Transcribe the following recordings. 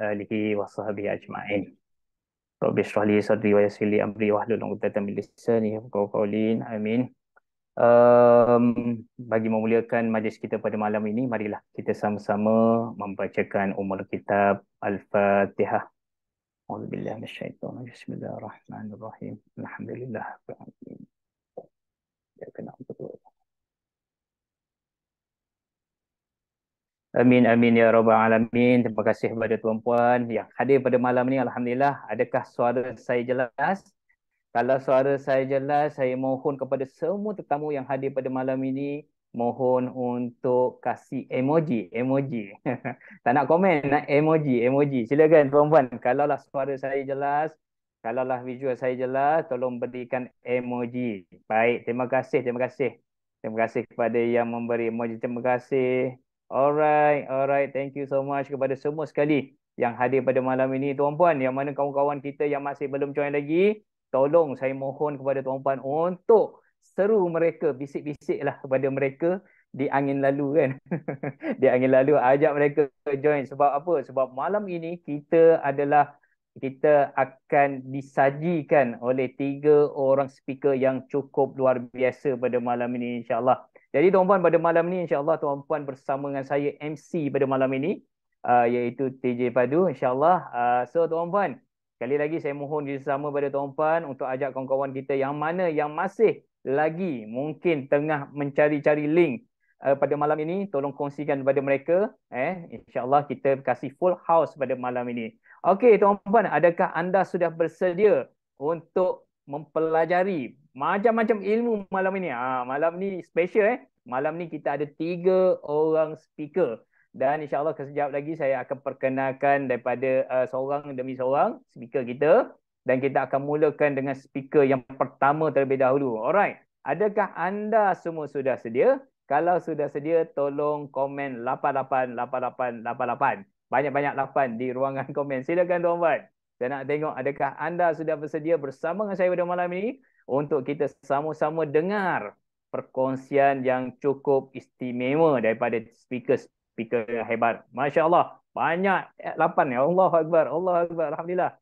alihi wa sahbihi ajma'in. Rabbi syrah li sadri wa yasili amri wa hlul uqtata min lisani wa qawlin. Amin. Um, bagi memuliakan majlis kita pada malam ini, marilah kita sama-sama membacakan umur kitab Al-Fatihah. أعوذ بالله من الشيطان بسم Amin, amin ya Rabbal Alamin. Terima kasih kepada tuan-puan yang hadir pada malam ini. Alhamdulillah, adakah suara saya jelas? Kalau suara saya jelas, saya mohon kepada semua tetamu yang hadir pada malam ini, mohon untuk kasih emoji, emoji. tak nak komen, nak emoji, emoji. Silakan tuan-puan, lah suara saya jelas, kalaulah visual saya jelas, tolong berikan emoji. Baik, terima kasih, terima kasih. Terima kasih kepada yang memberi emoji. Terima kasih. Alright, alright. Thank you so much kepada semua sekali yang hadir pada malam ini. Tuan Puan, yang mana kawan-kawan kita yang masih belum join lagi, tolong saya mohon kepada Tuan Puan untuk seru mereka, bisik bisiklah kepada mereka di angin lalu kan. di angin lalu, ajak mereka join. Sebab apa? Sebab malam ini kita adalah kita akan disajikan oleh tiga orang speaker yang cukup luar biasa pada malam ini insyaAllah. Jadi tuan-puan pada malam ini insyaAllah tuan-puan bersama dengan saya MC pada malam ini uh, iaitu TJ Padu insyaAllah. Uh, so tuan-puan sekali lagi saya mohon kerjasama pada tuan-puan untuk ajak kawan-kawan kita yang mana yang masih lagi mungkin tengah mencari-cari link uh, pada malam ini tolong kongsikan kepada mereka eh insyaallah kita kasih full house pada malam ini Okey, tuan-tuan, adakah anda sudah bersedia untuk mempelajari macam-macam ilmu malam ini? Ha, malam ni special eh. Malam ni kita ada tiga orang speaker. Dan insyaAllah kesejap lagi saya akan perkenalkan daripada uh, seorang demi seorang speaker kita. Dan kita akan mulakan dengan speaker yang pertama terlebih dahulu. Alright. Adakah anda semua sudah sedia? Kalau sudah sedia, tolong komen 88888. 88, 88 banyak-banyak lapan di ruangan komen. Silakan tuan-tuan. Saya nak tengok adakah anda sudah bersedia bersama dengan saya pada malam ini untuk kita sama-sama dengar perkongsian yang cukup istimewa daripada speaker-speaker hebat. Masya Allah, banyak lapan ya. Allah Akbar, Allah Akbar, Alhamdulillah.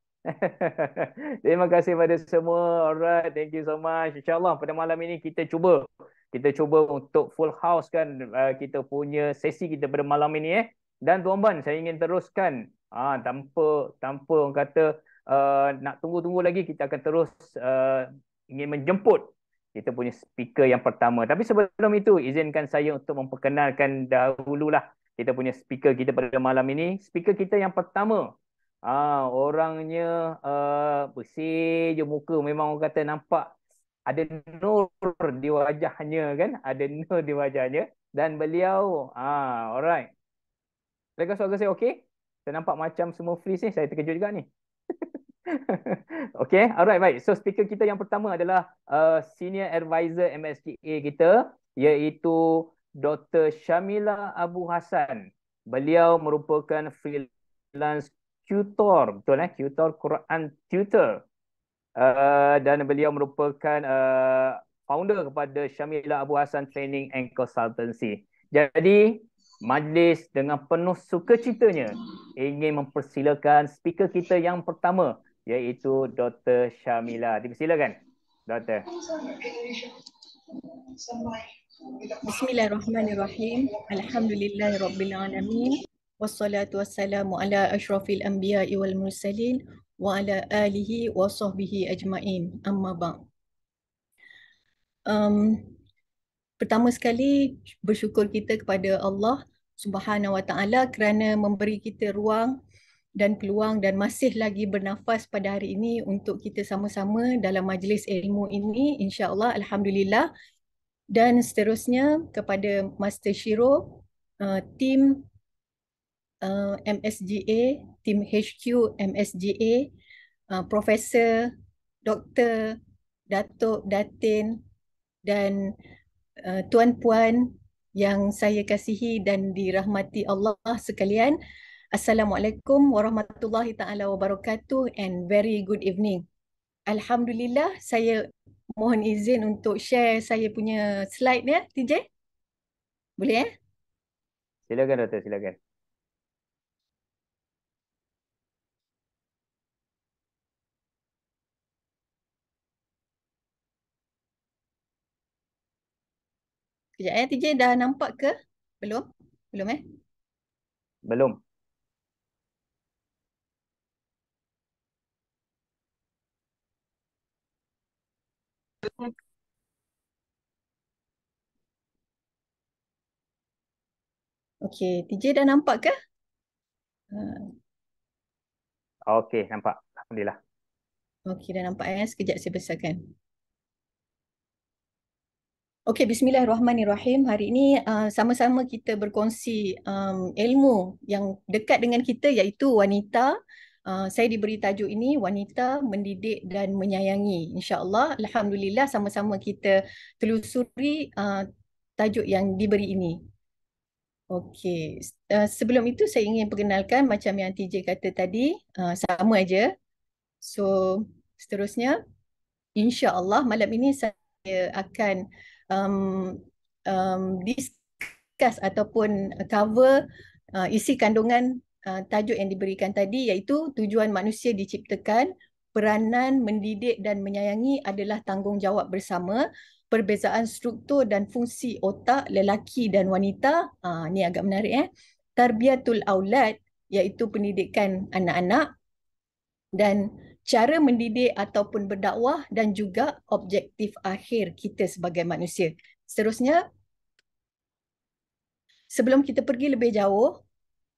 Terima kasih kepada semua. Alright, thank you so much. Insya Allah pada malam ini kita cuba kita cuba untuk full house kan uh, kita punya sesi kita pada malam ini eh. Dan tuan-tuan, saya ingin teruskan ha, tanpa tanpa orang kata uh, nak tunggu-tunggu lagi kita akan terus uh, ingin menjemput kita punya speaker yang pertama. Tapi sebelum itu, izinkan saya untuk memperkenalkan dahululah kita punya speaker kita pada malam ini. Speaker kita yang pertama, ha, orangnya uh, bersih je muka. Memang orang kata nampak ada nur di wajahnya kan? Ada nur di wajahnya. Dan beliau, ha, alright. Saya kata saya okey. Saya nampak macam semua freeze ni. Saya terkejut juga ni. Okay, Alright. Baik. So speaker kita yang pertama adalah uh, senior advisor MSGA kita iaitu Dr. Shamila Abu Hassan. Beliau merupakan freelance tutor. Betul eh? Tutor Quran tutor. Uh, dan beliau merupakan uh, founder kepada Shamila Abu Hassan Training and Consultancy. Jadi majlis dengan penuh sukacitanya ingin mempersilakan speaker kita yang pertama iaitu Dr. Syamila. Dipersilakan, Dr. Bismillahirrahmanirrahim. Alhamdulillahirrabbilalamin. Wassalatu wassalamu ala ashrafil anbiya wal mursalin wa ala alihi wa sahbihi ajma'in. Amma ba'am. Um, pertama sekali bersyukur kita kepada Allah Subhanahu Wa Taala kerana memberi kita ruang dan peluang dan masih lagi bernafas pada hari ini untuk kita sama-sama dalam majlis ilmu ini insya-Allah alhamdulillah dan seterusnya kepada Master Shiro uh, tim uh, MSGA tim HQ MSGA uh, Profesor Doktor, Datuk Datin dan Uh, tuan-puan yang saya kasihi dan dirahmati Allah sekalian. Assalamualaikum warahmatullahi taala wabarakatuh and very good evening. Alhamdulillah saya mohon izin untuk share saya punya slide ya, eh, TJ. Boleh ya? Silakan Dr. silakan. Kejap eh, TJ dah nampak ke? Belum? Belum eh? Belum. Okey, TJ dah nampak ke? Okey, nampak. Alhamdulillah. Okey, dah nampak eh. Sekejap saya besarkan. Okey bismillahirrahmanirrahim. Hari ini uh, sama-sama kita berkongsi um, ilmu yang dekat dengan kita iaitu wanita. Uh, saya diberi tajuk ini wanita mendidik dan menyayangi. InsyaAllah, Alhamdulillah sama-sama kita telusuri uh, tajuk yang diberi ini. Okey, uh, sebelum itu saya ingin perkenalkan macam yang TJ kata tadi, uh, sama aja. So, seterusnya insyaallah malam ini saya akan um, um, discuss ataupun cover uh, isi kandungan uh, tajuk yang diberikan tadi iaitu tujuan manusia diciptakan, peranan mendidik dan menyayangi adalah tanggungjawab bersama, perbezaan struktur dan fungsi otak lelaki dan wanita, uh, ni agak menarik eh, tarbiatul aulad iaitu pendidikan anak-anak dan cara mendidik ataupun berdakwah dan juga objektif akhir kita sebagai manusia. Seterusnya, sebelum kita pergi lebih jauh,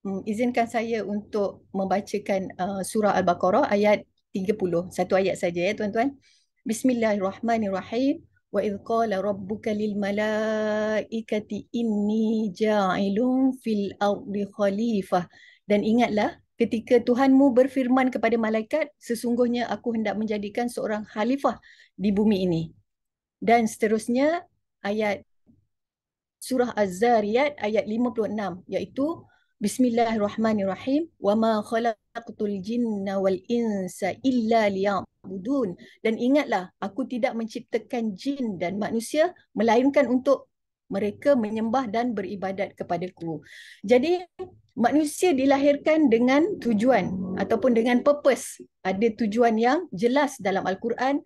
hmm, izinkan saya untuk membacakan uh, surah Al-Baqarah ayat 30. Satu ayat saja ya tuan-tuan. Bismillahirrahmanirrahim. Wa idh qala rabbuka lil malaikati inni ja'ilun fil ardi khalifah. Dan ingatlah ketika Tuhanmu berfirman kepada malaikat, sesungguhnya aku hendak menjadikan seorang khalifah di bumi ini. Dan seterusnya ayat surah Az-Zariyat ayat 56 iaitu Bismillahirrahmanirrahim wa ma khalaqtul jinna wal insa illa liya'budun dan ingatlah aku tidak menciptakan jin dan manusia melainkan untuk mereka menyembah dan beribadat kepadaku. Jadi manusia dilahirkan dengan tujuan ataupun dengan purpose ada tujuan yang jelas dalam al-Quran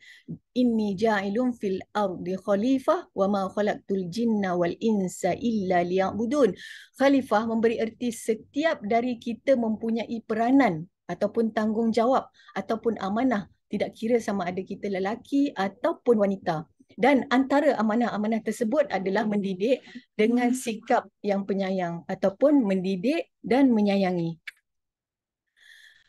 inni ja'ilun fil ardi khalifah wa ma khalaqtul jinna wal insa illa liya'budun khalifah memberi erti setiap dari kita mempunyai peranan ataupun tanggungjawab ataupun amanah tidak kira sama ada kita lelaki ataupun wanita dan antara amanah-amanah tersebut adalah mendidik dengan sikap yang penyayang ataupun mendidik dan menyayangi.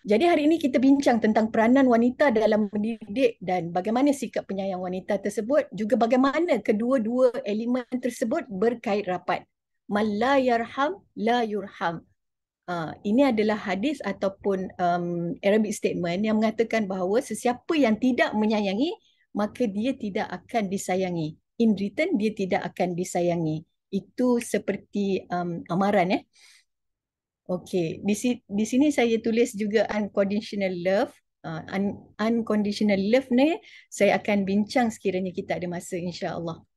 Jadi hari ini kita bincang tentang peranan wanita dalam mendidik dan bagaimana sikap penyayang wanita tersebut juga bagaimana kedua-dua elemen tersebut berkait rapat. Man la la yurham. Uh, ini adalah hadis ataupun um, Arabic statement yang mengatakan bahawa sesiapa yang tidak menyayangi maka dia tidak akan disayangi. In return, dia tidak akan disayangi. Itu seperti um, amaran. Eh? Okay. Di, di sini saya tulis juga unconditional love. Uh, un unconditional love ni saya akan bincang sekiranya kita ada masa insyaAllah. Okay.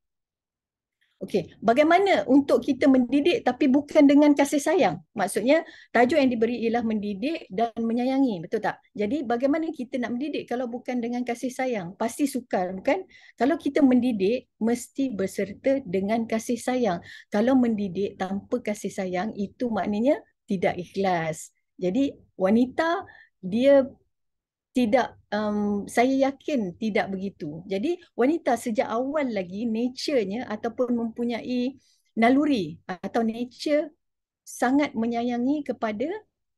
Okey, bagaimana untuk kita mendidik tapi bukan dengan kasih sayang? Maksudnya tajuk yang diberi ialah mendidik dan menyayangi, betul tak? Jadi bagaimana kita nak mendidik kalau bukan dengan kasih sayang? Pasti sukar, bukan? Kalau kita mendidik mesti berserta dengan kasih sayang. Kalau mendidik tanpa kasih sayang itu maknanya tidak ikhlas. Jadi wanita dia tidak um, saya yakin tidak begitu. Jadi wanita sejak awal lagi nature-nya ataupun mempunyai naluri atau nature sangat menyayangi kepada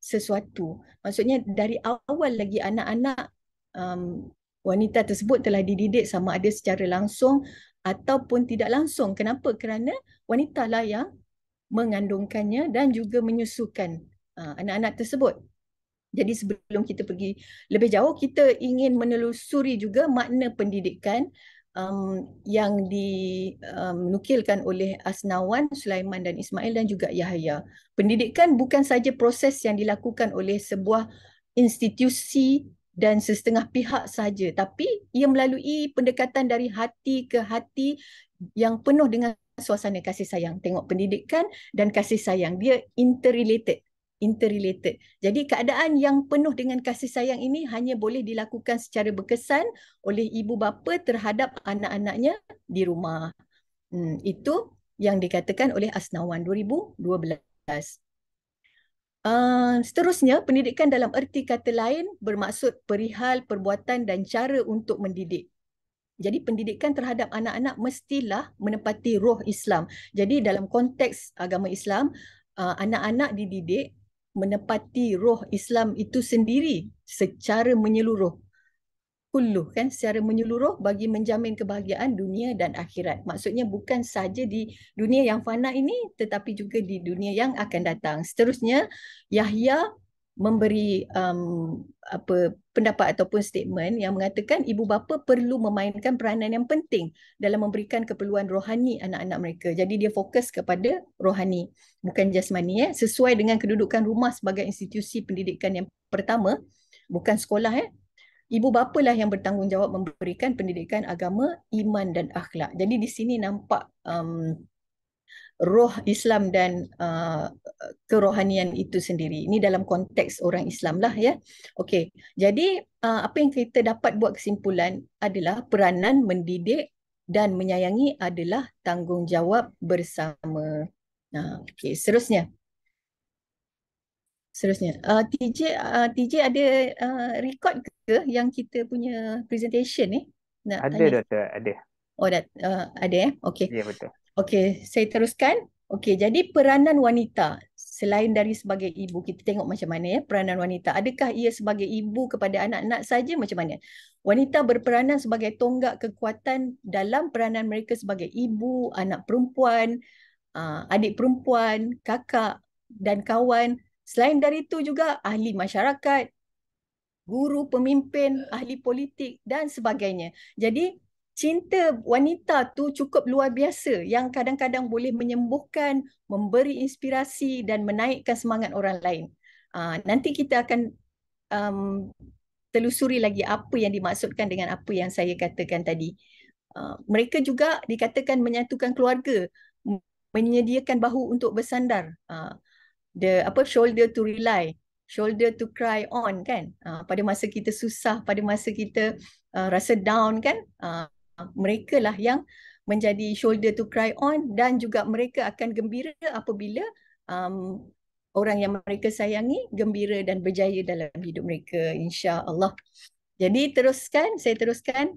sesuatu. Maksudnya dari awal lagi anak-anak um, wanita tersebut telah dididik sama ada secara langsung ataupun tidak langsung. Kenapa? Kerana wanita lah yang mengandungkannya dan juga menyusukan uh, anak-anak tersebut. Jadi sebelum kita pergi lebih jauh, kita ingin menelusuri juga makna pendidikan um, yang dinukilkan um, oleh Asnawan, Sulaiman dan Ismail dan juga Yahya. Pendidikan bukan saja proses yang dilakukan oleh sebuah institusi dan sesetengah pihak saja, tapi ia melalui pendekatan dari hati ke hati yang penuh dengan suasana kasih sayang. Tengok pendidikan dan kasih sayang, dia interrelated interrelated. Jadi keadaan yang penuh dengan kasih sayang ini hanya boleh dilakukan secara berkesan oleh ibu bapa terhadap anak-anaknya di rumah. Hmm, itu yang dikatakan oleh Asnawan 2012. Uh, ah, seterusnya, pendidikan dalam erti kata lain bermaksud perihal perbuatan dan cara untuk mendidik. Jadi pendidikan terhadap anak-anak mestilah menepati roh Islam. Jadi dalam konteks agama Islam, uh, anak-anak dididik menepati roh Islam itu sendiri secara menyeluruh. Kulluh kan secara menyeluruh bagi menjamin kebahagiaan dunia dan akhirat. Maksudnya bukan sahaja di dunia yang fana ini tetapi juga di dunia yang akan datang. Seterusnya Yahya memberi um, apa pendapat ataupun statement yang mengatakan ibu bapa perlu memainkan peranan yang penting dalam memberikan keperluan rohani anak-anak mereka. Jadi dia fokus kepada rohani bukan jasmani eh? sesuai dengan kedudukan rumah sebagai institusi pendidikan yang pertama bukan sekolah Eh? Ibu bapalah yang bertanggungjawab memberikan pendidikan agama, iman dan akhlak. Jadi di sini nampak um, roh Islam dan uh, kerohanian itu sendiri. Ini dalam konteks orang Islam lah ya. Okey. Jadi uh, apa yang kita dapat buat kesimpulan adalah peranan mendidik dan menyayangi adalah tanggungjawab bersama. Nah, okey, seterusnya. Seterusnya, uh, TJ uh, TJ ada uh, record ke yang kita punya presentation ni? Eh? Nak ada, tanya. Doktor, ada. Oh, dah, uh, ada eh? Okey. Ya, yeah, betul. Okey, saya teruskan. Okey, jadi peranan wanita selain dari sebagai ibu, kita tengok macam mana ya peranan wanita. Adakah ia sebagai ibu kepada anak-anak saja macam mana? Wanita berperanan sebagai tonggak kekuatan dalam peranan mereka sebagai ibu, anak perempuan, ah, adik perempuan, kakak dan kawan. Selain dari itu juga ahli masyarakat, guru, pemimpin, ahli politik dan sebagainya. Jadi cinta wanita tu cukup luar biasa yang kadang-kadang boleh menyembuhkan, memberi inspirasi dan menaikkan semangat orang lain. Uh, nanti kita akan um, telusuri lagi apa yang dimaksudkan dengan apa yang saya katakan tadi. Uh, mereka juga dikatakan menyatukan keluarga, menyediakan bahu untuk bersandar, uh, the apa shoulder to rely, shoulder to cry on kan? Uh, pada masa kita susah, pada masa kita uh, rasa down kan? Uh, mereka lah yang menjadi shoulder to cry on dan juga mereka akan gembira apabila um, orang yang mereka sayangi gembira dan berjaya dalam hidup mereka insya Allah. Jadi teruskan, saya teruskan.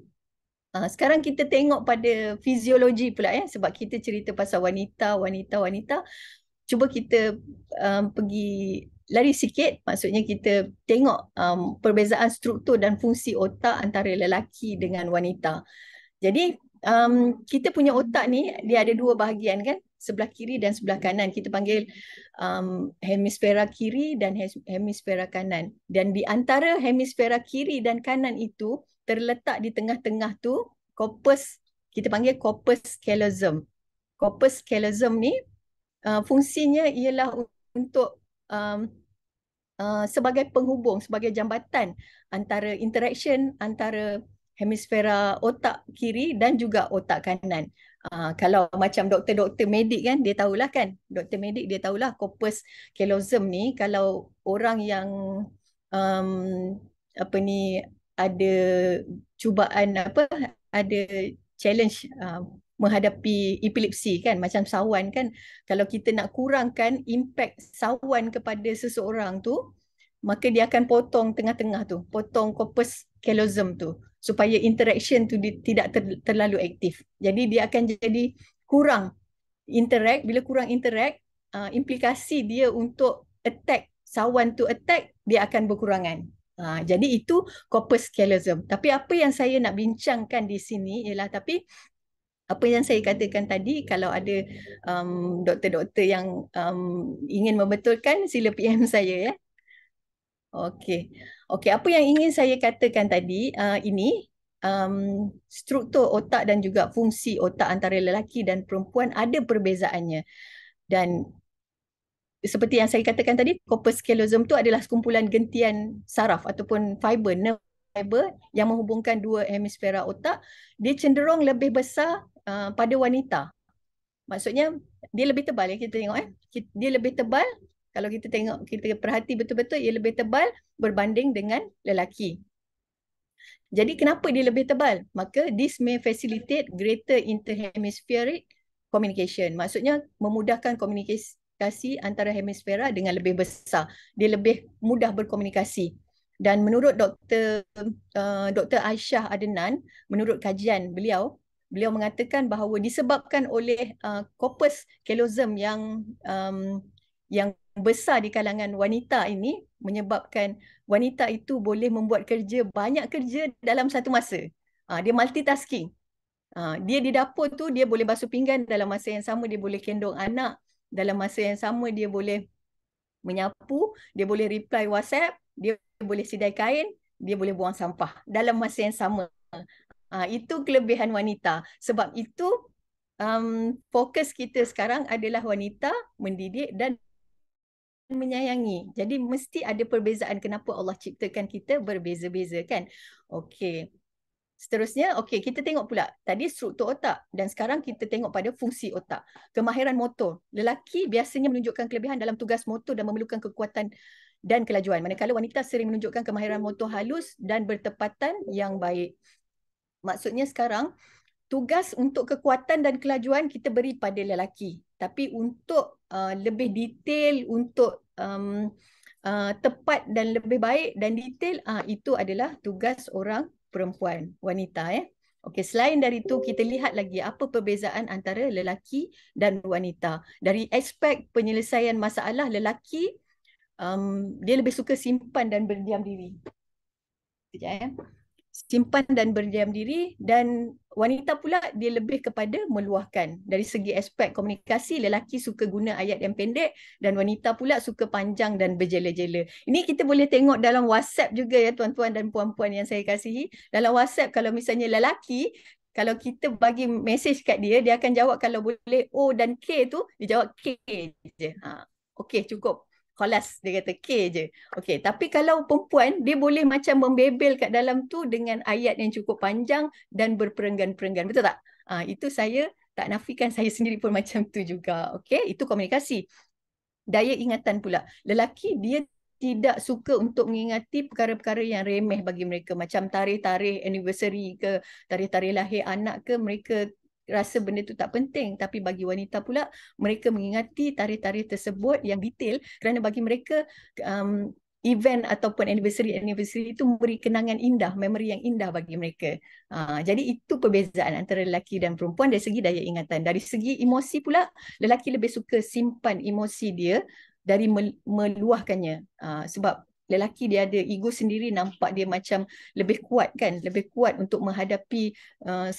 Uh, sekarang kita tengok pada fiziologi pula ya sebab kita cerita pasal wanita, wanita, wanita. Cuba kita um, pergi lari sikit maksudnya kita tengok um, perbezaan struktur dan fungsi otak antara lelaki dengan wanita. Jadi um, kita punya otak ni dia ada dua bahagian kan sebelah kiri dan sebelah kanan kita panggil um, hemisfera kiri dan hemisfera kanan dan di antara hemisfera kiri dan kanan itu terletak di tengah-tengah tu corpus kita panggil corpus callosum corpus callosum ni uh, fungsinya ialah untuk um, uh, sebagai penghubung sebagai jambatan antara interaction antara hemisfera otak kiri dan juga otak kanan. Uh, kalau macam doktor-doktor medik kan, dia tahulah kan. Doktor medik dia tahulah corpus callosum ni kalau orang yang um, apa ni ada cubaan apa ada challenge uh, menghadapi epilepsi kan macam sawan kan kalau kita nak kurangkan impact sawan kepada seseorang tu maka dia akan potong tengah-tengah tu potong corpus callosum tu supaya interaction tu tidak ter, terlalu aktif. Jadi dia akan jadi kurang interact. Bila kurang interact, uh, implikasi dia untuk attack sawan tu attack dia akan berkurangan. Uh, jadi itu corpus callosum. Tapi apa yang saya nak bincangkan di sini ialah tapi apa yang saya katakan tadi kalau ada um, doktor-doktor yang um, ingin membetulkan sila PM saya ya. Uh, Okey. Okey, apa yang ingin saya katakan tadi uh, ini um, struktur otak dan juga fungsi otak antara lelaki dan perempuan ada perbezaannya. Dan seperti yang saya katakan tadi, corpus callosum tu adalah sekumpulan gentian saraf ataupun fiber, nerve fiber yang menghubungkan dua hemisfera otak. Dia cenderung lebih besar uh, pada wanita. Maksudnya dia lebih tebal ya kita tengok eh. Dia lebih tebal kalau kita tengok kita perhati betul-betul ia lebih tebal berbanding dengan lelaki. Jadi kenapa dia lebih tebal? Maka this may facilitate greater interhemispheric communication. Maksudnya memudahkan komunikasi antara hemisfera dengan lebih besar. Dia lebih mudah berkomunikasi. Dan menurut Dr. Uh, Dr. Aisyah Adenan, menurut kajian beliau, beliau mengatakan bahawa disebabkan oleh uh, corpus callosum yang um, yang besar di kalangan wanita ini menyebabkan wanita itu boleh membuat kerja banyak kerja dalam satu masa. Ha, dia multitasking. Ha, dia di dapur tu dia boleh basuh pinggan dalam masa yang sama dia boleh kendong anak dalam masa yang sama dia boleh menyapu, dia boleh reply WhatsApp, dia boleh sidai kain, dia boleh buang sampah dalam masa yang sama. Ha, itu kelebihan wanita. Sebab itu um, fokus kita sekarang adalah wanita mendidik dan menyayangi. Jadi mesti ada perbezaan kenapa Allah ciptakan kita berbeza-beza kan. Okey. Seterusnya, okey kita tengok pula tadi struktur otak dan sekarang kita tengok pada fungsi otak. Kemahiran motor. Lelaki biasanya menunjukkan kelebihan dalam tugas motor dan memerlukan kekuatan dan kelajuan. Manakala wanita sering menunjukkan kemahiran motor halus dan bertepatan yang baik. Maksudnya sekarang tugas untuk kekuatan dan kelajuan kita beri pada lelaki tapi untuk uh, lebih detail untuk um, uh, tepat dan lebih baik dan detail uh, itu adalah tugas orang perempuan wanita ya okey selain dari itu kita lihat lagi apa perbezaan antara lelaki dan wanita dari aspek penyelesaian masalah lelaki um, dia lebih suka simpan dan berdiam diri sekejap ya simpan dan berdiam diri dan wanita pula dia lebih kepada meluahkan dari segi aspek komunikasi lelaki suka guna ayat yang pendek dan wanita pula suka panjang dan berjela-jela ini kita boleh tengok dalam WhatsApp juga ya tuan-tuan dan puan-puan yang saya kasihi dalam WhatsApp kalau misalnya lelaki kalau kita bagi mesej kat dia dia akan jawab kalau boleh O dan K tu dia jawab K je ha. Okey cukup kelas dia kata K je. Okey, tapi kalau perempuan dia boleh macam membebel kat dalam tu dengan ayat yang cukup panjang dan berperenggan-perenggan. Betul tak? Ah itu saya tak nafikan saya sendiri pun macam tu juga. Okay, itu komunikasi. Daya ingatan pula. Lelaki dia tidak suka untuk mengingati perkara-perkara yang remeh bagi mereka macam tarikh-tarikh anniversary ke tarikh-tarikh lahir anak ke mereka rasa benda tu tak penting tapi bagi wanita pula mereka mengingati tarikh-tarikh tersebut yang detail kerana bagi mereka um, event ataupun anniversary anniversary itu memberi kenangan indah memory yang indah bagi mereka. Ha, jadi itu perbezaan antara lelaki dan perempuan dari segi daya ingatan. Dari segi emosi pula lelaki lebih suka simpan emosi dia dari meluahkannya. Ha, sebab lelaki dia ada ego sendiri nampak dia macam lebih kuat kan lebih kuat untuk menghadapi uh,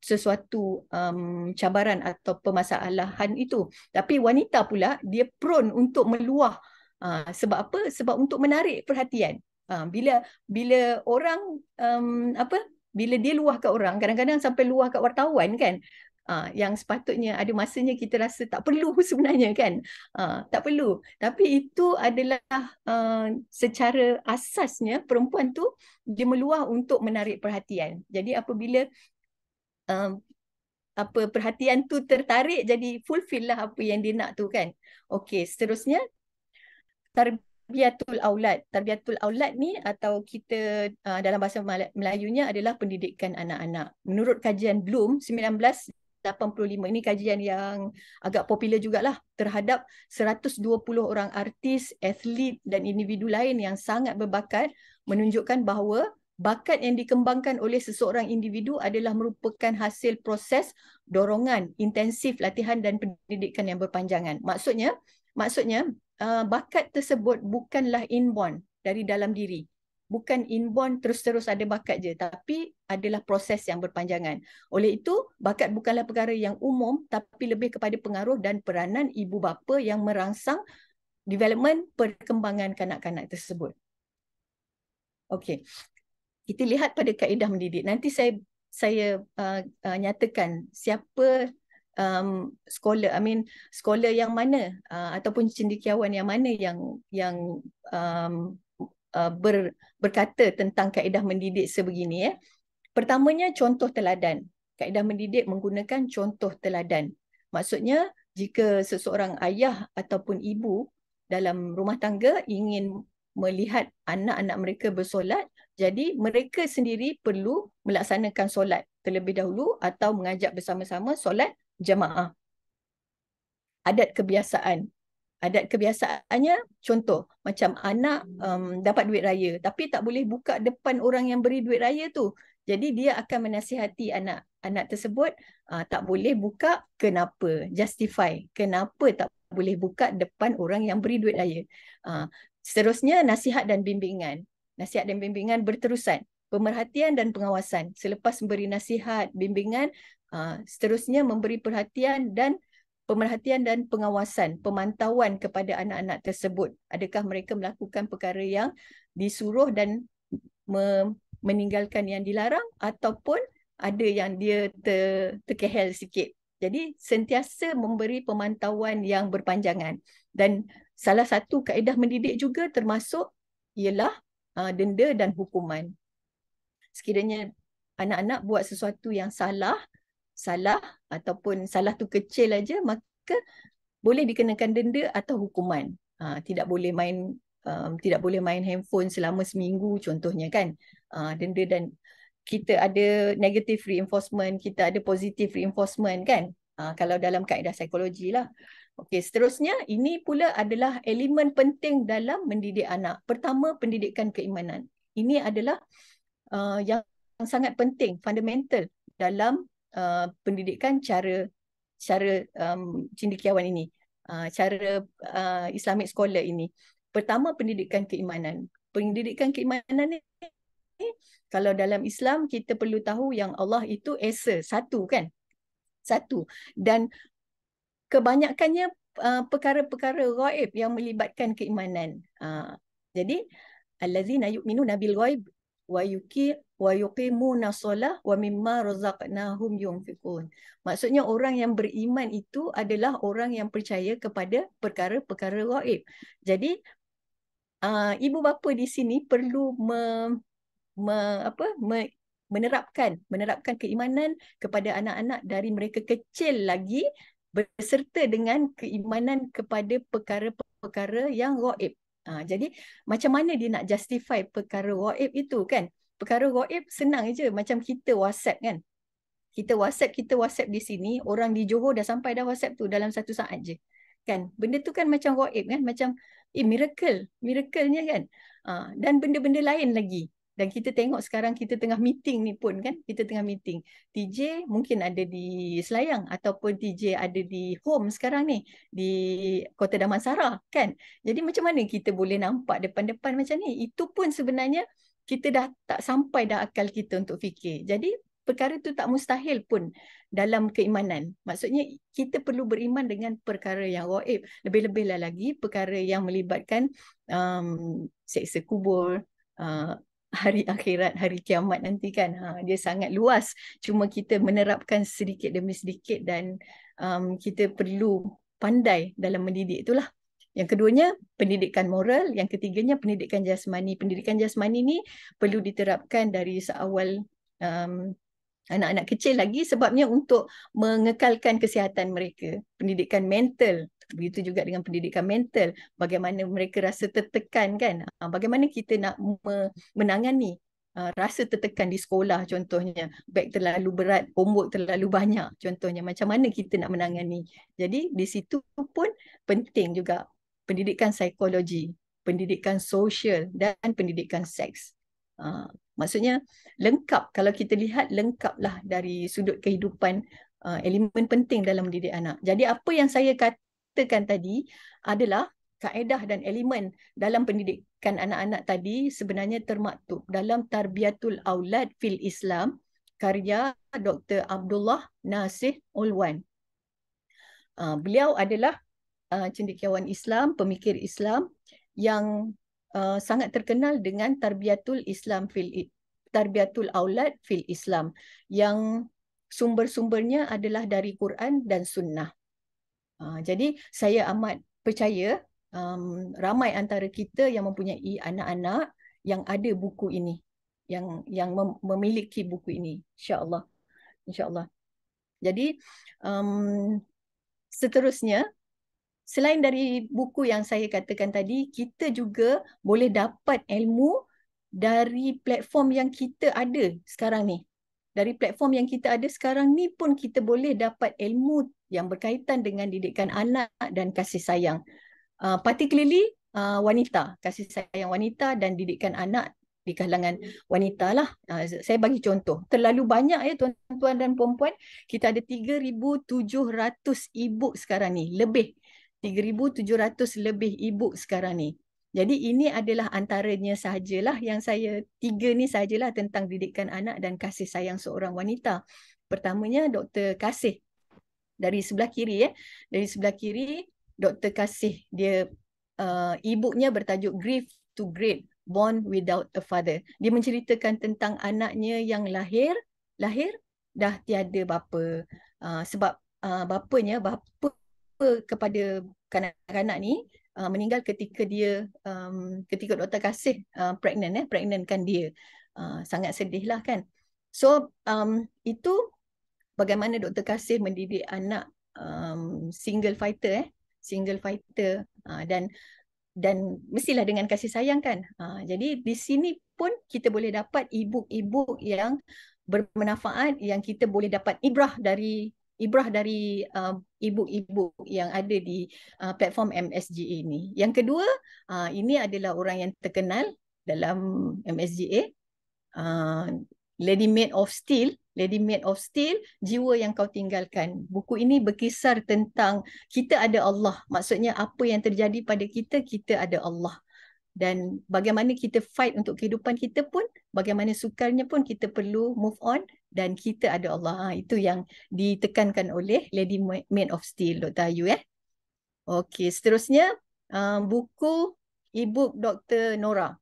sesuatu um, cabaran atau permasalahan itu tapi wanita pula dia prone untuk meluah uh, sebab apa sebab untuk menarik perhatian uh, bila bila orang um, apa bila dia luah kat orang kadang-kadang sampai luah kat wartawan kan Uh, yang sepatutnya ada masanya kita rasa tak perlu sebenarnya kan uh, tak perlu tapi itu adalah uh, secara asasnya perempuan tu dia meluah untuk menarik perhatian jadi apabila uh, apa perhatian tu tertarik jadi fulfill lah apa yang dia nak tu kan okey seterusnya tarbiatul aulad tarbiatul aulad ni atau kita uh, dalam bahasa Melayunya adalah pendidikan anak-anak menurut kajian Bloom 19 85 ini kajian yang agak popular jugalah terhadap 120 orang artis, atlet dan individu lain yang sangat berbakat menunjukkan bahawa bakat yang dikembangkan oleh seseorang individu adalah merupakan hasil proses dorongan, intensif latihan dan pendidikan yang berpanjangan. Maksudnya, maksudnya uh, bakat tersebut bukanlah inborn dari dalam diri bukan inborn terus-terus ada bakat je tapi adalah proses yang berpanjangan oleh itu bakat bukanlah perkara yang umum tapi lebih kepada pengaruh dan peranan ibu bapa yang merangsang development perkembangan kanak-kanak tersebut okey kita lihat pada kaedah mendidik nanti saya saya uh, uh, nyatakan siapa um scholar i mean scholar yang mana uh, ataupun cendekiawan yang mana yang yang um, Uh, ber, berkata tentang kaedah mendidik sebegini. Ya. Pertamanya contoh teladan. Kaedah mendidik menggunakan contoh teladan. Maksudnya jika seseorang ayah ataupun ibu dalam rumah tangga ingin melihat anak-anak mereka bersolat, jadi mereka sendiri perlu melaksanakan solat terlebih dahulu atau mengajak bersama-sama solat jamaah Adat kebiasaan adat kebiasaannya contoh macam anak hmm. um, dapat duit raya tapi tak boleh buka depan orang yang beri duit raya tu jadi dia akan menasihati anak anak tersebut uh, tak boleh buka kenapa justify kenapa tak boleh buka depan orang yang beri duit raya uh, seterusnya nasihat dan bimbingan nasihat dan bimbingan berterusan pemerhatian dan pengawasan selepas memberi nasihat bimbingan uh, seterusnya memberi perhatian dan pemerhatian dan pengawasan, pemantauan kepada anak-anak tersebut. Adakah mereka melakukan perkara yang disuruh dan meninggalkan yang dilarang ataupun ada yang dia ter, terkehel sikit. Jadi sentiasa memberi pemantauan yang berpanjangan. Dan salah satu kaedah mendidik juga termasuk ialah uh, denda dan hukuman. Sekiranya anak-anak buat sesuatu yang salah, salah ataupun salah tu kecil aja maka boleh dikenakan denda atau hukuman ha, tidak boleh main um, tidak boleh main handphone selama seminggu contohnya kan ha, denda dan kita ada negative reinforcement kita ada positive reinforcement kan ha, kalau dalam kaedah psikologi lah okey seterusnya ini pula adalah elemen penting dalam mendidik anak pertama pendidikan keimanan ini adalah uh, yang sangat penting fundamental dalam uh, pendidikan cara cara um, cendekiawan ini uh, cara uh, Islamic scholar ini pertama pendidikan keimanan pendidikan keimanan ni, kalau dalam Islam kita perlu tahu yang Allah itu esa satu kan satu dan kebanyakannya uh, perkara-perkara gaib yang melibatkan keimanan uh, jadi allazina yu'minu nabil ghaib wa yuqi وَيُقِيمُونَ صَلَةً وَمِمَّا رَزَقْنَاهُمْ يُنْفِقُونَ Maksudnya orang yang beriman itu adalah orang yang percaya kepada perkara-perkara gaib. Jadi uh, ibu bapa di sini perlu me, me, apa, me, menerapkan menerapkan keimanan kepada anak-anak dari mereka kecil lagi berserta dengan keimanan kepada perkara-perkara yang gaib. Ha, jadi macam mana dia nak justify perkara gaib itu kan? perkara gaib senang je macam kita WhatsApp kan. Kita WhatsApp, kita WhatsApp di sini, orang di Johor dah sampai dah WhatsApp tu dalam satu saat je. Kan? Benda tu kan macam gaib kan, macam eh miracle, miraclenya kan. Uh, dan benda-benda lain lagi. Dan kita tengok sekarang kita tengah meeting ni pun kan, kita tengah meeting. TJ mungkin ada di Selayang ataupun TJ ada di home sekarang ni, di Kota Damansara kan. Jadi macam mana kita boleh nampak depan-depan macam ni? Itu pun sebenarnya kita dah tak sampai dah akal kita untuk fikir. Jadi perkara itu tak mustahil pun dalam keimanan. Maksudnya kita perlu beriman dengan perkara yang gaib. Lebih-lebihlah lagi perkara yang melibatkan um, seksa kubur, uh, hari akhirat, hari kiamat nanti kan. Ha, dia sangat luas. Cuma kita menerapkan sedikit demi sedikit dan um, kita perlu pandai dalam mendidik itulah. Yang keduanya pendidikan moral, yang ketiganya pendidikan jasmani. Pendidikan jasmani ni perlu diterapkan dari seawal um, anak-anak kecil lagi sebabnya untuk mengekalkan kesihatan mereka. Pendidikan mental, begitu juga dengan pendidikan mental, bagaimana mereka rasa tertekan kan? Ah, bagaimana kita nak menangani ah, rasa tertekan di sekolah contohnya beg terlalu berat homework terlalu banyak contohnya macam mana kita nak menangani jadi di situ pun penting juga pendidikan psikologi, pendidikan sosial dan pendidikan seks. Uh, maksudnya lengkap kalau kita lihat lengkaplah dari sudut kehidupan uh, elemen penting dalam mendidik anak. Jadi apa yang saya katakan tadi adalah kaedah dan elemen dalam pendidikan anak-anak tadi sebenarnya termaktub dalam Tarbiatul Aulad fil Islam karya Dr. Abdullah Nasih Ulwan. Uh, beliau adalah Uh, cendekiawan Islam, pemikir Islam yang uh, sangat terkenal dengan Tarbiatul Islam fil Tarbiyatul Aulad fil Islam yang sumber-sumbernya adalah dari Quran dan Sunnah. Uh, jadi saya amat percaya um, ramai antara kita yang mempunyai anak-anak yang ada buku ini yang yang mem- memiliki buku ini insyaallah insyaallah jadi um, seterusnya selain dari buku yang saya katakan tadi, kita juga boleh dapat ilmu dari platform yang kita ada sekarang ni. Dari platform yang kita ada sekarang ni pun kita boleh dapat ilmu yang berkaitan dengan didikan anak dan kasih sayang. Uh, particularly uh, wanita, kasih sayang wanita dan didikan anak di kalangan wanita lah. Uh, saya bagi contoh. Terlalu banyak ya tuan-tuan dan puan-puan. Kita ada 3,700 e-book sekarang ni. Lebih 3,700 lebih e sekarang ni. Jadi ini adalah antaranya sajalah yang saya, tiga ni sajalah tentang didikan anak dan kasih sayang seorang wanita. Pertamanya Dr. Kasih dari sebelah kiri. Eh. Dari sebelah kiri, Dr. Kasih, dia uh, e bertajuk Grief to Great, Born Without a Father. Dia menceritakan tentang anaknya yang lahir, lahir dah tiada bapa. Uh, sebab uh, bapanya, bapa apa kepada kanak-kanak ni uh, meninggal ketika dia um, ketika doktor kasih uh, pregnant eh pregnant kan dia uh, sangat sedih lah kan so um, itu bagaimana doktor kasih mendidik anak um, single fighter eh single fighter uh, dan dan mestilah dengan kasih sayang kan uh, jadi di sini pun kita boleh dapat ibu-ibu yang bermanfaat yang kita boleh dapat ibrah dari ibrah dari uh, ibu-ibu yang ada di uh, platform MSGA ini. Yang kedua, uh, ini adalah orang yang terkenal dalam MSGA. Uh, Lady Made of Steel, Lady Made of Steel, jiwa yang kau tinggalkan. Buku ini berkisar tentang kita ada Allah. Maksudnya apa yang terjadi pada kita, kita ada Allah. Dan bagaimana kita fight untuk kehidupan kita pun bagaimana sukarnya pun kita perlu move on dan kita ada Allah. Ha, itu yang ditekankan oleh Lady Made of Steel, Dr. Ayu. Eh? Okey, seterusnya um, buku e Dr. Nora.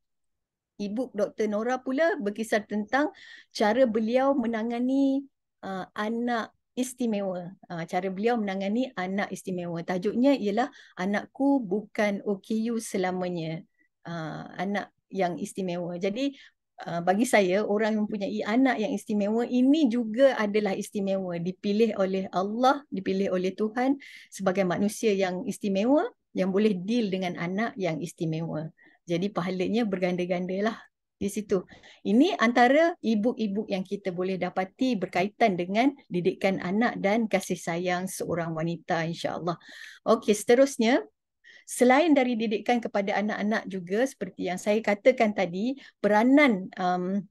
e Dr. Nora pula berkisar tentang cara beliau menangani uh, anak istimewa. Uh, cara beliau menangani anak istimewa. Tajuknya ialah anakku bukan OKU selamanya. Uh, anak yang istimewa. Jadi Ah, bagi saya orang yang mempunyai anak yang istimewa ini juga adalah istimewa dipilih oleh Allah dipilih oleh Tuhan sebagai manusia yang istimewa yang boleh deal dengan anak yang istimewa jadi pahalanya berganda-gandalah di situ ini antara ibu-ibu yang kita boleh dapati berkaitan dengan didikan anak dan kasih sayang seorang wanita insyaallah okey seterusnya selain dari didikan kepada anak-anak juga seperti yang saya katakan tadi peranan um,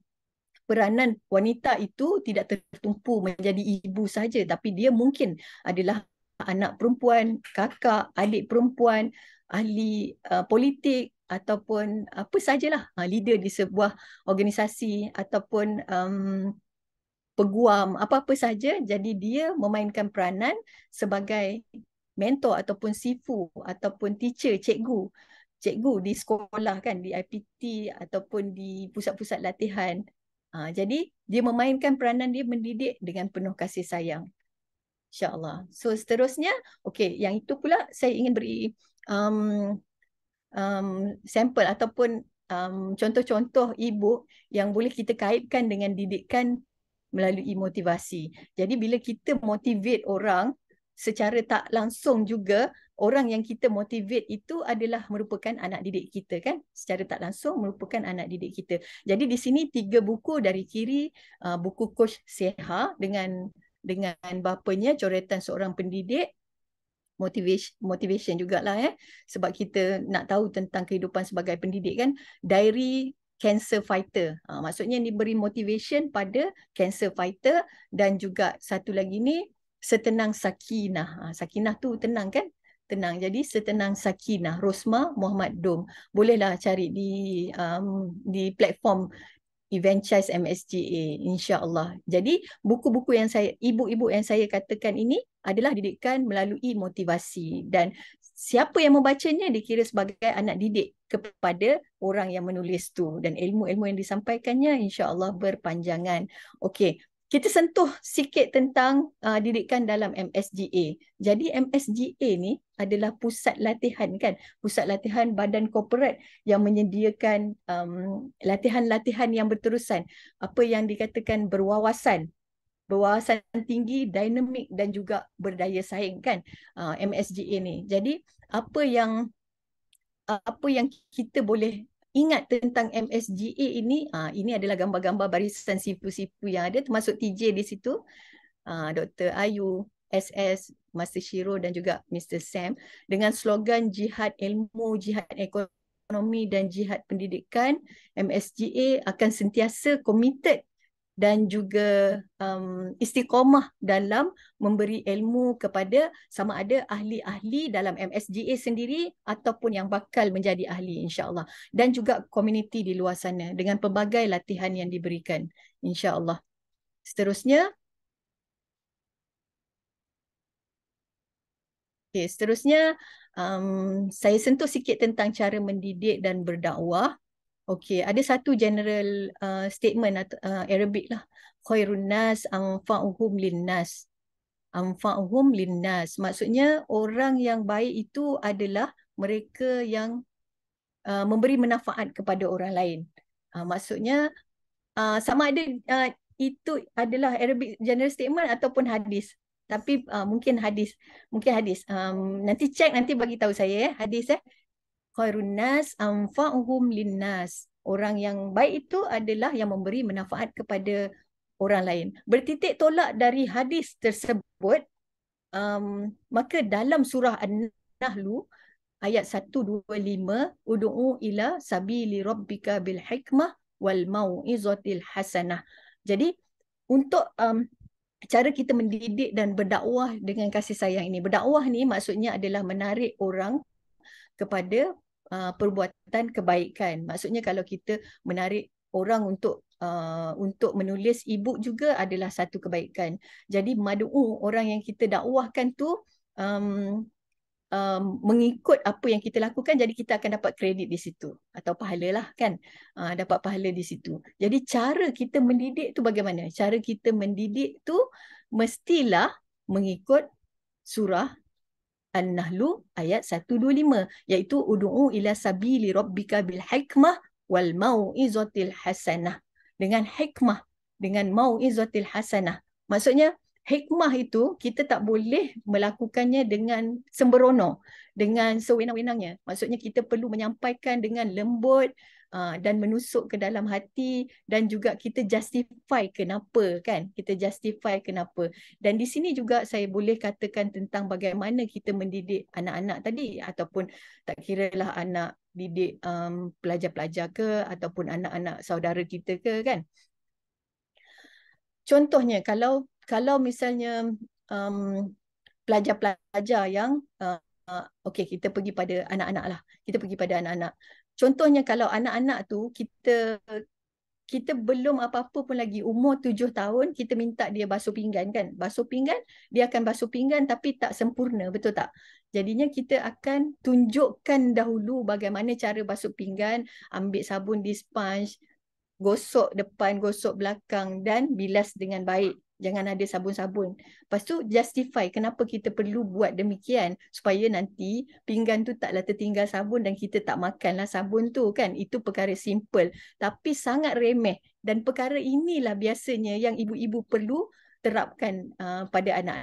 peranan wanita itu tidak tertumpu menjadi ibu saja tapi dia mungkin adalah anak perempuan kakak adik perempuan ahli uh, politik ataupun apa sajalah uh, leader di sebuah organisasi ataupun um, peguam apa-apa saja jadi dia memainkan peranan sebagai mentor ataupun sifu ataupun teacher, cikgu, cikgu di sekolah kan, di IPT ataupun di pusat-pusat latihan. Ha, jadi dia memainkan peranan dia mendidik dengan penuh kasih sayang. InsyaAllah. So seterusnya, okay, yang itu pula saya ingin beri um, um, sampel ataupun um, contoh-contoh ibu yang boleh kita kaitkan dengan didikan melalui motivasi. Jadi bila kita motivate orang secara tak langsung juga orang yang kita motivate itu adalah merupakan anak didik kita kan secara tak langsung merupakan anak didik kita jadi di sini tiga buku dari kiri uh, buku coach Seha dengan dengan bapanya coretan seorang pendidik motivation motivation jugalah eh sebab kita nak tahu tentang kehidupan sebagai pendidik kan diary cancer fighter uh, maksudnya diberi motivation pada cancer fighter dan juga satu lagi ni setenang sakinah. Ha, sakinah tu tenang kan? Tenang. Jadi setenang sakinah. Rosma Muhammad Dom. Bolehlah cari di um, di platform Eventize MSGA. InsyaAllah. Jadi buku-buku yang saya, ibu-ibu yang saya katakan ini adalah didikan melalui motivasi. Dan siapa yang membacanya dikira sebagai anak didik kepada orang yang menulis tu dan ilmu-ilmu yang disampaikannya insya-Allah berpanjangan. Okey, kita sentuh sikit tentang uh, didikan dalam MSGA. Jadi MSGA ni adalah pusat latihan kan, pusat latihan badan korporat yang menyediakan um, latihan-latihan yang berterusan, apa yang dikatakan berwawasan, berwawasan tinggi, dinamik dan juga berdaya saing kan uh, MSGA ni. Jadi apa yang apa yang kita boleh ingat tentang MSGA ini, ah, ini adalah gambar-gambar barisan sipu-sipu yang ada termasuk TJ di situ, ah, Dr. Ayu, SS, Master Shiro dan juga Mr. Sam dengan slogan jihad ilmu, jihad ekonomi dan jihad pendidikan, MSGA akan sentiasa komited dan juga um, istiqomah dalam memberi ilmu kepada sama ada ahli-ahli dalam MSGA sendiri ataupun yang bakal menjadi ahli insyaAllah. Dan juga komuniti di luar sana dengan pelbagai latihan yang diberikan insyaAllah. Seterusnya, Okay, seterusnya, um, saya sentuh sikit tentang cara mendidik dan berdakwah. Okay, ada satu general uh, statement atau uh, Arabic lah. Khairun nas anfa'uhum linnas. Anfa'uhum linnas. Maksudnya orang yang baik itu adalah mereka yang uh, memberi manfaat kepada orang lain. Uh, maksudnya uh, sama ada uh, itu adalah Arabic general statement ataupun hadis. Tapi uh, mungkin hadis, mungkin hadis. Um, nanti cek nanti bagi tahu saya ya, hadis eh khairun nas anfa'uhum linnas. Orang yang baik itu adalah yang memberi manfaat kepada orang lain. Bertitik tolak dari hadis tersebut, um, maka dalam surah An-Nahlu ayat 125, Udu'u ila sabili rabbika bil hikmah wal mau'izatil hasanah. Jadi untuk um, cara kita mendidik dan berdakwah dengan kasih sayang ini. Berdakwah ni maksudnya adalah menarik orang kepada Uh, perbuatan kebaikan. Maksudnya kalau kita menarik orang untuk uh, untuk menulis e juga adalah satu kebaikan. Jadi madu'u uh, orang yang kita dakwahkan tu um, um, mengikut apa yang kita lakukan jadi kita akan dapat kredit di situ atau pahala lah kan uh, dapat pahala di situ jadi cara kita mendidik tu bagaimana cara kita mendidik tu mestilah mengikut surah An-Nahlu ayat 125 iaitu ud'u ila sabili rabbika bil hikmah wal mau'izatil hasanah dengan hikmah dengan mau'izatil hasanah maksudnya hikmah itu kita tak boleh melakukannya dengan sembrono dengan sewenang-wenangnya maksudnya kita perlu menyampaikan dengan lembut ah, dan menusuk ke dalam hati dan juga kita justify kenapa kan kita justify kenapa dan di sini juga saya boleh katakan tentang bagaimana kita mendidik anak-anak tadi ataupun tak kira lah anak didik um, pelajar-pelajar ke ataupun anak-anak saudara kita ke kan contohnya kalau kalau misalnya um, pelajar-pelajar yang uh, uh okey kita pergi pada anak-anak lah kita pergi pada anak-anak contohnya kalau anak-anak tu kita kita belum apa-apa pun lagi umur tujuh tahun kita minta dia basuh pinggan kan basuh pinggan dia akan basuh pinggan tapi tak sempurna betul tak jadinya kita akan tunjukkan dahulu bagaimana cara basuh pinggan ambil sabun di sponge gosok depan gosok belakang dan bilas dengan baik jangan ada sabun-sabun. Lepas tu justify kenapa kita perlu buat demikian supaya nanti pinggan tu taklah tertinggal sabun dan kita tak makanlah sabun tu kan. Itu perkara simple tapi sangat remeh dan perkara inilah biasanya yang ibu-ibu perlu terapkan uh, pada anak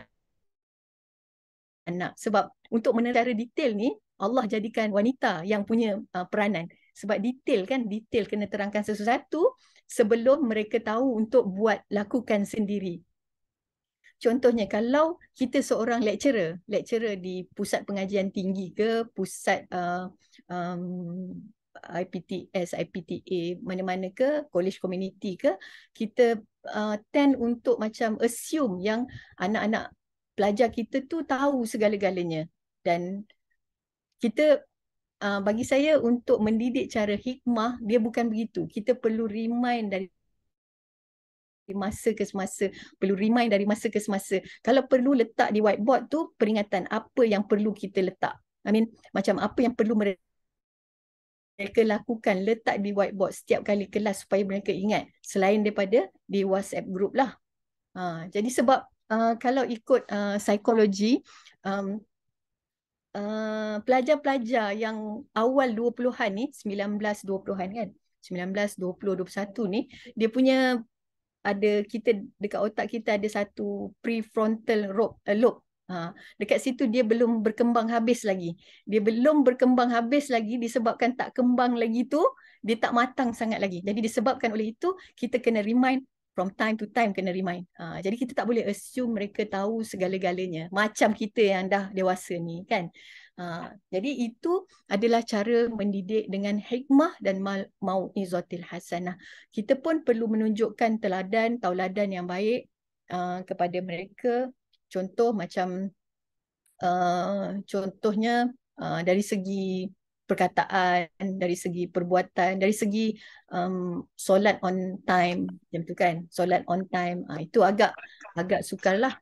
anak sebab untuk menelara detail ni Allah jadikan wanita yang punya uh, peranan sebab detail kan detail kena terangkan sesuatu sebelum mereka tahu untuk buat lakukan sendiri Contohnya kalau kita seorang lecturer, lecturer di pusat pengajian tinggi ke pusat uh, um, IPTS, IPTA, mana-mana ke, college community ke, kita uh, tend untuk macam assume yang anak-anak pelajar kita tu tahu segala-galanya. Dan kita uh, bagi saya untuk mendidik cara hikmah, dia bukan begitu. Kita perlu remind dari dari masa ke semasa, perlu remind dari masa ke semasa. Kalau perlu letak di whiteboard tu peringatan apa yang perlu kita letak. I mean macam apa yang perlu mereka lakukan letak di whiteboard setiap kali kelas supaya mereka ingat selain daripada di WhatsApp group lah. Ha, jadi sebab uh, kalau ikut uh, psikologi um, uh, pelajar-pelajar yang awal 20-an ni 19 20-an kan 19, 20, 21 ni dia punya ada kita dekat otak kita ada satu prefrontal lobe, uh, eh, lobe. Ha, dekat situ dia belum berkembang habis lagi. Dia belum berkembang habis lagi disebabkan tak kembang lagi tu, dia tak matang sangat lagi. Jadi disebabkan oleh itu, kita kena remind from time to time kena remind. Ha, jadi kita tak boleh assume mereka tahu segala-galanya. Macam kita yang dah dewasa ni kan. Ha, jadi itu adalah cara mendidik dengan hikmah dan mauizatil hasanah. Kita pun perlu menunjukkan teladan, tauladan yang baik uh, kepada mereka. Contoh macam uh, contohnya uh, dari segi perkataan, dari segi perbuatan, dari segi um, solat on time, macam tu kan? Solat on time. Uh, itu agak agak sukar lah.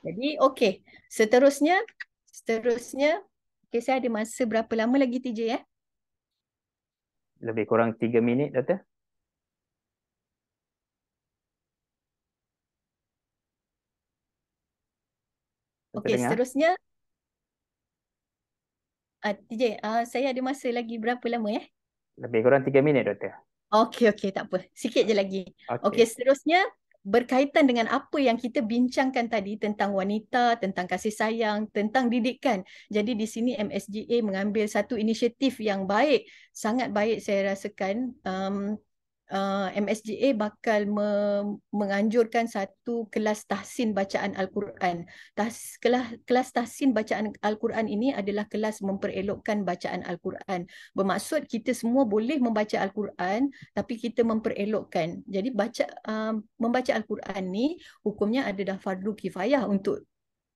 Jadi okey. Seterusnya, seterusnya okay, saya ada masa berapa lama lagi TJ ya? Eh? Lebih kurang 3 minit Dato. Okey, seterusnya Ah uh, TJ, uh, saya ada masa lagi berapa lama ya? Eh? Lebih kurang 3 minit Dato. Okey okey tak apa. Sikit je lagi. Okey okay, seterusnya berkaitan dengan apa yang kita bincangkan tadi tentang wanita, tentang kasih sayang, tentang didikan. Jadi di sini MSGA mengambil satu inisiatif yang baik, sangat baik saya rasakan. Um, uh, MSGA bakal me- menganjurkan satu kelas tahsin bacaan Al-Quran. Tahs- kelas-, kelas tahsin bacaan Al-Quran ini adalah kelas memperelokkan bacaan Al-Quran. Bermaksud kita semua boleh membaca Al-Quran tapi kita memperelokkan. Jadi baca uh, membaca Al-Quran ni hukumnya adalah fardu kifayah untuk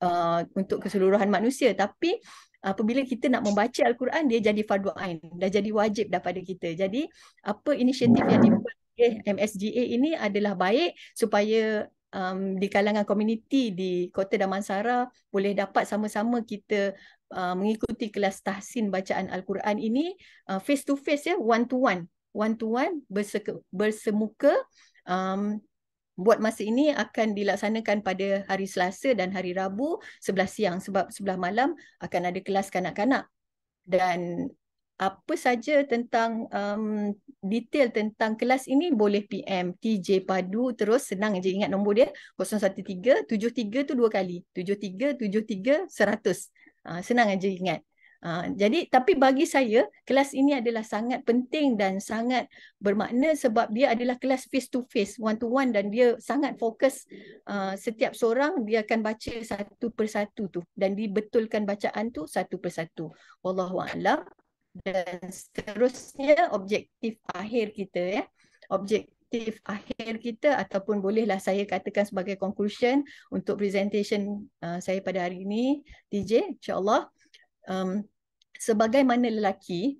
uh, untuk keseluruhan manusia tapi apabila kita nak membaca al-Quran dia jadi fardu ain dah jadi wajib dah pada kita jadi apa inisiatif yang dibuat oleh MSGA ini adalah baik supaya um, di kalangan komuniti di Kota Damansara boleh dapat sama-sama kita uh, mengikuti kelas tahsin bacaan al-Quran ini uh, face to face ya one to one one to one berseke, bersemuka um, buat masa ini akan dilaksanakan pada hari Selasa dan hari Rabu sebelah siang sebab sebelah malam akan ada kelas kanak-kanak dan apa saja tentang um, detail tentang kelas ini boleh PM TJ Padu terus senang je ingat nombor dia 013 73 tu dua kali 73 73 100 uh, senang aja ingat Ha, jadi tapi bagi saya kelas ini adalah sangat penting dan sangat bermakna sebab dia adalah kelas face to face one to one dan dia sangat fokus uh, setiap seorang dia akan baca satu persatu tu dan dibetulkan bacaan tu satu persatu. Wallahu a'lam. Dan seterusnya objektif akhir kita ya. Objektif akhir kita ataupun bolehlah saya katakan sebagai conclusion untuk presentation uh, saya pada hari ini DJ Insyaallah. um sebagaimana lelaki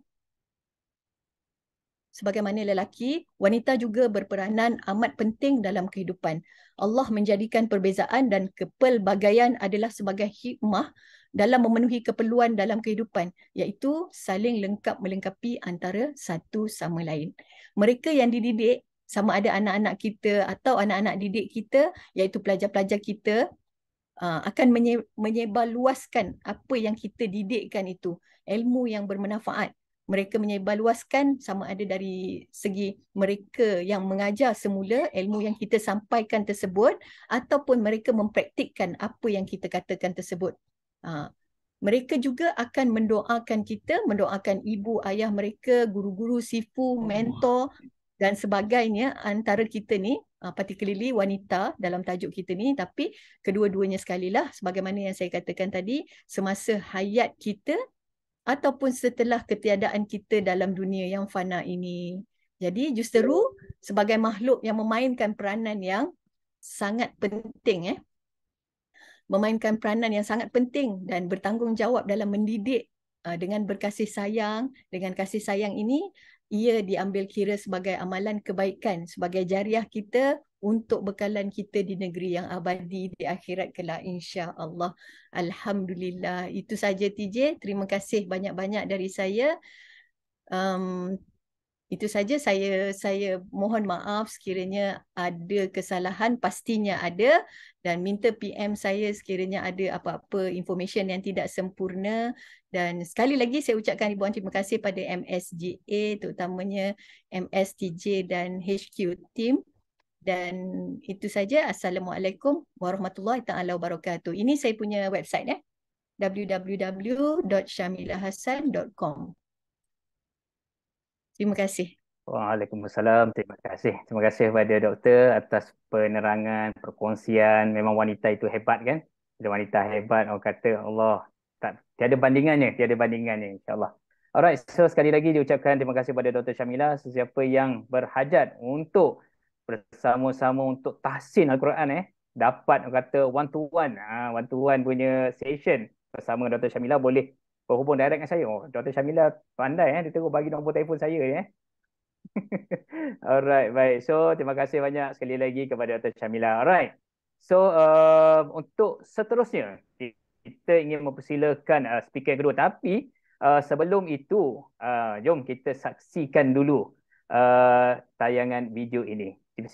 sebagaimana lelaki wanita juga berperanan amat penting dalam kehidupan Allah menjadikan perbezaan dan kepelbagaian adalah sebagai hikmah dalam memenuhi keperluan dalam kehidupan iaitu saling lengkap melengkapi antara satu sama lain mereka yang dididik sama ada anak-anak kita atau anak-anak didik kita iaitu pelajar-pelajar kita Ah, akan menyebar luaskan apa yang kita didikkan itu ilmu yang bermanfaat mereka menyebar luaskan sama ada dari segi mereka yang mengajar semula ilmu yang kita sampaikan tersebut ataupun mereka mempraktikkan apa yang kita katakan tersebut ah, mereka juga akan mendoakan kita mendoakan ibu ayah mereka guru-guru sifu mentor dan sebagainya antara kita ni uh, particularly wanita dalam tajuk kita ni tapi kedua-duanya sekali lah, sebagaimana yang saya katakan tadi semasa hayat kita ataupun setelah ketiadaan kita dalam dunia yang fana ini jadi justeru sebagai makhluk yang memainkan peranan yang sangat penting eh memainkan peranan yang sangat penting dan bertanggungjawab dalam mendidik ah, dengan berkasih sayang dengan kasih sayang ini ia diambil kira sebagai amalan kebaikan sebagai jariah kita untuk bekalan kita di negeri yang abadi di akhirat kelak insya-Allah. Alhamdulillah. Itu saja TJ. Terima kasih banyak-banyak dari saya. Um, itu saja saya saya mohon maaf sekiranya ada kesalahan pastinya ada dan minta PM saya sekiranya ada apa-apa information yang tidak sempurna dan sekali lagi saya ucapkan ribuan terima kasih pada MSGA terutamanya MSTJ dan HQ team dan itu saja assalamualaikum warahmatullahi taala wabarakatuh. Ini saya punya website eh www.shamilahasan.com Terima kasih. Waalaikumsalam. Terima kasih. Terima kasih kepada doktor atas penerangan, perkongsian. Memang wanita itu hebat kan? Bila wanita hebat, orang kata Allah tak tiada bandingannya, tiada bandingannya Insyaallah. Alright, so sekali lagi diucapkan terima kasih kepada Dr. Syamila sesiapa yang berhajat untuk bersama-sama untuk tahsin Al-Quran eh dapat kata one to one ah one to one punya session bersama Dr. Syamila boleh berhubung direct dengan saya. Oh, Dr. Syamila pandai eh. Dia terus bagi nombor telefon saya ni eh. Alright, baik. So, terima kasih banyak sekali lagi kepada Dr. Syamila. Alright. So, uh, untuk seterusnya, kita ingin mempersilakan uh, speaker yang kedua. Tapi, uh, sebelum itu, uh, jom kita saksikan dulu uh, tayangan video ini. Kita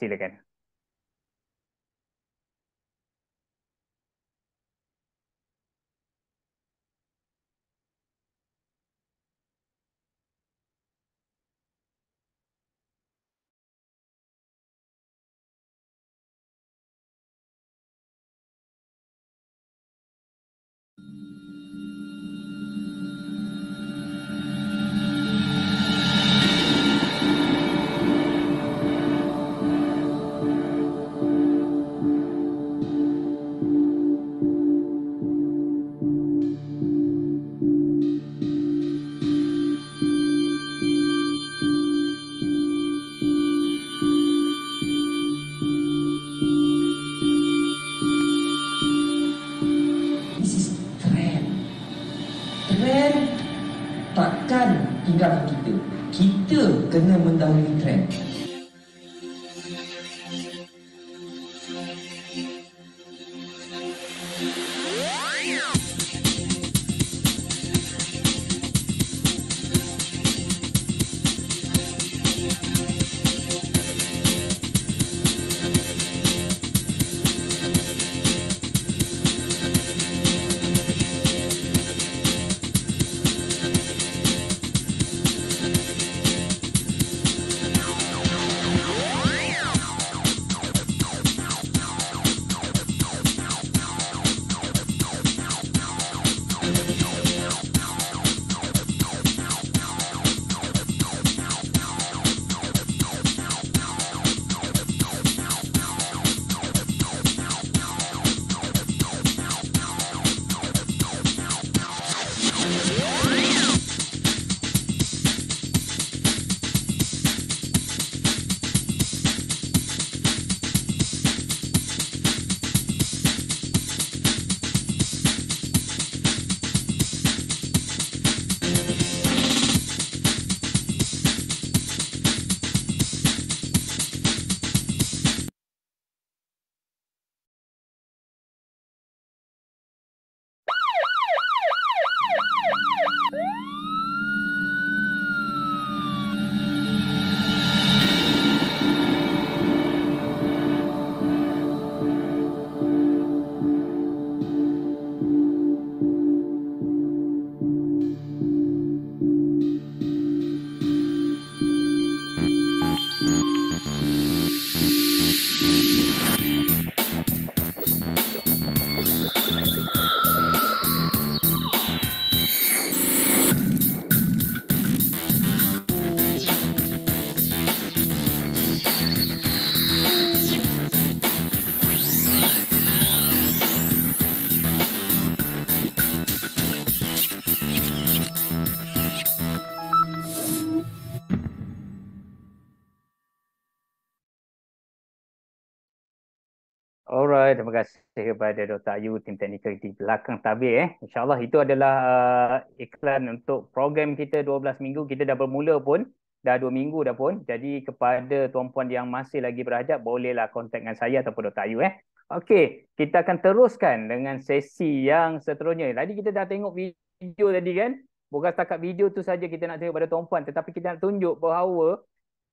terima kasih kepada Dr. Ayu, tim teknikal di belakang tabir. Eh. InsyaAllah itu adalah uh, iklan untuk program kita 12 minggu. Kita dah bermula pun, dah 2 minggu dah pun. Jadi kepada tuan-puan yang masih lagi berhajat bolehlah kontak dengan saya ataupun Dr. Ayu. Eh. Okey, kita akan teruskan dengan sesi yang seterusnya. Tadi kita dah tengok video tadi kan. Bukan setakat video tu saja kita nak tengok pada tuan-puan. Tetapi kita nak tunjuk bahawa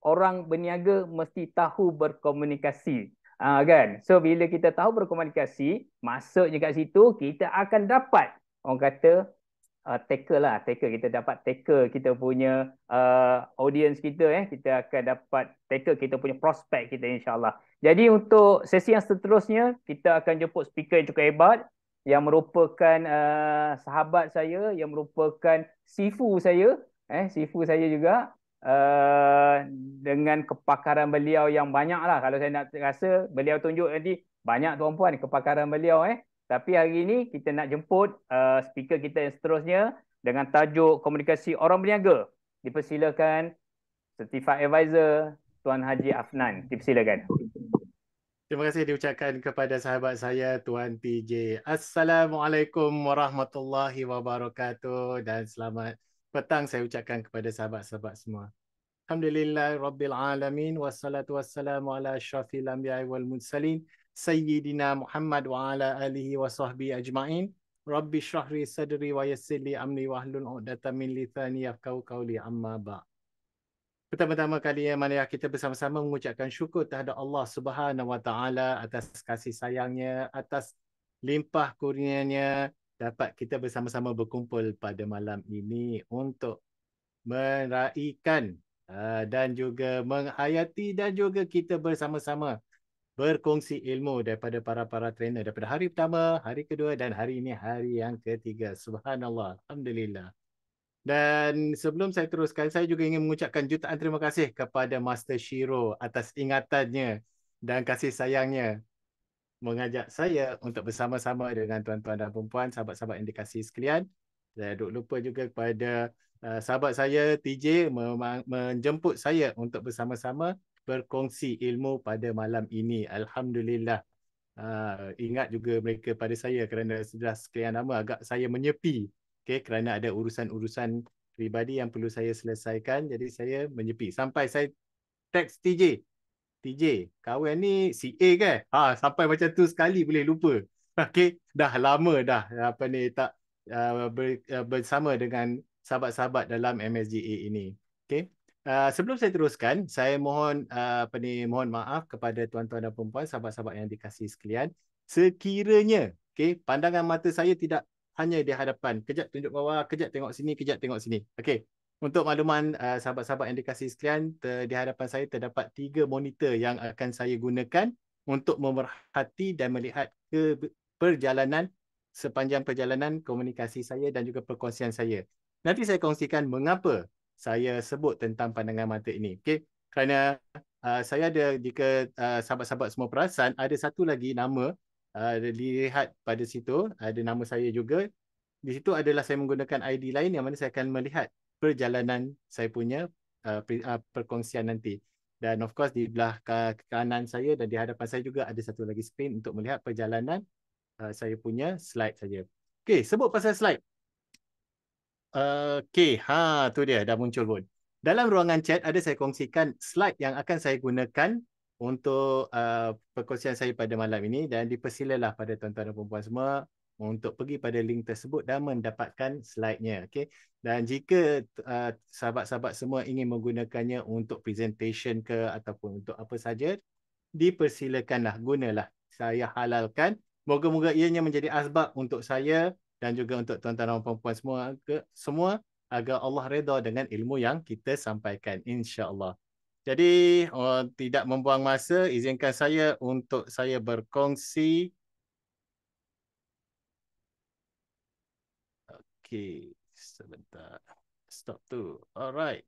orang berniaga mesti tahu berkomunikasi. Uh, kan? So bila kita tahu berkomunikasi, masuknya kat situ, kita akan dapat orang kata uh, tackle lah. Tackle. Kita dapat tackle kita punya uh, audience kita. Eh. Kita akan dapat tackle kita punya prospek kita insyaAllah. Jadi untuk sesi yang seterusnya, kita akan jemput speaker yang cukup hebat yang merupakan uh, sahabat saya, yang merupakan sifu saya. Eh, sifu saya juga. Eh, dengan kepakaran beliau yang banyak lah. Kalau saya nak rasa beliau tunjuk nanti banyak tuan-puan kepakaran beliau eh. Tapi hari ini kita nak jemput uh, speaker kita yang seterusnya dengan tajuk komunikasi orang berniaga. Dipersilakan certified advisor Tuan Haji Afnan. Dipersilakan. Terima kasih diucapkan kepada sahabat saya Tuan TJ. Assalamualaikum warahmatullahi wabarakatuh dan selamat petang saya ucapkan kepada sahabat-sahabat semua. Alhamdulillah Rabbil Alamin Wassalatu wassalamu ala syafil anbiya wal mursalin Sayyidina Muhammad wa ala alihi wa sahbihi ajma'in Rabbi syahri sadri wa yassili amni wa ahlun u'data min lithani yafkau qawli amma ba' Pertama-tama kali yang mana kita bersama-sama mengucapkan syukur terhadap Allah Subhanahu atas kasih sayangnya, atas limpah kurnianya, dapat kita bersama-sama berkumpul pada malam ini untuk meraihkan ah, dan juga menghayati dan juga kita bersama-sama berkongsi ilmu daripada para-para trainer daripada hari pertama, hari kedua dan hari ini hari yang ketiga. Subhanallah. Alhamdulillah. Dan sebelum saya teruskan, saya juga ingin mengucapkan jutaan terima kasih kepada Master Shiro atas ingatannya dan kasih sayangnya mengajak saya untuk bersama-sama dengan tuan-tuan dan puan, sahabat-sahabat yang dikasih sekalian. Saya duk lupa juga kepada uh, sahabat saya TJ menjemput saya untuk bersama-sama berkongsi ilmu pada malam ini. Alhamdulillah. Uh, ingat juga mereka pada saya kerana sudah sekian lama agak saya menyepi okay, kerana ada urusan-urusan pribadi yang perlu saya selesaikan. Jadi saya menyepi sampai saya teks TJ. TJ, kahwin ni CA kan? Ha, sampai macam tu sekali boleh lupa. Okay, dah lama dah apa ni tak uh, uh, bersama dengan sahabat-sahabat dalam MSGA ini. Okay. Uh, sebelum saya teruskan, saya mohon uh, apa ni, mohon maaf kepada tuan-tuan dan perempuan, sahabat-sahabat yang dikasih sekalian. Sekiranya okay, pandangan mata saya tidak hanya di hadapan. Kejap tunjuk bawah, kejap tengok sini, kejap tengok sini. Okay, untuk makluman uh, sahabat-sahabat yang dikasih sekalian, di hadapan saya terdapat tiga monitor yang akan saya gunakan untuk memerhati dan melihat ke perjalanan sepanjang perjalanan komunikasi saya dan juga perkongsian saya. Nanti saya kongsikan mengapa saya sebut tentang pandangan mata ini. Okay? Kerana uh, saya ada, jika uh, sahabat-sahabat semua perasan, ada satu lagi nama uh, dilihat pada situ, ada nama saya juga. Di situ adalah saya menggunakan ID lain yang mana saya akan melihat perjalanan saya punya uh, uh, perkongsian nanti. Dan of course di belah kanan saya dan di hadapan saya juga ada satu lagi screen untuk melihat perjalanan uh, saya punya slide saja. Okay, sebut pasal slide. Uh, okay, ha, tu dia dah muncul pun. Dalam ruangan chat ada saya kongsikan slide yang akan saya gunakan untuk uh, perkongsian saya pada malam ini dan dipersilalah pada tuan-tuan dan perempuan semua untuk pergi pada link tersebut dan mendapatkan slide-nya. Okay? Dan jika uh, sahabat-sahabat semua ingin menggunakannya untuk presentation ke ataupun untuk apa saja, dipersilakanlah, gunalah. Saya halalkan. Moga-moga ianya menjadi asbab untuk saya dan juga untuk tuan-tuan dan puan-puan semua, ke, semua agar Allah reda dengan ilmu yang kita sampaikan. insya Allah. Jadi, oh, tidak membuang masa, izinkan saya untuk saya berkongsi Okay, sebentar. Stop tu. Alright.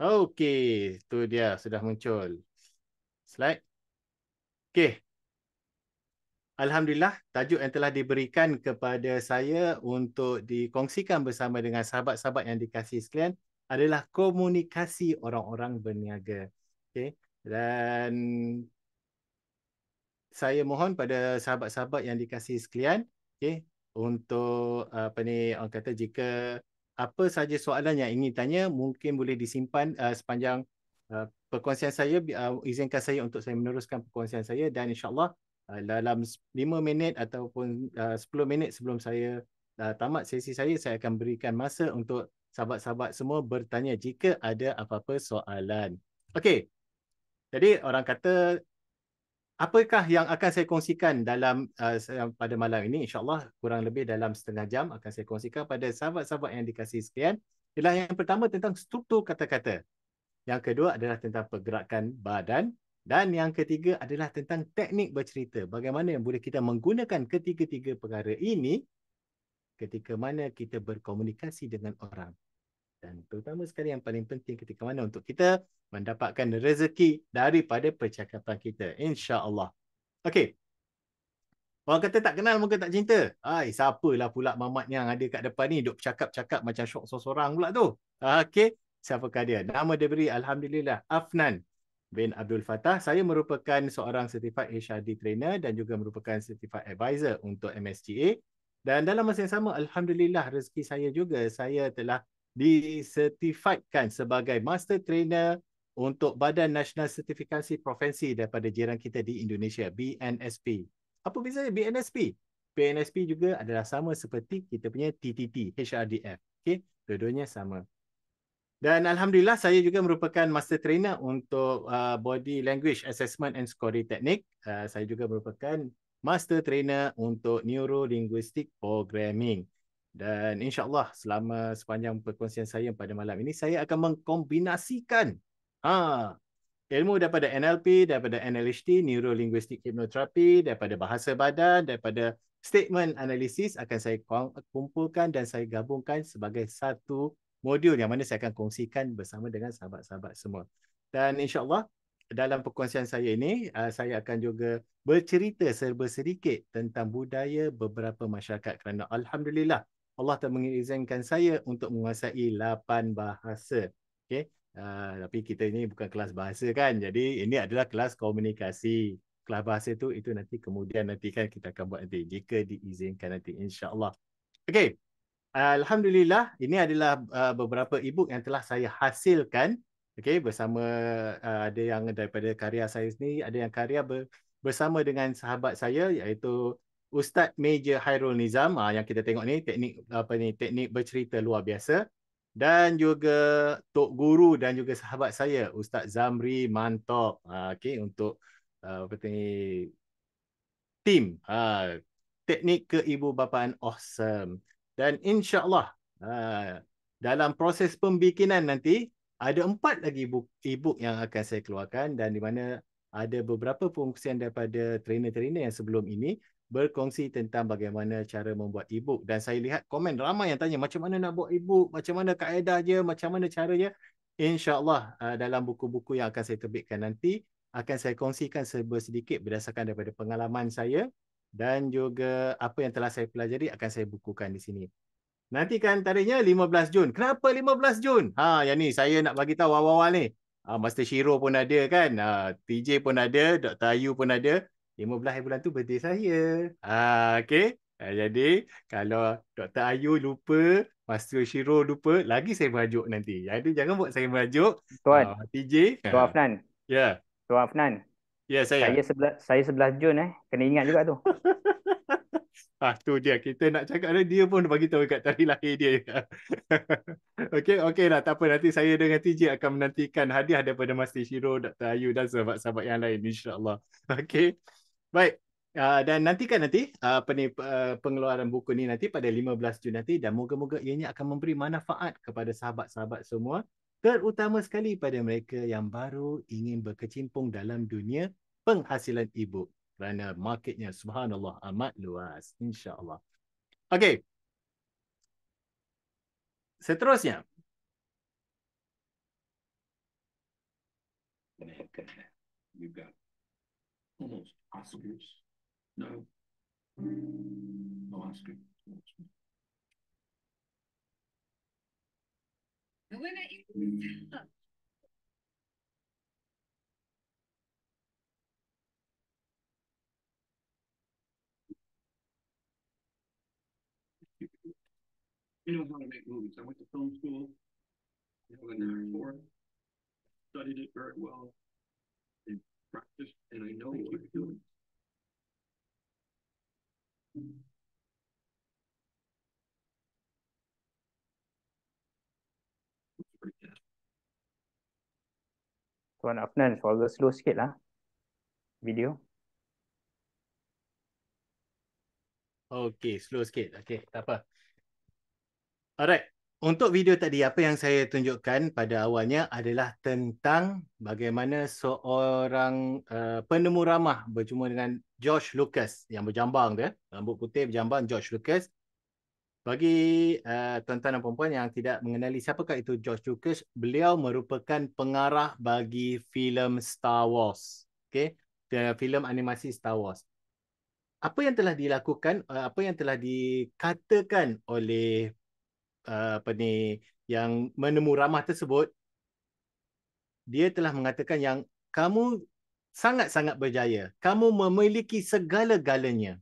Okay, tu dia sudah muncul. Slide. Okay. Alhamdulillah, tajuk yang telah diberikan kepada saya untuk dikongsikan bersama dengan sahabat-sahabat yang dikasih sekalian adalah komunikasi orang-orang berniaga. Okay. Dan saya mohon pada sahabat-sahabat yang dikasih sekalian okay, untuk apa ni orang kata jika apa saja soalan yang ingin tanya mungkin boleh disimpan uh, sepanjang uh, perkongsian saya uh, izinkan saya untuk saya meneruskan perkongsian saya dan insyaallah uh, dalam 5 minit ataupun uh, 10 minit sebelum saya uh, tamat sesi saya saya akan berikan masa untuk sahabat-sahabat semua bertanya jika ada apa-apa soalan. Okay, Jadi orang kata Apakah yang akan saya kongsikan dalam uh, pada malam ini insyaallah kurang lebih dalam setengah jam akan saya kongsikan pada sahabat-sahabat yang dikasihi sekalian ialah yang pertama tentang struktur kata-kata. Yang kedua adalah tentang pergerakan badan dan yang ketiga adalah tentang teknik bercerita. Bagaimana yang boleh kita menggunakan ketiga-tiga perkara ini ketika mana kita berkomunikasi dengan orang dan terutama sekali yang paling penting ketika mana untuk kita mendapatkan rezeki daripada percakapan kita insya Allah. okey orang kata tak kenal muka tak cinta ai siapalah pula mamat yang ada kat depan ni duk cakap-cakap macam syok seorang pula tu okey siapakah dia nama dia beri alhamdulillah afnan bin Abdul Fatah. Saya merupakan seorang certified HRD trainer dan juga merupakan certified advisor untuk MSGA. Dan dalam masa yang sama, Alhamdulillah rezeki saya juga, saya telah disertifikkan sebagai master trainer untuk Badan Nasional Sertifikasi Provinsi daripada jiran kita di Indonesia, BNSP. Apa bezanya BNSP? BNSP juga adalah sama seperti kita punya TTT, HRDF. Okay? Dua-duanya sama. Dan Alhamdulillah saya juga merupakan master trainer untuk uh, Body Language Assessment and Scoring Technique. Uh, saya juga merupakan master trainer untuk Neuro Linguistic Programming. Dan insyaAllah selama sepanjang perkongsian saya pada malam ini, saya akan mengkombinasikan ha, ilmu daripada NLP, daripada NLHT, Neuro Linguistic Hypnotherapy, daripada bahasa badan, daripada statement analisis akan saya kumpulkan dan saya gabungkan sebagai satu modul yang mana saya akan kongsikan bersama dengan sahabat-sahabat semua. Dan insyaAllah dalam perkongsian saya ini, ah, saya akan juga bercerita serba sedikit tentang budaya beberapa masyarakat kerana Alhamdulillah Allah telah mengizinkan saya untuk menguasai lapan bahasa. okay? Uh, ah, tapi kita ini bukan kelas bahasa kan. Jadi ini adalah kelas komunikasi. Kelas bahasa itu itu nanti kemudian nanti kan kita akan buat nanti jika diizinkan nanti insya-Allah. Okey. Alhamdulillah, ini adalah uh, beberapa e-book yang telah saya hasilkan okay, bersama uh, ada yang daripada karya saya sendiri, ada yang karya ber, bersama dengan sahabat saya iaitu Ustaz Major Hairul Nizam uh, yang kita tengok ni teknik apa ni teknik bercerita luar biasa dan juga tok guru dan juga sahabat saya Ustaz Zamri Mantop uh, okey untuk ah, apa ni tim ah teknik ke ibu bapaan awesome dan insyaallah uh, dalam proses pembikinan nanti ada empat lagi e-book yang akan saya keluarkan dan di mana ada beberapa pengkongsian daripada trainer-trainer yang sebelum ini berkongsi tentang bagaimana cara membuat e dan saya lihat komen ramai yang tanya macam mana nak buat e macam mana kaedah dia, macam mana caranya. Insya-Allah uh, dalam buku-buku yang akan saya terbitkan nanti akan saya kongsikan serba sedikit berdasarkan daripada pengalaman saya dan juga apa yang telah saya pelajari akan saya bukukan di sini. Nanti kan tarikhnya 15 Jun. Kenapa 15 Jun? Ha, yang ni saya nak bagi tahu awal-awal ni. Ha, Master Shiro pun ada kan. Ha, ah, TJ pun ada. Dr. Ayu pun ada. 15 bulan tu birthday saya. Ah okey. Ah, jadi kalau Dr. Ayu lupa, Master Shiro lupa, lagi saya merajuk nanti. Jadi ah, jangan buat saya merajuk. Tuan. Ah, TJ. Ah. Ya. Tuan Afnan. Ya. Yeah. Tuan Afnan. Ya yeah, saya. Saya sebelah saya sebelah Jun eh. Kena ingat juga tu. ah tu dia kita nak cakap dia, dia pun bagi tahu kat tadi lahir dia. okey okey lah tak apa nanti saya dengan TJ akan menantikan hadiah daripada Master Shiro, Dr. Ayu dan sahabat-sahabat yang lain insya-Allah. Okey. Baik. Uh, dan kan nanti uh, peni, uh, pengeluaran buku ni nanti pada 15 Jun nanti dan moga-moga ianya akan memberi manfaat kepada sahabat-sahabat semua terutama sekali pada mereka yang baru ingin berkecimpung dalam dunia penghasilan e-book kerana marketnya subhanallah amat luas insyaAllah. Okey. Seterusnya. Kena, kena. You got hmm. Ask groups? No. No ask groups. The know how to make movies. I went to film school. I have an hour for Studied it very well. It practice and I know what I'm doing. Tuan Afnan, slow sikit lah. Video. Okay, slow sikit. Okay, tak apa. Alright. Untuk video tadi, apa yang saya tunjukkan pada awalnya adalah tentang bagaimana seorang uh, penemu ramah berjumpa dengan George Lucas yang berjambang dia, ya. rambut putih berjambang George Lucas. Bagi uh, tuan-tuan dan puan yang tidak mengenali siapakah itu George Lucas, beliau merupakan pengarah bagi filem Star Wars. Okay? Filem animasi Star Wars. Apa yang telah dilakukan, eh, apa yang telah dikatakan oleh Eh, apa ni yang menemu ramah tersebut dia telah mengatakan yang kamu sangat-sangat berjaya kamu memiliki segala-galanya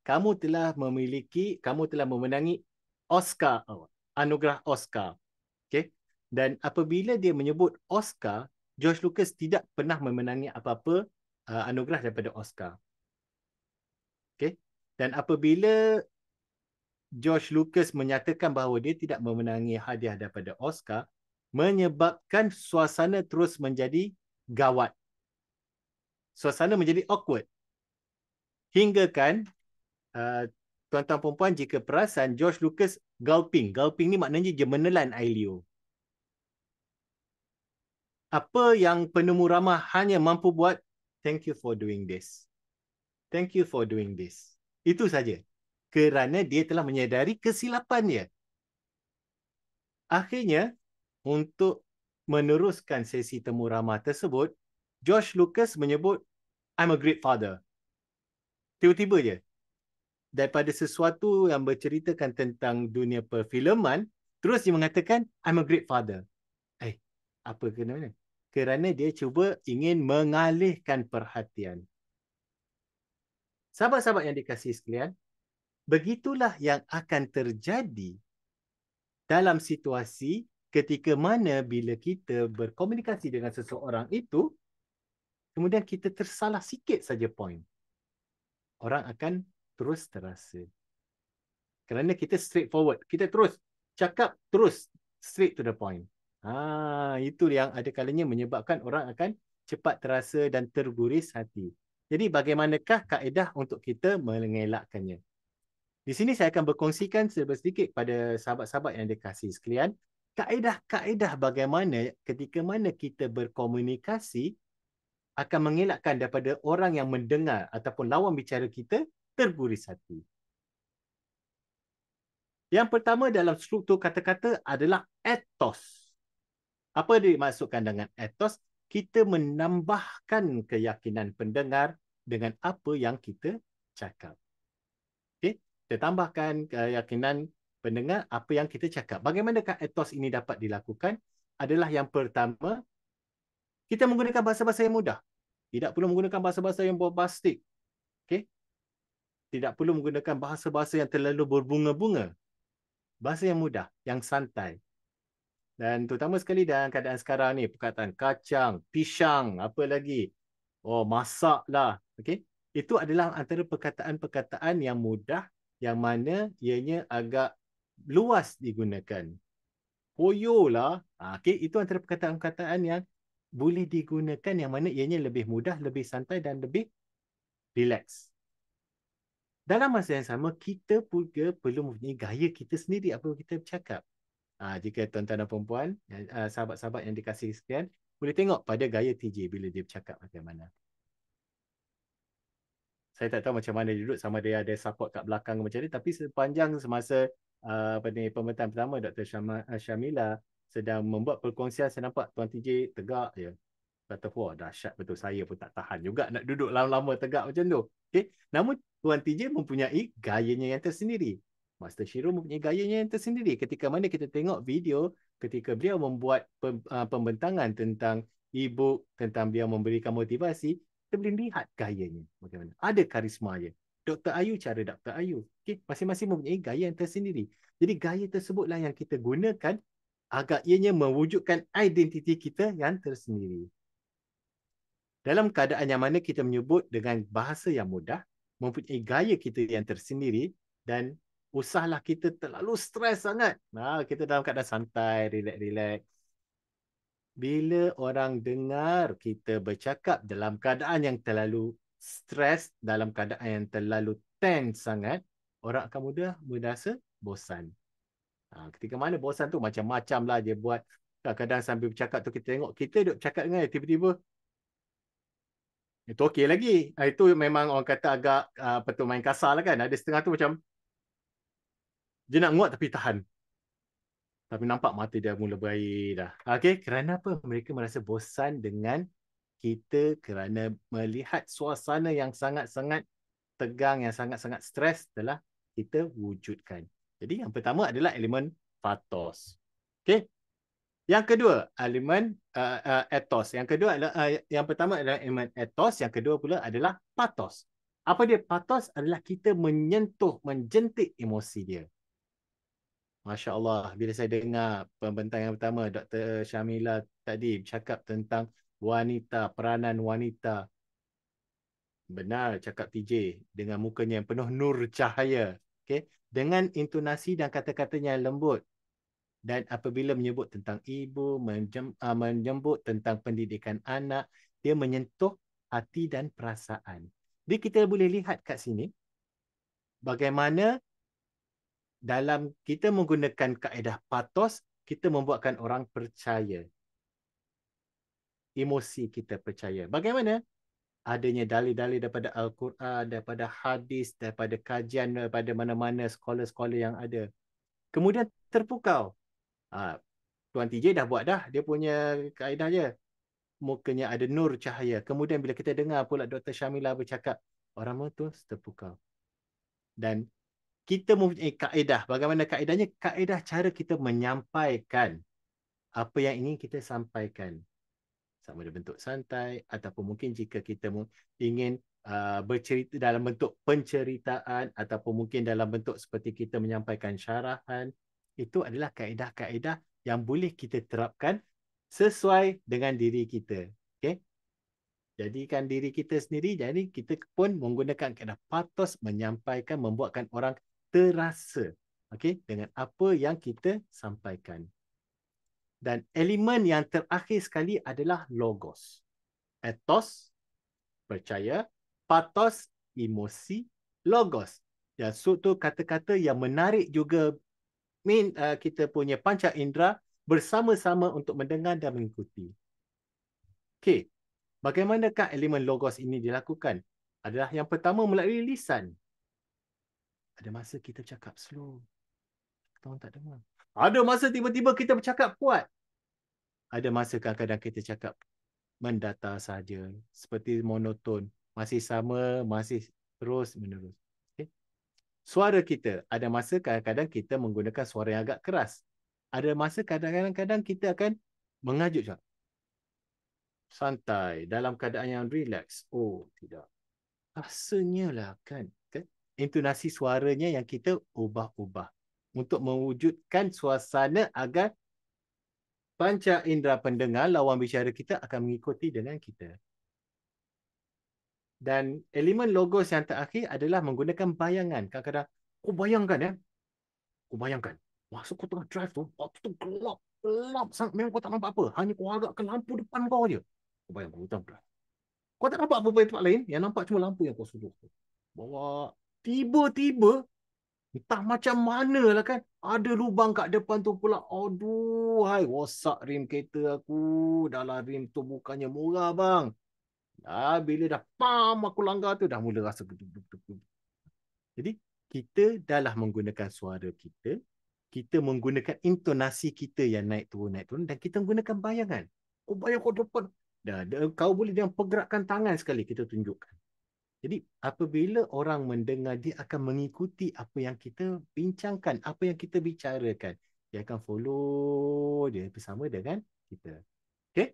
kamu telah memiliki kamu telah memenangi Oscar anugerah Oscar okey dan apabila dia menyebut Oscar George Lucas tidak pernah memenangi apa-apa uh, anugerah daripada Oscar okey dan apabila George Lucas menyatakan bahawa dia tidak memenangi hadiah daripada Oscar menyebabkan suasana terus menjadi gawat. Suasana menjadi awkward. Hinggakan uh, tuan-tuan perempuan jika perasan George Lucas gulping. Gulping ni maknanya dia menelan air liur. Apa yang penemu ramah hanya mampu buat? Thank you for doing this. Thank you for doing this. Itu saja kerana dia telah menyedari kesilapannya. Akhirnya, untuk meneruskan sesi temu ramah tersebut, George Lucas menyebut, I'm a great father. Tiba-tiba je. Daripada sesuatu yang berceritakan tentang dunia perfilman, terus dia mengatakan, I'm a great father. Eh, apa kena mana? Kerana dia cuba ingin mengalihkan perhatian. Sahabat-sahabat yang dikasih sekalian, begitulah yang akan terjadi dalam situasi ketika mana bila kita berkomunikasi dengan seseorang itu kemudian kita tersalah sikit saja point orang akan terus terasa kerana kita straight forward kita terus cakap terus straight to the point ha itu yang ada kalanya menyebabkan orang akan cepat terasa dan terguris hati jadi bagaimanakah kaedah untuk kita mengelakkannya di sini saya akan berkongsikan sedikit pada sahabat-sahabat yang dikasih sekalian kaedah-kaedah bagaimana ketika mana kita berkomunikasi akan mengelakkan daripada orang yang mendengar ataupun lawan bicara kita terguris hati. Yang pertama dalam struktur kata-kata adalah etos. Apa dimaksudkan dengan etos? Kita menambahkan keyakinan pendengar dengan apa yang kita cakap tertambahkan eh, keyakinan pendengar apa yang kita cakap. Bagaimanakah etos ini dapat dilakukan? Adalah yang pertama, kita menggunakan bahasa-bahasa yang mudah. Tidak perlu menggunakan bahasa-bahasa yang bombastik. Okay? Tidak perlu menggunakan bahasa-bahasa yang terlalu berbunga-bunga. Bahasa yang mudah, yang santai. Dan terutama sekali dalam keadaan sekarang ni, perkataan kacang, pisang, apa lagi. Oh, masaklah. Okay? Itu adalah antara perkataan-perkataan yang mudah yang mana ianya agak luas digunakan. Poyo lah. Ha, okay, itu antara perkataan-perkataan yang boleh digunakan yang mana ianya lebih mudah, lebih santai dan lebih relax. Dalam masa yang sama, kita juga perlu mempunyai gaya kita sendiri apa kita bercakap. Ha, jika tuan-tuan dan perempuan, eh, sahabat-sahabat yang dikasih sekian, boleh tengok pada gaya TJ bila dia bercakap bagaimana. Okay, saya tak tahu macam mana dia duduk sama dia ada support kat belakang macam ni tapi sepanjang semasa uh, apa ni pembentangan pertama Dr. Uh, Syamila sedang membuat perkongsian saya nampak Tuan TJ tegak je kata wah dahsyat betul saya pun tak tahan juga nak duduk lama-lama tegak macam tu okay? namun Tuan TJ mempunyai gayanya yang tersendiri Master Shiro mempunyai gayanya yang tersendiri ketika mana kita tengok video ketika beliau membuat uh, pembentangan tentang e tentang beliau memberikan motivasi kita boleh lihat gayanya macam mana. Ada karismanya. Dr. Ayu cara Dr. Ayu. Okay? Masing-masing mempunyai gaya yang tersendiri. Jadi gaya tersebutlah yang kita gunakan agar ianya mewujudkan identiti kita yang tersendiri. Dalam keadaan yang mana kita menyebut dengan bahasa yang mudah, mempunyai gaya kita yang tersendiri dan usahlah kita terlalu stres sangat. Nah, kita dalam keadaan santai, relax-relax bila orang dengar kita bercakap dalam keadaan yang terlalu stres, dalam keadaan yang terlalu tense sangat, orang akan mudah merasa bosan. Ha, ketika mana bosan tu macam-macam lah dia buat. Kadang-kadang sambil bercakap tu kita tengok, kita duduk bercakap dengan dia, tiba-tiba itu okey lagi. Ha, itu memang orang kata agak uh, main kasar lah kan. Ada setengah tu macam dia nak nguat tapi tahan. Tapi nampak mata dia mula berair dah. Okay, kerana apa mereka merasa bosan dengan kita kerana melihat suasana yang sangat-sangat tegang, yang sangat-sangat stres telah kita wujudkan. Jadi yang pertama adalah elemen pathos. Okay, Yang kedua, elemen uh, eh, uh, eh, ethos. Yang kedua adalah uh, yang pertama adalah elemen ethos, yang kedua pula adalah pathos. Apa dia pathos adalah kita menyentuh, menjentik emosi dia. Masya Allah, bila saya dengar pembentangan pertama Dr. Syamila tadi cakap tentang wanita, peranan wanita. Benar cakap TJ dengan mukanya yang penuh nur cahaya. Okay? Dengan intonasi dan kata-katanya yang lembut. Dan apabila menyebut tentang ibu, ah, menyebut tentang pendidikan anak, dia menyentuh hati dan perasaan. Jadi kita boleh lihat kat sini bagaimana dalam kita menggunakan kaedah patos, kita membuatkan orang percaya. Emosi kita percaya. Bagaimana? Adanya dalil-dalil daripada Al-Quran, daripada hadis, daripada kajian, daripada mana-mana sekolah-sekolah yang ada. Kemudian terpukau. Ha, Tuan TJ dah buat dah. Dia punya kaedah je. Mukanya ada nur cahaya. Kemudian bila kita dengar pula Dr. Syamila bercakap, orang tu terpukau. Dan kita mempunyai eh, kaedah. Bagaimana kaedahnya? Kaedah cara kita menyampaikan apa yang ingin kita sampaikan. Sama ada bentuk santai ataupun mungkin jika kita ingin uh, bercerita dalam bentuk penceritaan ataupun mungkin dalam bentuk seperti kita menyampaikan syarahan. Itu adalah kaedah-kaedah yang boleh kita terapkan sesuai dengan diri kita. Okay? Jadikan diri kita sendiri, jadi kita pun menggunakan kaedah patos menyampaikan, membuatkan orang terasa okay? dengan apa yang kita sampaikan dan elemen yang terakhir sekali adalah logos ethos percaya pathos emosi logos yang so tu kata-kata yang menarik juga min uh, kita punya panca indera bersama-sama untuk mendengar dan mengikuti Okay, bagaimanakah elemen logos ini dilakukan adalah yang pertama melalui lisan ada masa kita cakap slow. Tuan tak dengar. Ada masa tiba-tiba kita bercakap kuat. Ada masa kadang-kadang kita cakap mendata saja. Seperti monoton. Masih sama, masih terus menerus. Suara kita. Ada masa kadang-kadang kita menggunakan suara yang agak keras. Ada masa kadang-kadang kita akan mengajuk. Cakap. Santai. Dalam keadaan yang relax. Oh, tidak. Rasanya lah kan. kan? intonasi suaranya yang kita ubah-ubah untuk mewujudkan suasana agar panca indera pendengar lawan bicara kita akan mengikuti dengan kita. Dan elemen logos yang terakhir adalah menggunakan bayangan. Kadang-kadang, kau bayangkan ya. Kau bayangkan. Masa kau tengah drive tu, waktu tu gelap. Gelap sangat. Memang kau tak nampak apa. Hanya kau agak ke lampu depan kau je. Kau bayangkan, kau tak nampak apa-apa tempat lain. Yang nampak cuma lampu yang kau suruh. Bawa tiba-tiba entah macam mana lah kan ada lubang kat depan tu pula aduh hai rosak rim kereta aku dalam rim tu bukannya murah bang dah bila dah pam aku langgar tu dah mula rasa jadi kita dahlah menggunakan suara kita kita menggunakan intonasi kita yang naik turun naik turun dan kita menggunakan bayangan kau oh, bayang kau depan dah kau boleh dengan pergerakan tangan sekali kita tunjukkan jadi apabila orang mendengar dia akan mengikuti apa yang kita bincangkan, apa yang kita bicarakan. Dia akan follow dia bersama dengan kita. Okey?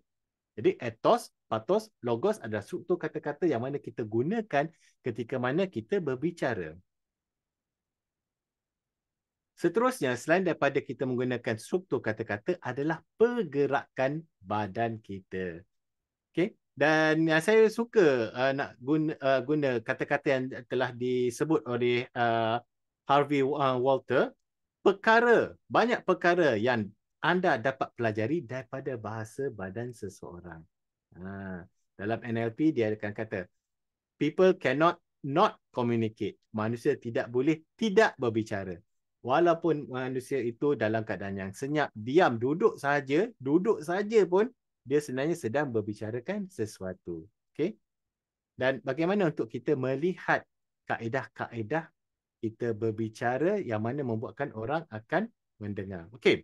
Jadi ethos, pathos, logos adalah struktur kata-kata yang mana kita gunakan ketika mana kita berbicara. Seterusnya selain daripada kita menggunakan struktur kata-kata adalah pergerakan badan kita. Okey? dan saya suka uh, nak guna, uh, guna kata-kata yang telah disebut oleh uh, Harvey uh, Walter perkara banyak perkara yang anda dapat pelajari daripada bahasa badan seseorang ha dalam NLP dia akan kata people cannot not communicate manusia tidak boleh tidak berbicara walaupun manusia itu dalam keadaan yang senyap diam duduk saja duduk saja pun dia sebenarnya sedang berbicarakan sesuatu. Okay? Dan bagaimana untuk kita melihat kaedah-kaedah kita berbicara yang mana membuatkan orang akan mendengar. Okay.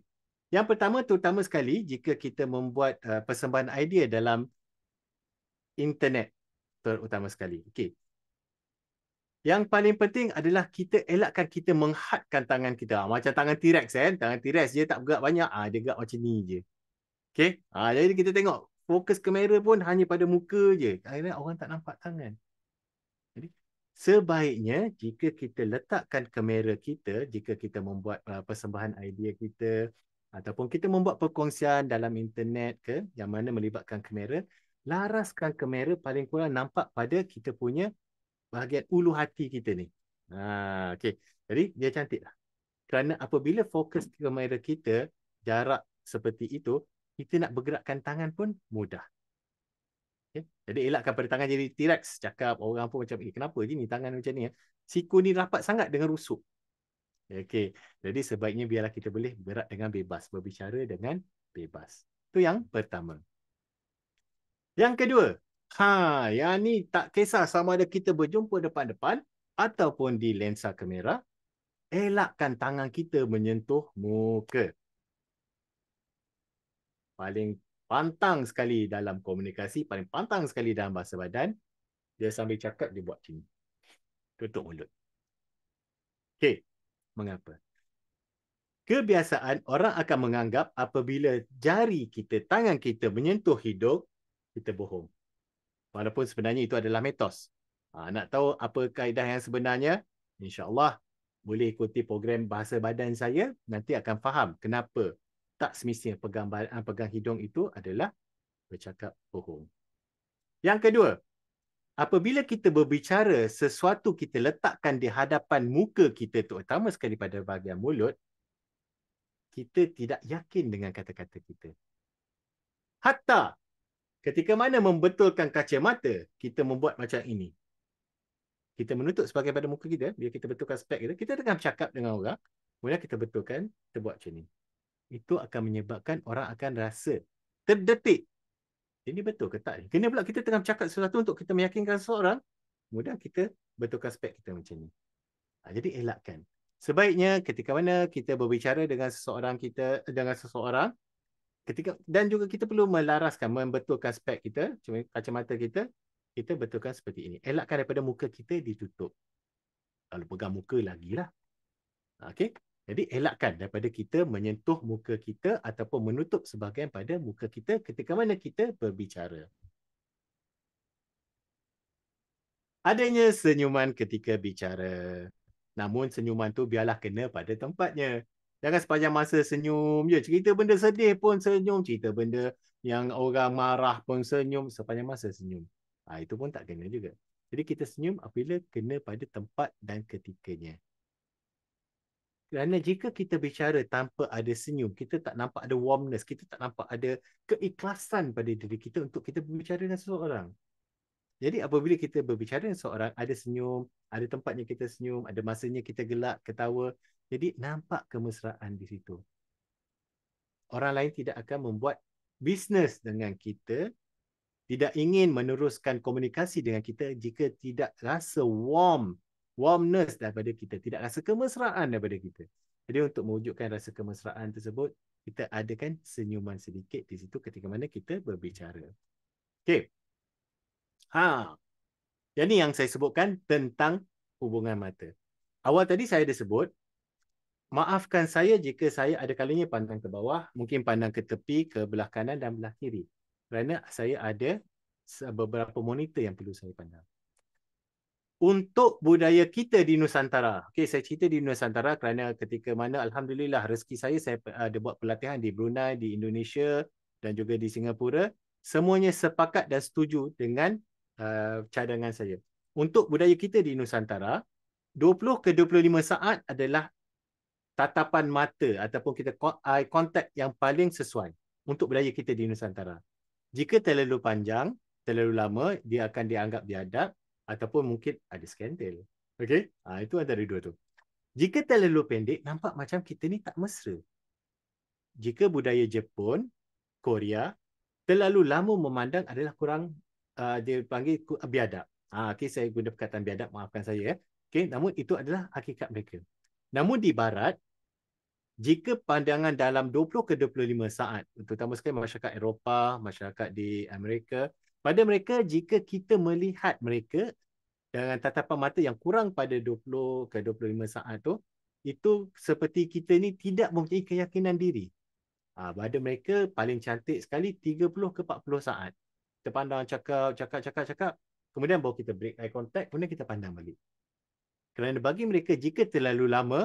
Yang pertama, terutama sekali, jika kita membuat uh, persembahan idea dalam internet terutama sekali. Okay. Yang paling penting adalah kita elakkan kita menghadkan tangan kita. Ah, macam tangan T-Rex kan? Tangan T-Rex dia tak bergerak banyak. Ah, dia gerak macam ni je. Okay. Ha, ah, jadi kita tengok fokus kamera pun hanya pada muka je. Akhirnya orang tak nampak tangan. Jadi sebaiknya jika kita letakkan kamera kita, jika kita membuat uh, persembahan idea kita ataupun kita membuat perkongsian dalam internet ke yang mana melibatkan kamera, laraskan kamera paling kurang nampak pada kita punya bahagian ulu hati kita ni. Ha, ah, okay. Jadi dia cantik lah. Kerana apabila fokus kamera kita jarak seperti itu, kita nak bergerakkan tangan pun mudah. Okay? Jadi elakkan pada tangan jadi T-Rex. Cakap orang pun macam, eh, kenapa je ni tangan macam ni? Ya? Siku ni rapat sangat dengan rusuk. Okay. Jadi sebaiknya biarlah kita boleh bergerak dengan bebas. Berbicara dengan bebas. Itu yang pertama. Yang kedua. Ha, yang ni tak kisah sama ada kita berjumpa depan-depan ataupun di lensa kamera. Elakkan tangan kita menyentuh muka paling pantang sekali dalam komunikasi, paling pantang sekali dalam bahasa badan, dia sambil cakap, dia buat macam ni. Tutup mulut. Okey, mengapa? Kebiasaan orang akan menganggap apabila jari kita, tangan kita menyentuh hidung, kita bohong. Walaupun sebenarnya itu adalah metos. Ha, nak tahu apa kaedah yang sebenarnya? InsyaAllah boleh ikuti program bahasa badan saya. Nanti akan faham kenapa tak semestinya penggambaran ah, pegang hidung itu adalah bercakap bohong. Yang kedua, apabila kita berbicara sesuatu kita letakkan di hadapan muka kita terutama sekali pada bahagian mulut, kita tidak yakin dengan kata-kata kita. Hatta ketika mana membetulkan kaca mata kita membuat macam ini. Kita menutup sebagai pada muka kita, bila kita betulkan spek kita, kita tengah bercakap dengan orang, kemudian kita betulkan, kita buat macam ini itu akan menyebabkan orang akan rasa terdetik. Ini betul ke tak? Kena pula kita tengah cakap sesuatu untuk kita meyakinkan seseorang, mudah kita betulkan spek kita macam ni. Ha, jadi elakkan. Sebaiknya ketika mana kita berbicara dengan seseorang kita dengan seseorang ketika dan juga kita perlu melaraskan membetulkan spek kita, mata kita, kita betulkan seperti ini. Elakkan daripada muka kita ditutup. Kalau pegang muka lagi lah. Ha, okay. Jadi elakkan daripada kita menyentuh muka kita ataupun menutup sebahagian pada muka kita ketika mana kita berbicara. Adanya senyuman ketika bicara. Namun senyuman tu biarlah kena pada tempatnya. Jangan sepanjang masa senyum je. Cerita benda sedih pun senyum. Cerita benda yang orang marah pun senyum. Sepanjang masa senyum. Ha, itu pun tak kena juga. Jadi kita senyum apabila kena pada tempat dan ketikanya. Kerana jika kita bicara tanpa ada senyum, kita tak nampak ada warmness, kita tak nampak ada keikhlasan pada diri kita untuk kita berbicara dengan seseorang. Jadi apabila kita berbicara dengan seseorang, ada senyum, ada tempatnya kita senyum, ada masanya kita gelak, ketawa. Jadi nampak kemesraan di situ. Orang lain tidak akan membuat bisnes dengan kita, tidak ingin meneruskan komunikasi dengan kita jika tidak rasa warm warmness daripada kita, tidak rasa kemesraan daripada kita. Jadi untuk mewujudkan rasa kemesraan tersebut, kita adakan senyuman sedikit di situ ketika mana kita berbicara. Okay, Ha. Jadi yang saya sebutkan tentang hubungan mata. Awal tadi saya ada sebut, maafkan saya jika saya ada kalanya pandang ke bawah, mungkin pandang ke tepi, ke belah kanan dan belah kiri. Kerana saya ada beberapa monitor yang perlu saya pandang untuk budaya kita di Nusantara. Okey, saya cerita di Nusantara kerana ketika mana alhamdulillah rezeki saya saya eh, ada buat pelatihan di Brunei, di Indonesia dan juga di Singapura, semuanya sepakat dan setuju dengan uh, cadangan saya. Untuk budaya kita di Nusantara, 20 ke 25 saat adalah tatapan mata ataupun kita eye contact yang paling sesuai untuk budaya kita di Nusantara. Jika terlalu panjang, terlalu lama, dia akan dianggap biadab ataupun mungkin ada skandal. Okey? Ha, itu antara dua tu. Jika terlalu pendek, nampak macam kita ni tak mesra. Jika budaya Jepun, Korea, terlalu lama memandang adalah kurang, uh, dia panggil uh, biadab. Ha, Okey, saya guna perkataan biadab, maafkan saya. Eh. Okey, namun itu adalah hakikat mereka. Namun di barat, jika pandangan dalam 20 ke 25 saat, terutama sekali masyarakat Eropah, masyarakat di Amerika, pada mereka jika kita melihat mereka dengan tatapan mata yang kurang pada 20 ke 25 saat tu itu seperti kita ni tidak mempunyai keyakinan diri ah pada mereka paling cantik sekali 30 ke 40 saat kita pandang cakap cakap cakap cakap kemudian baru kita break eye contact kemudian kita pandang balik kerana bagi mereka jika terlalu lama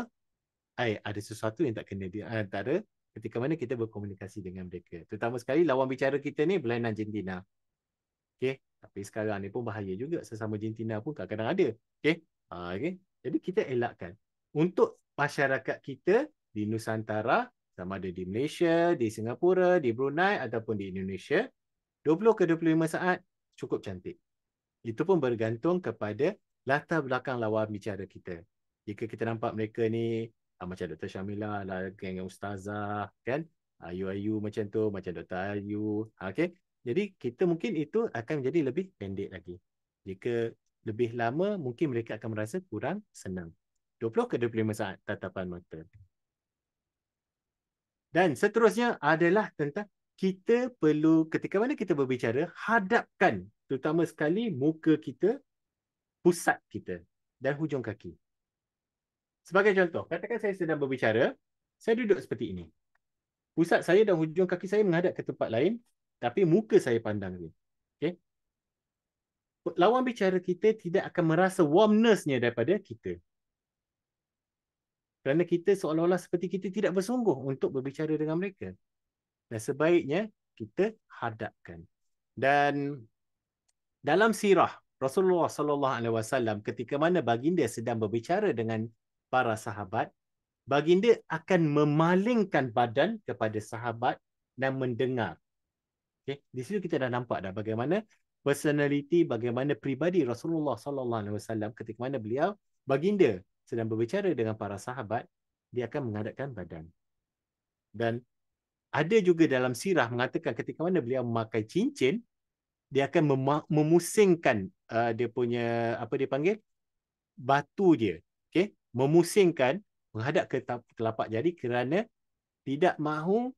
ai ada sesuatu yang tak kena di antara ah, ketika mana kita berkomunikasi dengan mereka terutama sekali lawan bicara kita ni berlainan jantina Okay. Tapi sekarang ni pun bahaya juga. Sesama jantina pun kadang-kadang ada. Okay. Ha, okay. Jadi kita elakkan. Untuk masyarakat kita di Nusantara, sama ada di Malaysia, di Singapura, di Brunei ataupun di Indonesia, 20 ke 25 saat cukup cantik. Itu pun bergantung kepada latar belakang lawan bicara kita. Jika kita nampak mereka ni ah, macam Dr. Syamila, lah, geng Ustazah, kan? Ayu-ayu ah, macam tu, macam Dr. Ayu. Ha, okay? Jadi kita mungkin itu akan menjadi lebih pendek lagi. Jika lebih lama, mungkin mereka akan merasa kurang senang. 20 ke 25 saat tatapan mata. Dan seterusnya adalah tentang kita perlu ketika mana kita berbicara, hadapkan terutama sekali muka kita, pusat kita dan hujung kaki. Sebagai contoh, katakan saya sedang berbicara, saya duduk seperti ini. Pusat saya dan hujung kaki saya menghadap ke tempat lain, tapi muka saya pandang dia. Okay? Lawan bicara kita tidak akan merasa warmnessnya daripada kita. Kerana kita seolah-olah seperti kita tidak bersungguh untuk berbicara dengan mereka. Dan sebaiknya kita hadapkan. Dan dalam sirah Rasulullah sallallahu alaihi wasallam ketika mana baginda sedang berbicara dengan para sahabat, baginda akan memalingkan badan kepada sahabat dan mendengar. Okay. Di situ kita dah nampak dah bagaimana personality, bagaimana pribadi Rasulullah Sallallahu Alaihi Wasallam ketika mana beliau baginda sedang berbicara dengan para sahabat, dia akan mengadakan badan. Dan ada juga dalam sirah mengatakan ketika mana beliau memakai cincin, dia akan mem- memusingkan uh, dia punya apa dia panggil batu dia, okay? Memusingkan menghadap ke telapak jari kerana tidak mahu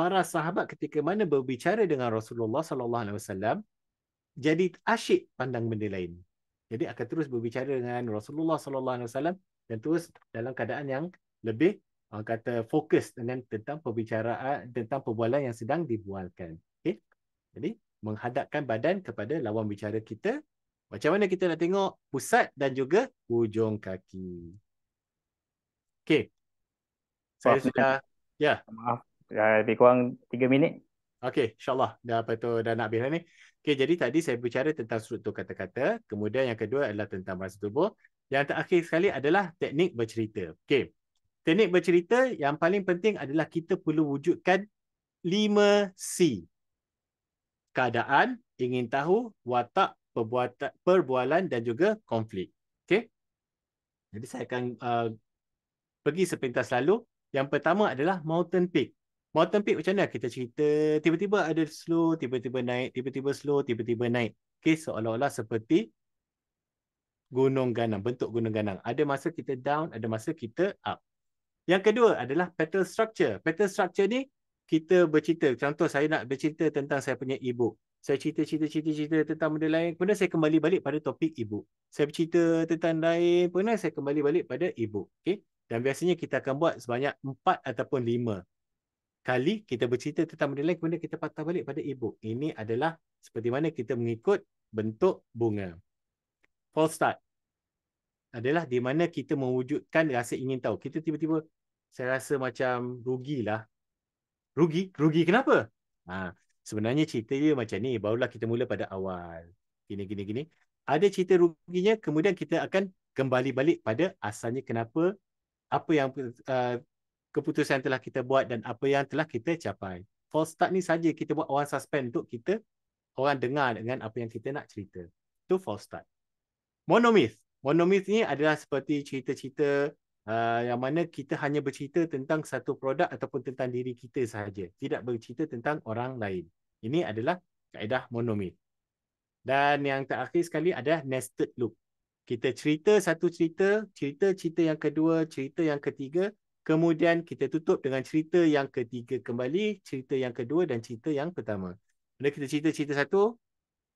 para sahabat ketika mana berbicara dengan Rasulullah sallallahu alaihi wasallam jadi asyik pandang benda lain. Jadi akan terus berbicara dengan Rasulullah sallallahu alaihi wasallam dan terus dalam keadaan yang lebih uh, kata fokus dengan tentang perbicaraan tentang perbualan yang sedang dibualkan. Okay? Jadi menghadapkan badan kepada lawan bicara kita macam mana kita nak tengok pusat dan juga hujung kaki. Okey. Saya sudah ya. Maaf uh, lebih kurang 3 minit. Okey, insyaAllah. Dah apa tu dah nak habis lah ni. Okey, jadi tadi saya bicara tentang struktur kata-kata. Kemudian yang kedua adalah tentang bahasa tubuh. Yang terakhir sekali adalah teknik bercerita. Okey. Teknik bercerita yang paling penting adalah kita perlu wujudkan 5 C. Keadaan, ingin tahu, watak, perbuatan, perbualan dan juga konflik. Okey. Jadi saya akan uh, pergi sepintas lalu. Yang pertama adalah mountain peak. Mountain peak macam mana kita cerita tiba-tiba ada slow, tiba-tiba naik, tiba-tiba slow, tiba-tiba naik. Okay, seolah-olah seperti gunung ganang, bentuk gunung ganang. Ada masa kita down, ada masa kita up. Yang kedua adalah petal structure. Petal structure ni kita bercerita. Contoh saya nak bercerita tentang saya punya ibu. Saya cerita cerita cerita cerita tentang benda lain. Kemudian saya kembali balik pada topik ibu. Saya bercerita tentang lain. Kemudian saya kembali balik pada ibu. Okay? Dan biasanya kita akan buat sebanyak empat ataupun lima kali kita bercerita tentang benda lain kemudian kita patah balik pada ibu. Ini adalah seperti mana kita mengikut bentuk bunga. False start adalah di mana kita mewujudkan rasa ingin tahu. Kita tiba-tiba saya rasa macam rugilah. Rugi? Rugi kenapa? Ha, sebenarnya cerita dia macam ni. Barulah kita mula pada awal. Gini, gini, gini. Ada cerita ruginya, kemudian kita akan kembali balik pada asalnya kenapa apa yang uh, keputusan yang telah kita buat dan apa yang telah kita capai. False start ni saja kita buat orang suspend untuk kita orang dengar dengan apa yang kita nak cerita. Itu false start. Monomyth. Monomyth ni adalah seperti cerita-cerita uh, yang mana kita hanya bercerita tentang satu produk ataupun tentang diri kita sahaja. Tidak bercerita tentang orang lain. Ini adalah kaedah monomyth. Dan yang terakhir sekali ada nested loop. Kita cerita satu cerita, cerita cerita yang kedua, cerita yang ketiga, Kemudian kita tutup dengan cerita yang ketiga kembali, cerita yang kedua dan cerita yang pertama. Kemudian kita cerita cerita satu,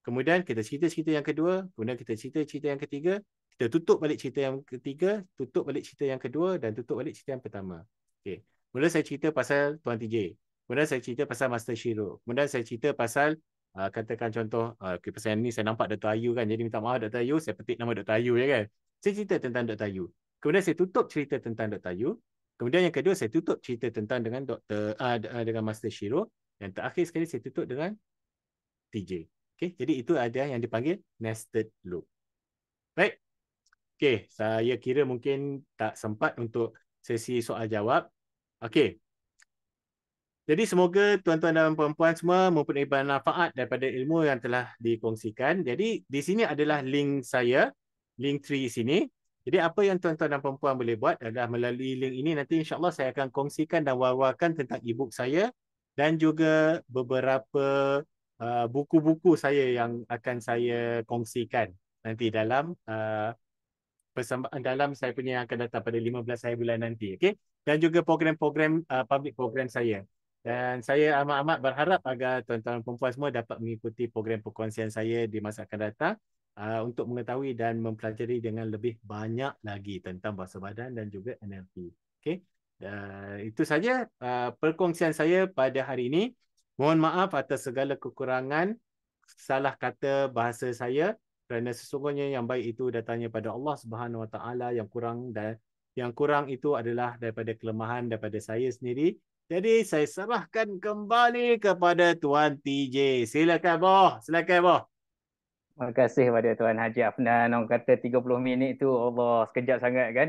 kemudian kita cerita cerita yang kedua, kemudian kita cerita cerita yang ketiga, kita tutup balik cerita yang ketiga, tutup balik cerita yang kedua dan tutup balik cerita yang pertama. Okey. Mula saya cerita pasal Tuan TJ. Kemudian saya cerita pasal Master Shiro. Kemudian saya cerita pasal uh, katakan contoh uh, ah, okay, pasal yang ni saya nampak Dr. Ayu kan. Jadi minta maaf Dr. Ayu, saya petik nama Dr. Ayu ya kan. Saya cerita tentang Dr. Ayu. Kemudian saya tutup cerita tentang Dr. Ayu. Kemudian yang kedua saya tutup cerita tentang dengan Dr uh, ah, ah, dengan Master Shiro dan terakhir sekali saya tutup dengan TJ. Okey, jadi itu ada yang dipanggil nested loop. Baik. Okey, saya kira mungkin tak sempat untuk sesi soal jawab. Okey. Jadi semoga tuan-tuan dan puan-puan semua mempunyai manfaat daripada ilmu yang telah dikongsikan. Jadi di sini adalah link saya, link tree sini. Jadi apa yang tuan-tuan dan perempuan boleh buat adalah melalui link ini nanti Insyaallah saya akan kongsikan dan wawarkan tentang e-book saya dan juga beberapa uh, buku-buku saya yang akan saya kongsikan nanti dalam uh, dalam saya punya yang akan datang pada 15 hari bulan nanti okay? dan juga program-program uh, public program saya dan saya amat-amat berharap agar tuan-tuan dan perempuan semua dapat mengikuti program perkongsian saya di masa akan datang uh, untuk mengetahui dan mempelajari dengan lebih banyak lagi tentang bahasa badan dan juga NLP. Okey. uh, itu saja uh, perkongsian saya pada hari ini. Mohon maaf atas segala kekurangan salah kata bahasa saya kerana sesungguhnya yang baik itu datangnya pada Allah Subhanahu Wa Taala yang kurang dan yang kurang itu adalah daripada kelemahan daripada saya sendiri. Jadi saya serahkan kembali kepada Tuan TJ. Silakan boh, silakan boh. Terima kasih kepada Tuan Haji Afnan. Orang kata 30 minit tu Allah sekejap sangat kan.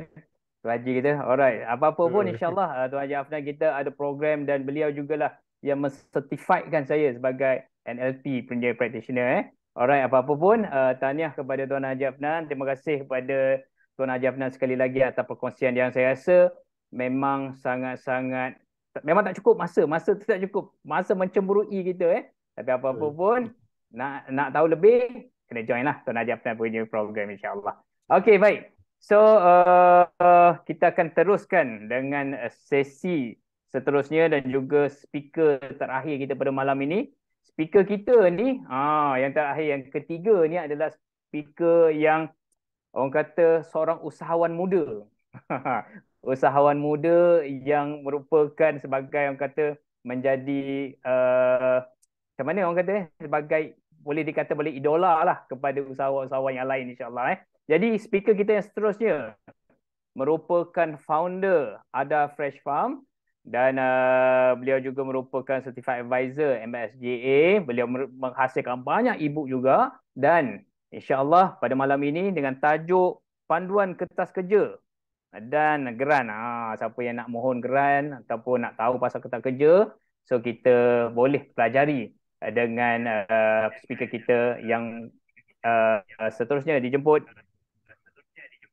Tuan Haji kita. Alright. Apa-apa pun hmm. insyaAllah uh, Tuan Haji Afnan kita ada program dan beliau juga lah yang mensertifikan saya sebagai NLP Premier Practitioner. Eh. Alright. Apa-apa pun uh, tahniah kepada Tuan Haji Afnan. Terima kasih kepada Tuan Haji Afnan sekali lagi atas perkongsian yang saya rasa memang sangat-sangat memang tak cukup masa. Masa tu tak cukup. Masa mencemburui kita eh. Tapi apa-apa hmm. pun nak nak tahu lebih kena join lah Tuan Najib Pertan punya program insyaAllah. Okay baik. So uh, uh, kita akan teruskan dengan uh, sesi seterusnya dan juga speaker terakhir kita pada malam ini. Speaker kita ni, ah, yang terakhir, yang ketiga ni adalah speaker yang orang kata seorang usahawan muda. usahawan muda yang merupakan sebagai orang kata menjadi uh, macam mana orang kata eh? sebagai boleh dikata boleh idola lah kepada usahawan-usahawan yang lain insyaAllah eh. Jadi speaker kita yang seterusnya merupakan founder Ada Fresh Farm dan uh, beliau juga merupakan certified advisor MSJA. Beliau menghasilkan banyak e juga dan insyaAllah pada malam ini dengan tajuk panduan kertas kerja dan geran. Ha, siapa yang nak mohon geran ataupun nak tahu pasal kertas kerja so kita boleh pelajari Eh, dengan uh, speaker kita yang uh, seterusnya dijemput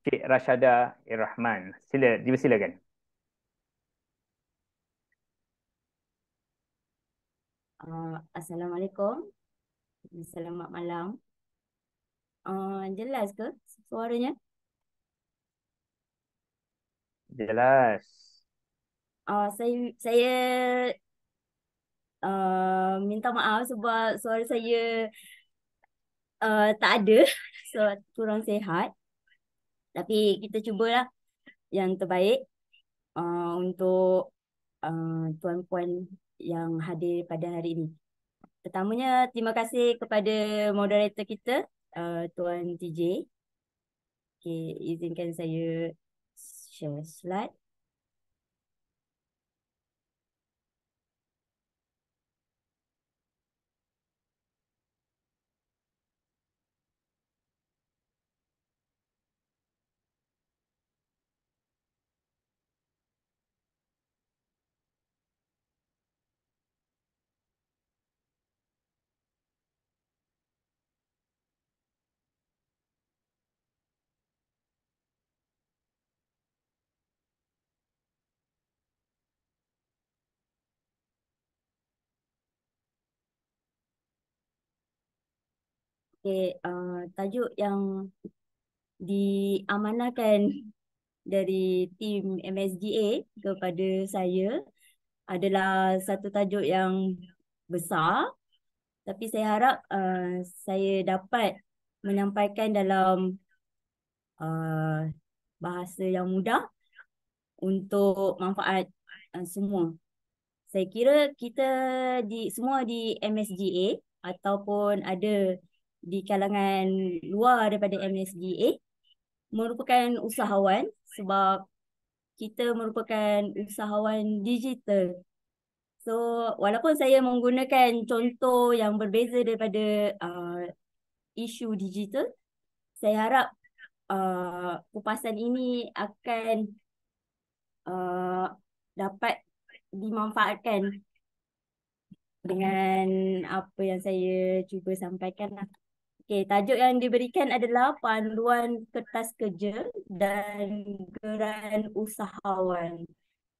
Cik Rashada Irrahman. Sila, dipersilakan. Uh, Assalamualaikum. Selamat malam. Uh, jelas ke suaranya? Jelas. Uh, saya saya uh, minta maaf sebab suara saya uh, tak ada so kurang sihat tapi kita cubalah yang terbaik uh, untuk tuan uh, tuan-puan yang hadir pada hari ini. Pertamanya terima kasih kepada moderator kita uh, Tuan TJ. Okay, izinkan saya share slide. Okay, uh, tajuk yang diamanahkan dari tim MSGA kepada saya adalah satu tajuk yang besar tapi saya harap uh, saya dapat menyampaikan dalam uh, bahasa yang mudah untuk manfaat uh, semua. Saya kira kita di semua di MSGA ataupun ada di kalangan luar daripada MSDA merupakan usahawan sebab kita merupakan usahawan digital. So walaupun saya menggunakan contoh yang berbeza daripada uh, isu digital, saya harap uh, kupasan ini akan uh, dapat dimanfaatkan dengan apa yang saya cuba sampaikan lah. Okay, tajuk yang diberikan adalah panduan kertas kerja dan geran usahawan.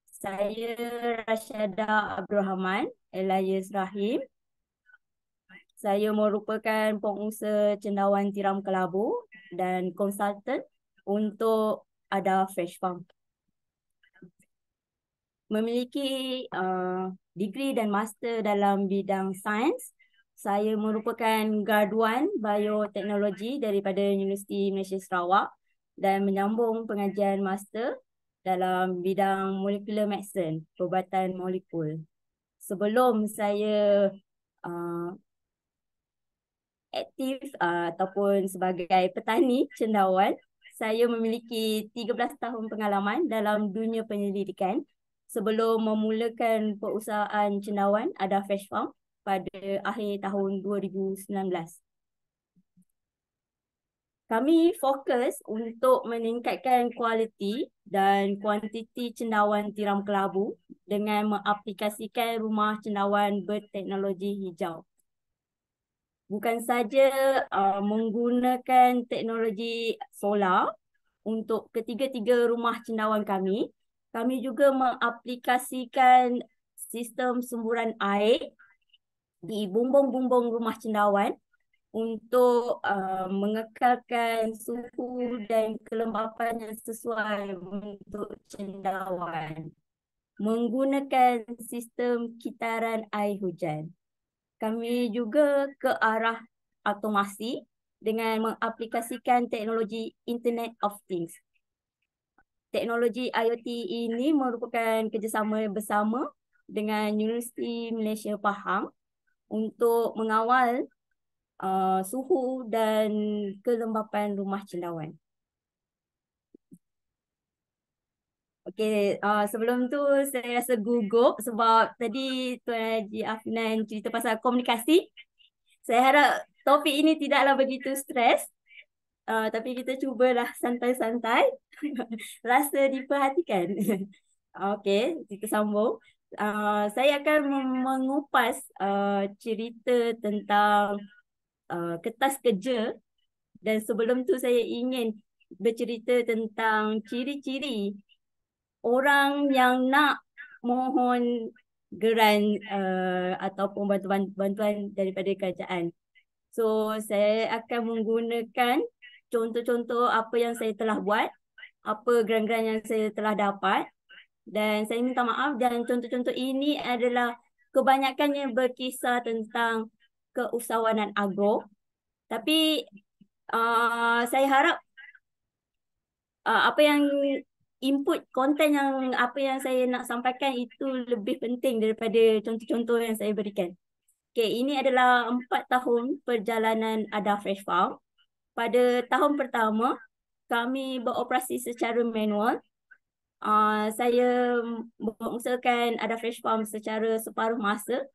Saya Rashada Abdul Rahman, Elias Rahim. Saya merupakan pengusaha cendawan tiram kelabu dan konsultan untuk ada Fresh Farm. Memiliki uh, degree dan master dalam bidang sains, saya merupakan graduan bioteknologi daripada Universiti Malaysia Sarawak dan menyambung pengajian master dalam bidang molecular medicine, perubatan molekul. Sebelum saya uh, aktif uh, ataupun sebagai petani cendawan, saya memiliki 13 tahun pengalaman dalam dunia penyelidikan. Sebelum memulakan perusahaan cendawan, ada Fresh Farm, pada akhir tahun 2019. Kami fokus untuk meningkatkan kualiti dan kuantiti cendawan tiram kelabu dengan mengaplikasikan rumah cendawan berteknologi hijau. Bukan saja uh, menggunakan teknologi solar untuk ketiga-tiga rumah cendawan kami, kami juga mengaplikasikan sistem semburan air di bumbung-bumbung rumah cendawan untuk uh, mengekalkan suhu dan kelembapan yang sesuai untuk cendawan menggunakan sistem kitaran air hujan. Kami juga ke arah automasi dengan mengaplikasikan teknologi Internet of Things. Teknologi IoT ini merupakan kerjasama bersama dengan Universiti Malaysia Pahang untuk mengawal uh, suhu dan kelembapan rumah cendawan. Okey, uh, sebelum tu saya rasa gugup sebab tadi Tuan Haji Afnan cerita pasal komunikasi. Saya harap topik ini tidaklah begitu stres. Uh, tapi kita cubalah santai-santai. rasa diperhatikan. Okey, kita sambung uh, saya akan mengupas uh, cerita tentang uh, kertas kerja dan sebelum tu saya ingin bercerita tentang ciri-ciri orang yang nak mohon geran uh, ataupun bantuan bantuan daripada kerajaan. So saya akan menggunakan contoh-contoh apa yang saya telah buat, apa geran-geran yang saya telah dapat dan saya minta maaf dan contoh-contoh ini adalah kebanyakannya berkisah tentang keusahawanan agro. Tapi uh, saya harap uh, apa yang input konten yang apa yang saya nak sampaikan itu lebih penting daripada contoh-contoh yang saya berikan. Okay, ini adalah empat tahun perjalanan Ada Fresh Farm. Pada tahun pertama, kami beroperasi secara manual uh, saya mengusahakan ada fresh form secara separuh masa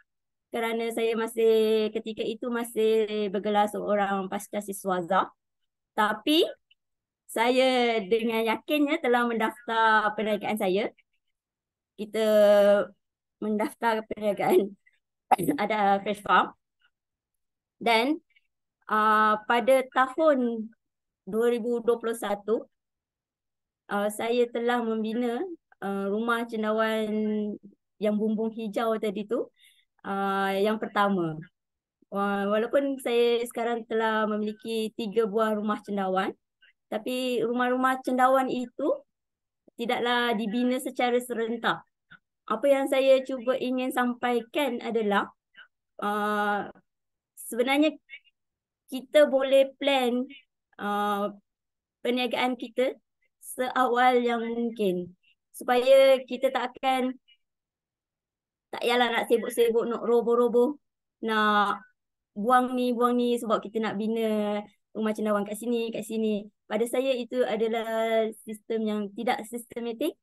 kerana saya masih ketika itu masih bergelar seorang pasca siswaza. Tapi saya dengan yakinnya telah mendaftar perniagaan saya. Kita mendaftar perniagaan ada fresh farm. Dan uh, pada tahun 2021 uh, saya telah membina uh, rumah cendawan yang bumbung hijau tadi tu uh, yang pertama. Walaupun saya sekarang telah memiliki tiga buah rumah cendawan, tapi rumah-rumah cendawan itu tidaklah dibina secara serentak. Apa yang saya cuba ingin sampaikan adalah uh, sebenarnya kita boleh plan uh, perniagaan kita seawal yang mungkin supaya kita tak akan tak yalah nak sibuk-sibuk nak robo-robo nak buang ni buang ni sebab kita nak bina rumah cendawan kat sini kat sini pada saya itu adalah sistem yang tidak sistematik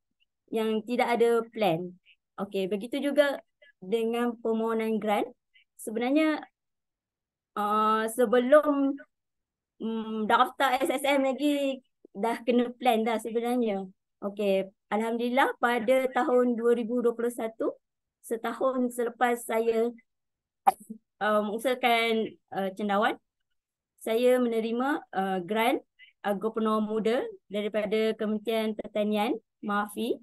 yang tidak ada plan okey begitu juga dengan permohonan grant sebenarnya uh, sebelum um, daftar SSM lagi dah kena plan dah sebenarnya. Okey, alhamdulillah pada tahun 2021 setahun selepas saya um usahakan uh, cendawan saya menerima uh, grant uh, gubernur muda daripada Kementerian Pertanian Mafi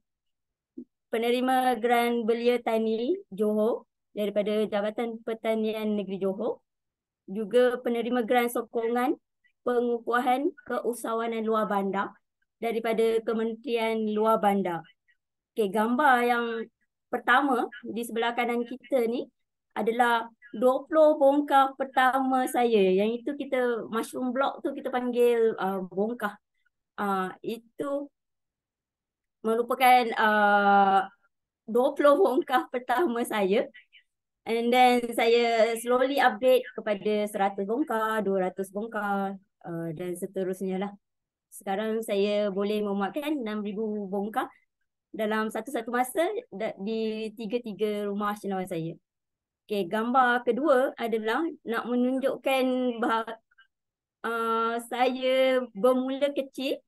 penerima grant belia tani Johor daripada Jabatan Pertanian Negeri Johor juga penerima grant sokongan pengukuhan keusahawanan luar bandar daripada Kementerian Luar Bandar. Okey, gambar yang pertama di sebelah kanan kita ni adalah 20 bongkah pertama saya. Yang itu kita mushroom block tu kita panggil uh, bongkah. Uh, itu merupakan uh, 20 bongkah pertama saya. And then saya slowly update kepada 100 bongkah, 200 bongkah, uh, dan seterusnya lah. Sekarang saya boleh memuatkan 6,000 bongkar dalam satu-satu masa di tiga-tiga rumah cendawan saya. Okay, gambar kedua adalah nak menunjukkan bahawa uh, eh, saya bermula kecil.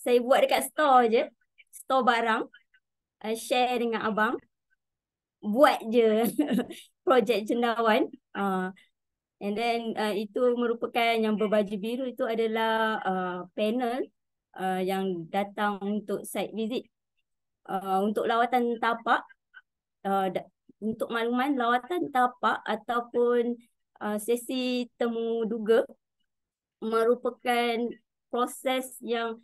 Saya buat dekat store je. Store barang. Uh, share dengan abang. Buat je projek cendawan. Uh, And then uh, itu merupakan yang berbaju biru itu adalah uh, panel uh, yang datang untuk site visit. Uh, untuk lawatan tapak, uh, da- untuk makluman lawatan tapak ataupun uh, sesi temu duga merupakan proses yang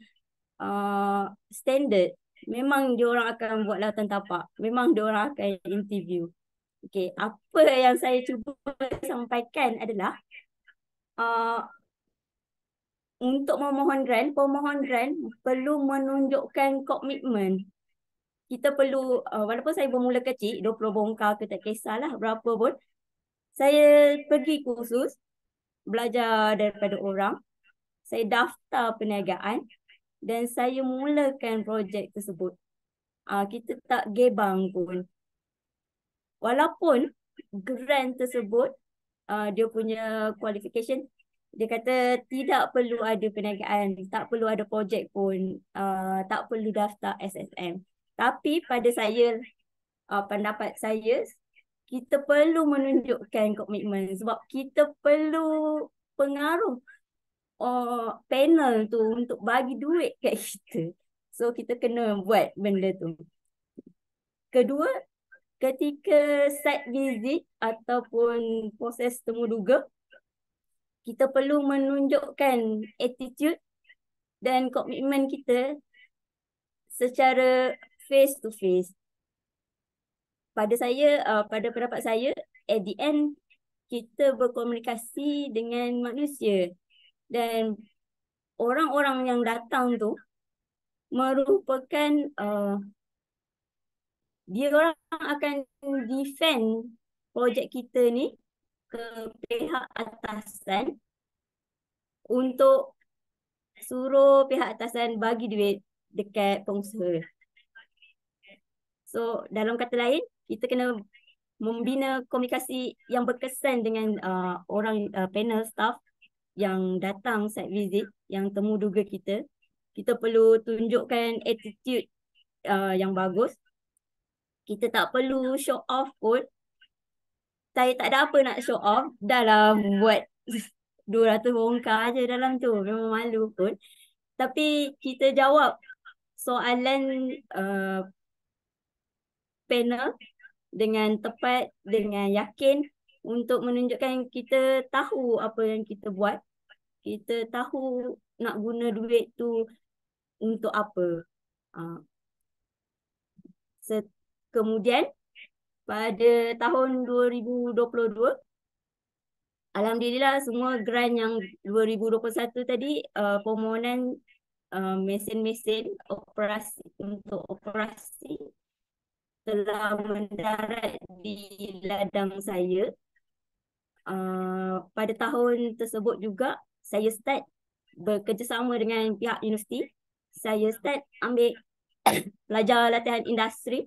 uh, standard. Memang orang akan buat lawatan tapak. Memang orang akan interview. Okay, apa yang saya cuba sampaikan adalah uh, untuk memohon grant, pemohon grant perlu menunjukkan komitmen. Kita perlu, uh, walaupun saya bermula kecil, 20 bongkar ke tak kisahlah berapa pun, saya pergi kursus, belajar daripada orang, saya daftar perniagaan dan saya mulakan projek tersebut. Uh, kita tak gebang pun walaupun grant tersebut uh, dia punya qualification dia kata tidak perlu ada perniagaan, tak perlu ada projek pun, uh, tak perlu daftar SSM. Tapi pada saya, uh, pendapat saya, kita perlu menunjukkan komitmen sebab kita perlu pengaruh uh, panel tu untuk bagi duit kat kita. So kita kena buat benda tu. Kedua, ketika site visit ataupun proses temu duga kita perlu menunjukkan attitude dan komitmen kita secara face to face pada saya uh, pada pendapat saya at the end kita berkomunikasi dengan manusia dan orang-orang yang datang tu merupakan uh, dia orang akan defend projek kita ni ke pihak atasan untuk suruh pihak atasan bagi duit dekat pengusaha. So dalam kata lain, kita kena membina komunikasi yang berkesan dengan uh, orang uh, panel staff yang datang site visit, yang temu duga kita. Kita perlu tunjukkan attitude uh, yang bagus kita tak perlu show off pun. Saya tak ada apa nak show off. Dah lah ya. buat 200 bongkar je dalam tu. Memang malu pun. Tapi kita jawab soalan uh, panel dengan tepat, dengan yakin untuk menunjukkan kita tahu apa yang kita buat. Kita tahu nak guna duit tu untuk apa. Uh, kemudian pada tahun 2022 alhamdulillah semua grant yang 2021 tadi uh, permohonan uh, mesin-mesin operasi untuk operasi telah mendarat di ladang saya uh, pada tahun tersebut juga saya start bekerjasama dengan pihak universiti saya start ambil pelajar latihan industri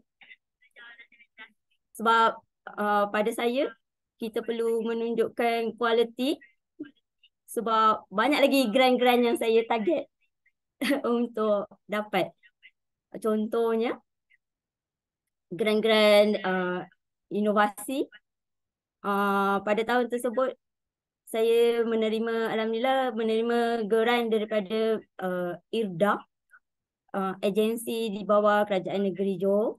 sebab uh, pada saya kita perlu menunjukkan kualiti sebab banyak lagi grand grand yang saya target untuk dapat. Contohnya grand grand uh, inovasi uh, pada tahun tersebut saya menerima alhamdulillah menerima geran daripada uh, IRDA uh, agensi di bawah kerajaan negeri Johor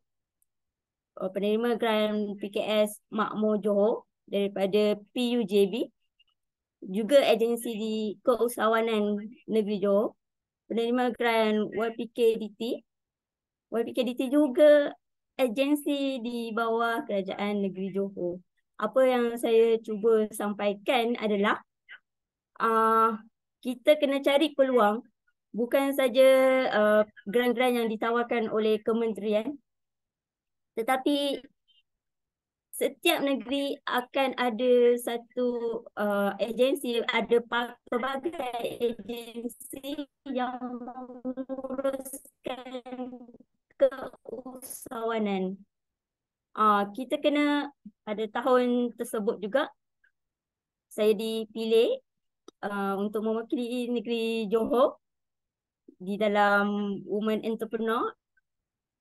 Uh, penerima grant PKS Makmo Johor daripada PUJB juga agensi di Keusahawanan Negeri Johor penerima grant YPKDT YPKDT juga agensi di bawah Kerajaan Negeri Johor apa yang saya cuba sampaikan adalah uh, kita kena cari peluang bukan saja uh, grant-grant yang ditawarkan oleh kementerian tetapi setiap negeri akan ada satu uh, agensi, ada pelbagai agensi yang menguruskan keusahawanan. Uh, kita kena pada tahun tersebut juga saya dipilih uh, untuk mewakili negeri Johor di dalam Women Entrepreneur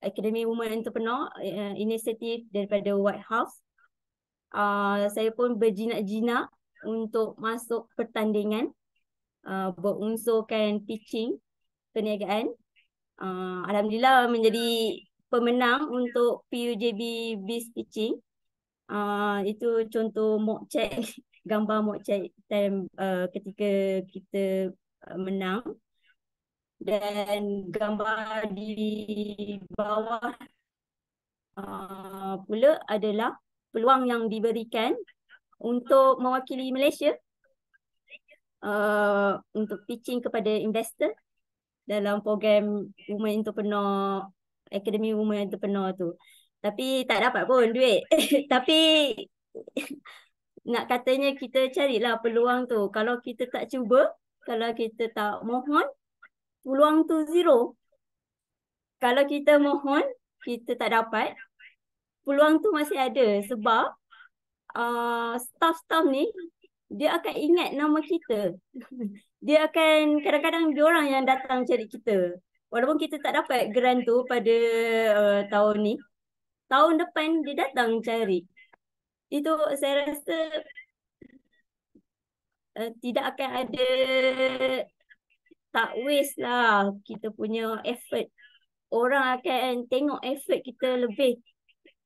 Academy Women Entrepreneur, uh, inisiatif daripada White House. Uh, saya pun berjinak-jinak untuk masuk pertandingan uh, berunsurkan pitching perniagaan. Uh, Alhamdulillah menjadi pemenang untuk PUJB Biz Pitching. Uh, itu contoh mock check, gambar mock check time uh, ketika kita uh, menang dan gambar di bawah uh, pula adalah peluang yang diberikan untuk mewakili Malaysia uh, untuk pitching kepada investor dalam program Women Entrepreneur, Academy Women Entrepreneur tu. Tapi tak dapat pun duit. Tapi nak katanya kita carilah peluang tu. Kalau kita tak cuba, kalau kita tak mohon, peluang tu zero. Kalau kita mohon, kita tak dapat. Peluang tu masih ada sebab uh, staff-staff ni dia akan ingat nama kita. dia akan kadang-kadang dia orang yang datang cari kita. Walaupun kita tak dapat grant tu pada uh, tahun ni, tahun depan dia datang cari. Itu saya rasa uh, tidak akan ada tak waste lah kita punya effort. Orang akan tengok effort kita lebih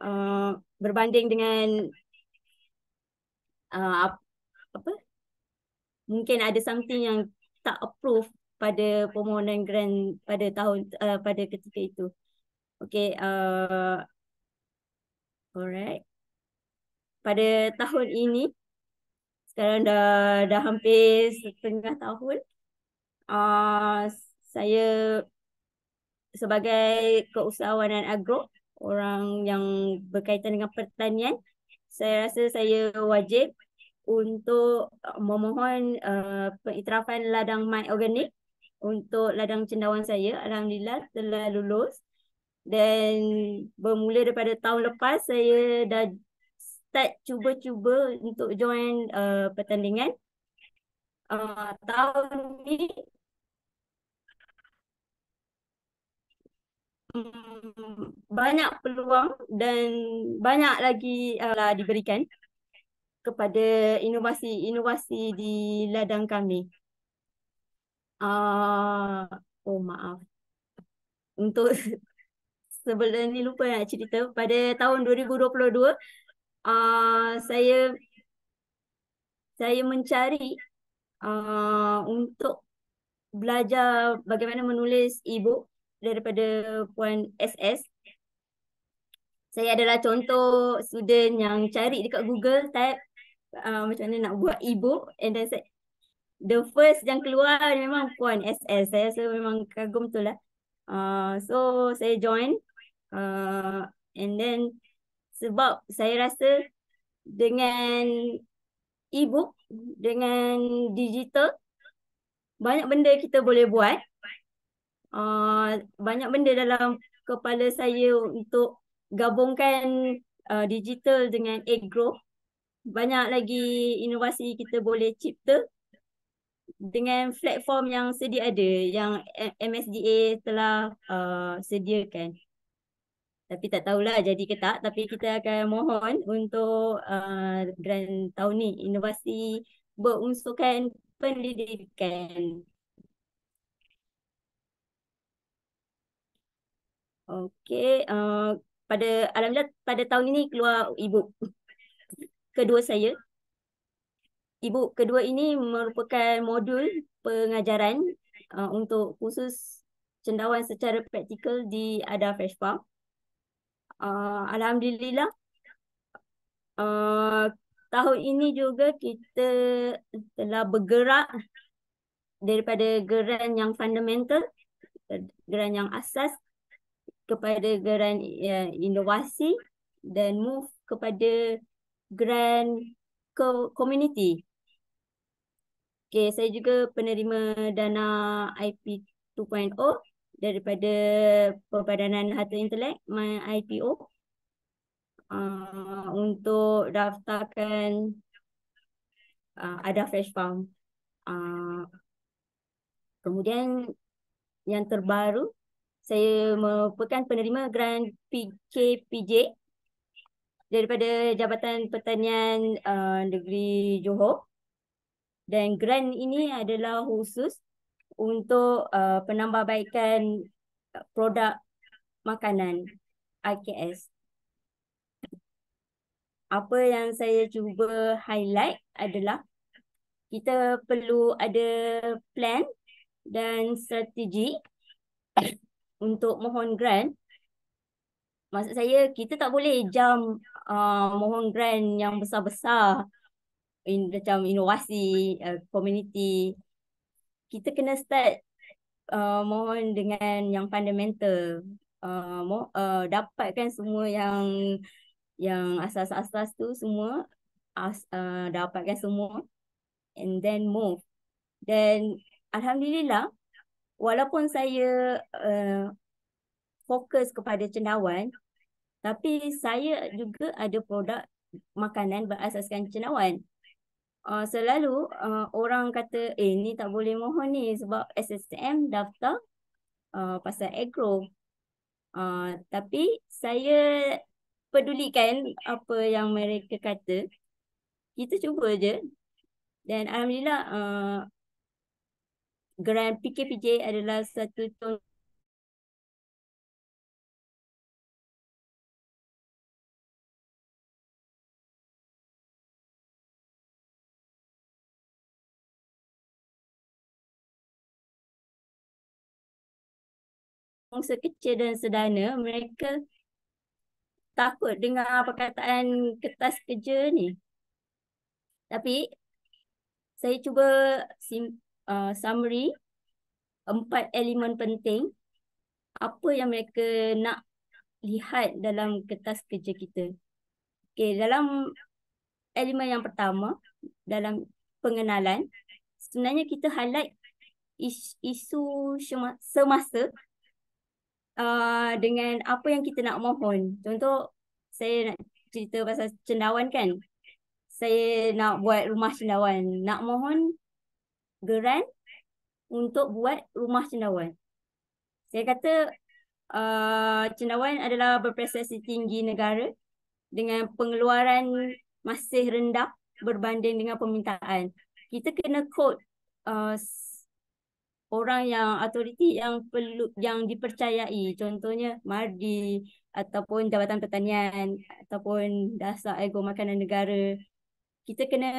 uh, berbanding dengan uh, apa? Mungkin ada something yang tak approve pada permohonan grant pada tahun uh, pada ketika itu. Okay, uh, alright. Pada tahun ini, sekarang dah dah hampir setengah tahun. Ah, saya sebagai keusahawanan agro orang yang berkaitan dengan pertanian saya rasa saya wajib untuk memohon uh, pengiktirafan ladang mai organik untuk ladang cendawan saya alhamdulillah telah lulus dan bermula daripada tahun lepas saya dah start cuba-cuba untuk join uh, pertandingan uh, tahun ni Mm, banyak peluang dan banyak lagi uh, diberikan kepada inovasi-inovasi di ladang kami. Uh, oh maaf. Untuk sebelum ni lupa nak cerita pada tahun 2022 uh, ah, saya saya mencari uh, untuk belajar bagaimana menulis e-book daripada Puan SS. Saya adalah contoh student yang cari dekat Google type uh, macam mana nak buat e-book and then the first yang keluar memang Puan SS. Saya rasa memang kagum tu lah. Uh, so saya join uh, and then sebab saya rasa dengan e-book, dengan digital banyak benda kita boleh buat uh, banyak benda dalam kepala saya untuk gabungkan uh, digital dengan agro. Banyak lagi inovasi kita boleh cipta dengan platform yang sedia ada yang MSDA telah uh, sediakan. Tapi tak tahulah jadi ke tak tapi kita akan mohon untuk uh, grant tahun ni inovasi berunsurkan pendidikan Okey, uh, pada alhamdulillah pada tahun ini keluar ibu kedua saya. Ibu kedua ini merupakan modul pengajaran uh, untuk khusus cendawan secara praktikal di Ada Fresh Farm. Uh, alhamdulillah uh, tahun ini juga kita telah bergerak daripada geran yang fundamental geran yang asas kepada geran uh, eh, inovasi dan move kepada geran ke community. Okay, saya juga penerima dana IP 2.0 daripada Perbadanan Harta Intelek, my IPO uh, ah, untuk daftarkan uh, ada fresh farm. Uh, kemudian yang terbaru saya merupakan penerima geran PKPJ daripada Jabatan Pertanian uh, Negeri Johor dan geran ini adalah khusus untuk uh, penambahbaikan produk makanan IKS. Apa yang saya cuba highlight adalah kita perlu ada plan dan strategi untuk mohon grant maksud saya kita tak boleh jam uh, mohon grant yang besar-besar in, macam inovasi uh, community kita kena start uh, mohon dengan yang fundamental uh, mo, uh, dapatkan semua yang yang asas-asas tu semua as, uh, dapatkan semua and then move then alhamdulillah walaupun saya uh, fokus kepada cendawan tapi saya juga ada produk makanan berasaskan cendawan uh, selalu uh, orang kata eh ni tak boleh mohon ni sebab SSM daftar uh, pasal agro uh, tapi saya pedulikan apa yang mereka kata kita cuba je dan alhamdulillah uh, geran PKPJ adalah satu contoh sekecil dan sederhana mereka takut dengar perkataan kertas kerja ni tapi saya cuba uh, summary empat elemen penting apa yang mereka nak lihat dalam kertas kerja kita. Okay, dalam elemen yang pertama dalam pengenalan sebenarnya kita highlight isu semasa uh, dengan apa yang kita nak mohon. Contoh saya nak cerita pasal cendawan kan. Saya nak buat rumah cendawan. Nak mohon grant untuk buat rumah cendawan. Saya kata uh, cendawan adalah berprestasi tinggi negara dengan pengeluaran masih rendah berbanding dengan permintaan. Kita kena quote uh, orang yang authority yang perlu yang dipercayai contohnya mardi ataupun jabatan pertanian ataupun dasar ego makanan negara kita kena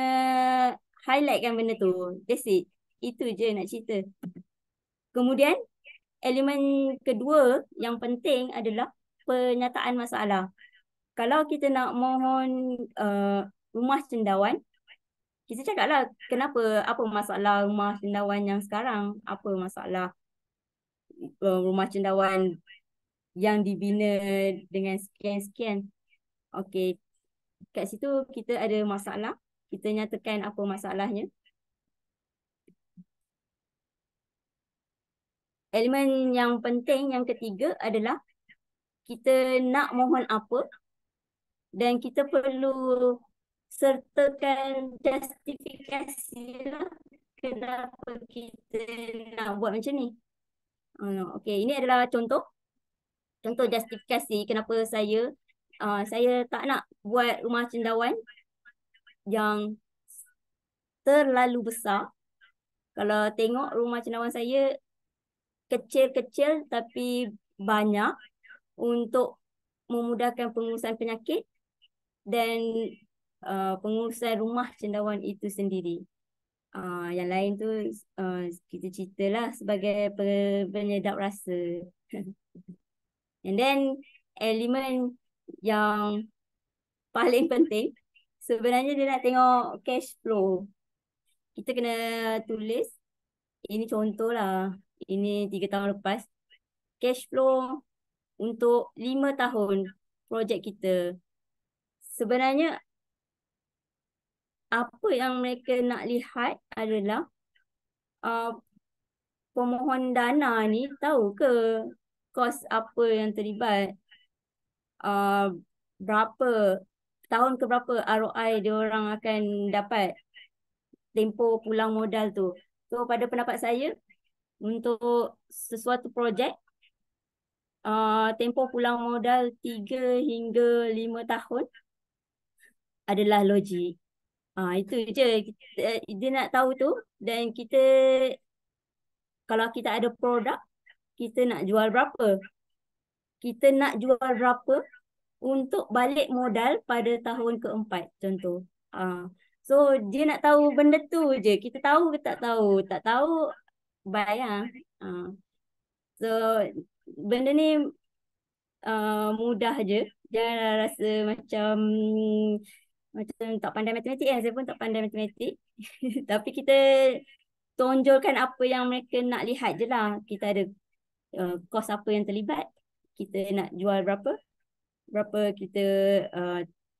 highlightkan benda tu that's itu je nak cerita. Kemudian elemen kedua yang penting adalah penyataan masalah. Kalau kita nak mohon uh, rumah cendawan, kita cakaplah kenapa, apa masalah rumah cendawan yang sekarang, apa masalah uh, rumah cendawan yang dibina dengan sekian-sekian. Okey, kat situ kita ada masalah, kita nyatakan apa masalahnya. Elemen yang penting yang ketiga adalah kita nak mohon apa dan kita perlu sertakan justifikasi lah kenapa kita nak buat macam ni. Oh, okay, ini adalah contoh. Contoh justifikasi kenapa saya uh, saya tak nak buat rumah cendawan yang terlalu besar. Kalau tengok rumah cendawan saya kecil-kecil tapi banyak untuk memudahkan pengurusan penyakit dan uh, pengurusan rumah cendawan itu sendiri. Uh, yang lain tu uh, kita ceritalah sebagai penyedap rasa. And then elemen yang paling penting sebenarnya dia nak tengok cash flow. Kita kena tulis ini contohlah ini tiga tahun lepas cash flow untuk lima tahun projek kita sebenarnya apa yang mereka nak lihat adalah uh, pemohon dana ni tahu ke kos apa yang terlibat uh, berapa tahun ke berapa ROI dia orang akan dapat tempo pulang modal tu so pada pendapat saya untuk sesuatu projek uh, tempoh pulang modal 3 hingga 5 tahun adalah logik. Uh, ah, itu je kita, dia nak tahu tu dan kita kalau kita ada produk kita nak jual berapa? Kita nak jual berapa untuk balik modal pada tahun keempat contoh. Uh, so dia nak tahu benda tu je. Kita tahu ke tak tahu? Tak tahu bye lah. Uh. So benda ni uh, mudah je. Jangan lah rasa macam macam tak pandai matematik eh. Saya pun tak pandai matematik. Tapi kita tonjolkan apa yang mereka nak lihat je lah. Kita ada uh, kos apa yang terlibat. Kita nak jual berapa. Berapa kita uh,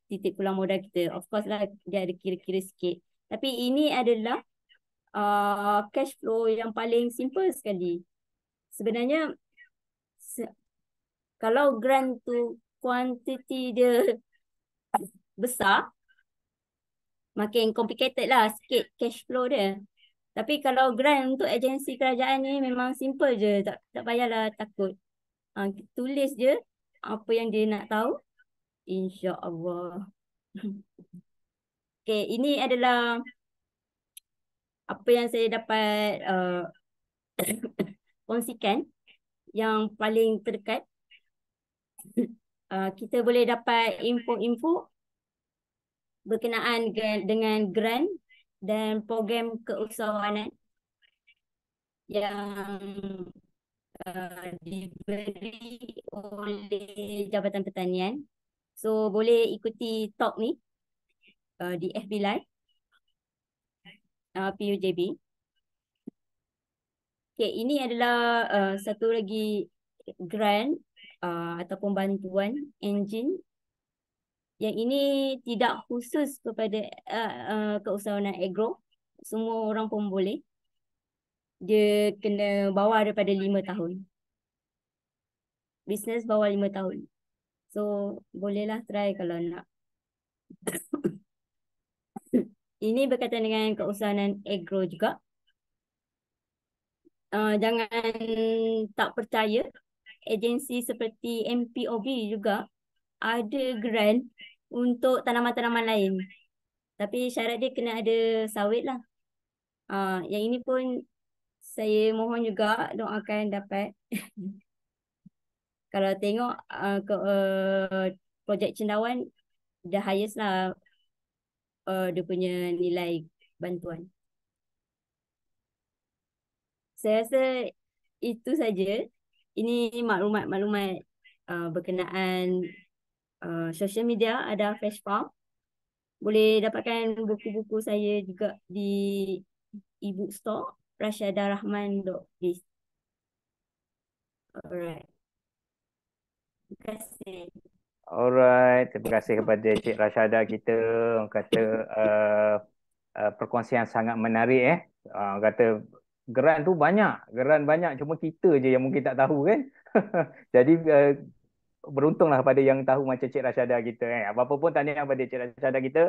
titik pulang modal kita. Of course lah dia ada kira-kira sikit. Tapi ini adalah uh, cash flow yang paling simple sekali. Sebenarnya se- kalau grant tu quantity dia besar makin complicated lah sikit cash flow dia. Tapi kalau grant untuk agensi kerajaan ni memang simple je. Tak, tak payahlah takut. Ha, tulis je apa yang dia nak tahu. InsyaAllah. okay, ini adalah apa yang saya dapat uh, kongsikan yang paling terdekat uh, kita boleh dapat info-info berkenaan dengan grant dan program keusahawanan yang uh, diberi oleh Jabatan Pertanian. So boleh ikuti talk ni uh, di FB Live uh, PUJB. Okay, ini adalah uh, satu lagi grant uh, ataupun bantuan engine yang ini tidak khusus kepada uh, uh, keusahawanan agro. Semua orang pun boleh. Dia kena bawah daripada lima tahun. bisnes bawah lima tahun. So, bolehlah try kalau nak. ini berkaitan dengan keusahanan agro juga. Uh, jangan tak percaya agensi seperti MPOB juga ada grant untuk tanaman-tanaman lain. Tapi syarat dia kena ada sawit lah. Uh, yang ini pun saya mohon juga doakan dapat. Kalau tengok uh, ke, uh, projek cendawan, the highest lah uh, dia punya nilai bantuan. Saya rasa itu saja. Ini maklumat-maklumat uh, berkenaan uh, social media ada Fresh Farm. Boleh dapatkan buku-buku saya juga di e-book store rasyadarahman.biz. Alright. Terima kasih. Alright, terima kasih kepada Cik Rashada kita. Orang kata uh, uh, perkongsian sangat menarik eh. Uh, orang kata geran tu banyak, geran banyak cuma kita je yang mungkin tak tahu kan. Jadi uh, beruntunglah pada yang tahu macam Cik Rashada kita eh. Apa-apa pun tanya kepada Cik Rashada kita.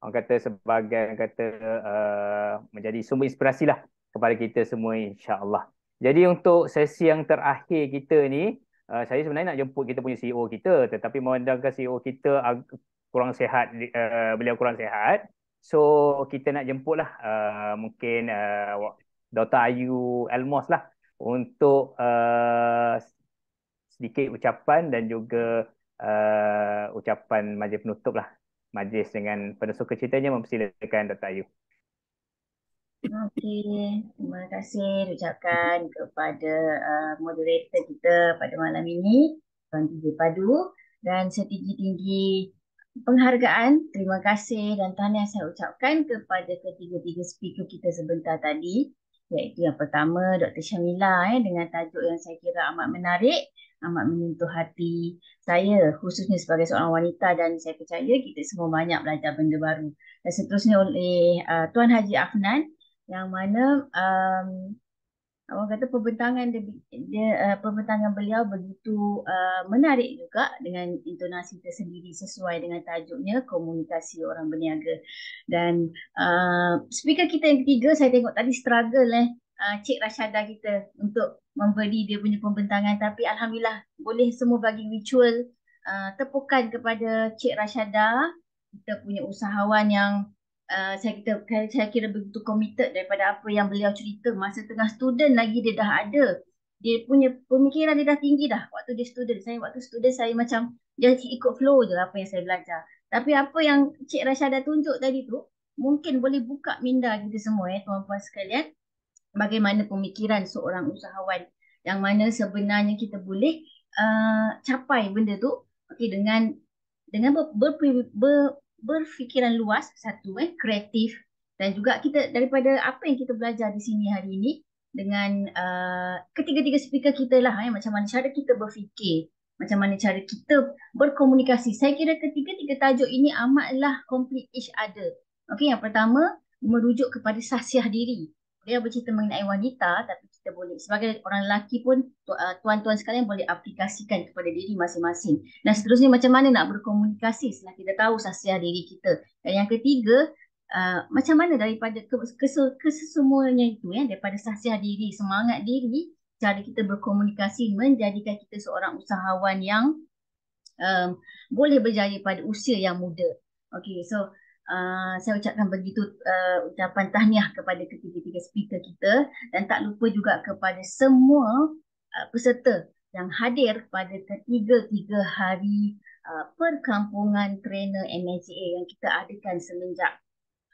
Orang kata sebagai orang kata uh, menjadi sumber inspirasi lah kepada kita semua insya-Allah. Jadi untuk sesi yang terakhir kita ni, uh, saya sebenarnya nak jemput kita punya CEO kita tetapi memandangkan CEO kita kurang sehat, uh, beliau kurang sehat, so kita nak jemputlah uh, mungkin uh, Dr. Ayu Elmos lah untuk uh, sedikit ucapan dan juga uh, ucapan majlis penutup lah majlis dengan penutup ceritanya mempersilakan Dr. Ayu Okey, terima kasih ucapkan kepada uh, moderator kita pada malam ini, Tuan DJ Padu dan setinggi-tinggi penghargaan, terima kasih dan tahniah saya ucapkan kepada ketiga-tiga speaker kita sebentar tadi iaitu yang pertama Dr. Syamila eh, dengan tajuk yang saya kira amat menarik amat menyentuh hati saya khususnya sebagai seorang wanita dan saya percaya kita semua banyak belajar benda baru dan seterusnya oleh uh, Tuan Haji Afnan yang mana um, orang kata pembentangan dia, dia uh, pembentangan beliau begitu uh, menarik juga dengan intonasi tersendiri sesuai dengan tajuknya komunikasi orang berniaga dan uh, speaker kita yang ketiga saya tengok tadi struggle eh uh, Cik Rashada kita untuk memberi dia punya pembentangan tapi Alhamdulillah boleh semua bagi ritual uh, tepukan kepada Cik Rashada kita punya usahawan yang Eh, saya kira, saya, saya kira begitu committed daripada apa yang beliau cerita masa tengah student lagi dia dah ada dia punya pemikiran dia dah tinggi dah waktu dia student saya waktu student saya macam dia ikut flow je apa yang saya belajar tapi apa yang Cik Rashada tunjuk tadi tu mungkin boleh buka minda kita semua ya eh, tuan-tuan sekalian bagaimana pemikiran seorang usahawan yang mana sebenarnya kita boleh uh, capai benda tu okay, dengan dengan ber, ber, ber, berfikiran luas satu eh kreatif dan juga kita daripada apa yang kita belajar di sini hari ini dengan uh, ketiga-tiga speaker kita lah eh macam mana cara kita berfikir macam mana cara kita berkomunikasi saya kira ketiga-tiga tajuk ini amatlah complete each other okey yang pertama merujuk kepada sahsiah diri dia bercerita mengenai wanita tapi kita boleh sebagai orang lelaki pun ah, tuan-tuan sekalian boleh aplikasikan kepada diri masing-masing. Dan seterusnya macam mana nak berkomunikasi setelah kita tahu sasiah diri kita. Dan yang ketiga, uh, macam mana daripada kesesemuanya itu ya, daripada sasiah diri, semangat diri, cara kita berkomunikasi menjadikan kita seorang usahawan yang um, boleh berjaya pada usia yang muda. Okay, so Ah, saya ucapkan begitu uh, ucapan tahniah kepada ketiga-tiga speaker kita dan tak lupa juga kepada semua uh, peserta yang hadir pada ketiga-tiga hari uh, perkampungan trainer MSA yang kita adakan semenjak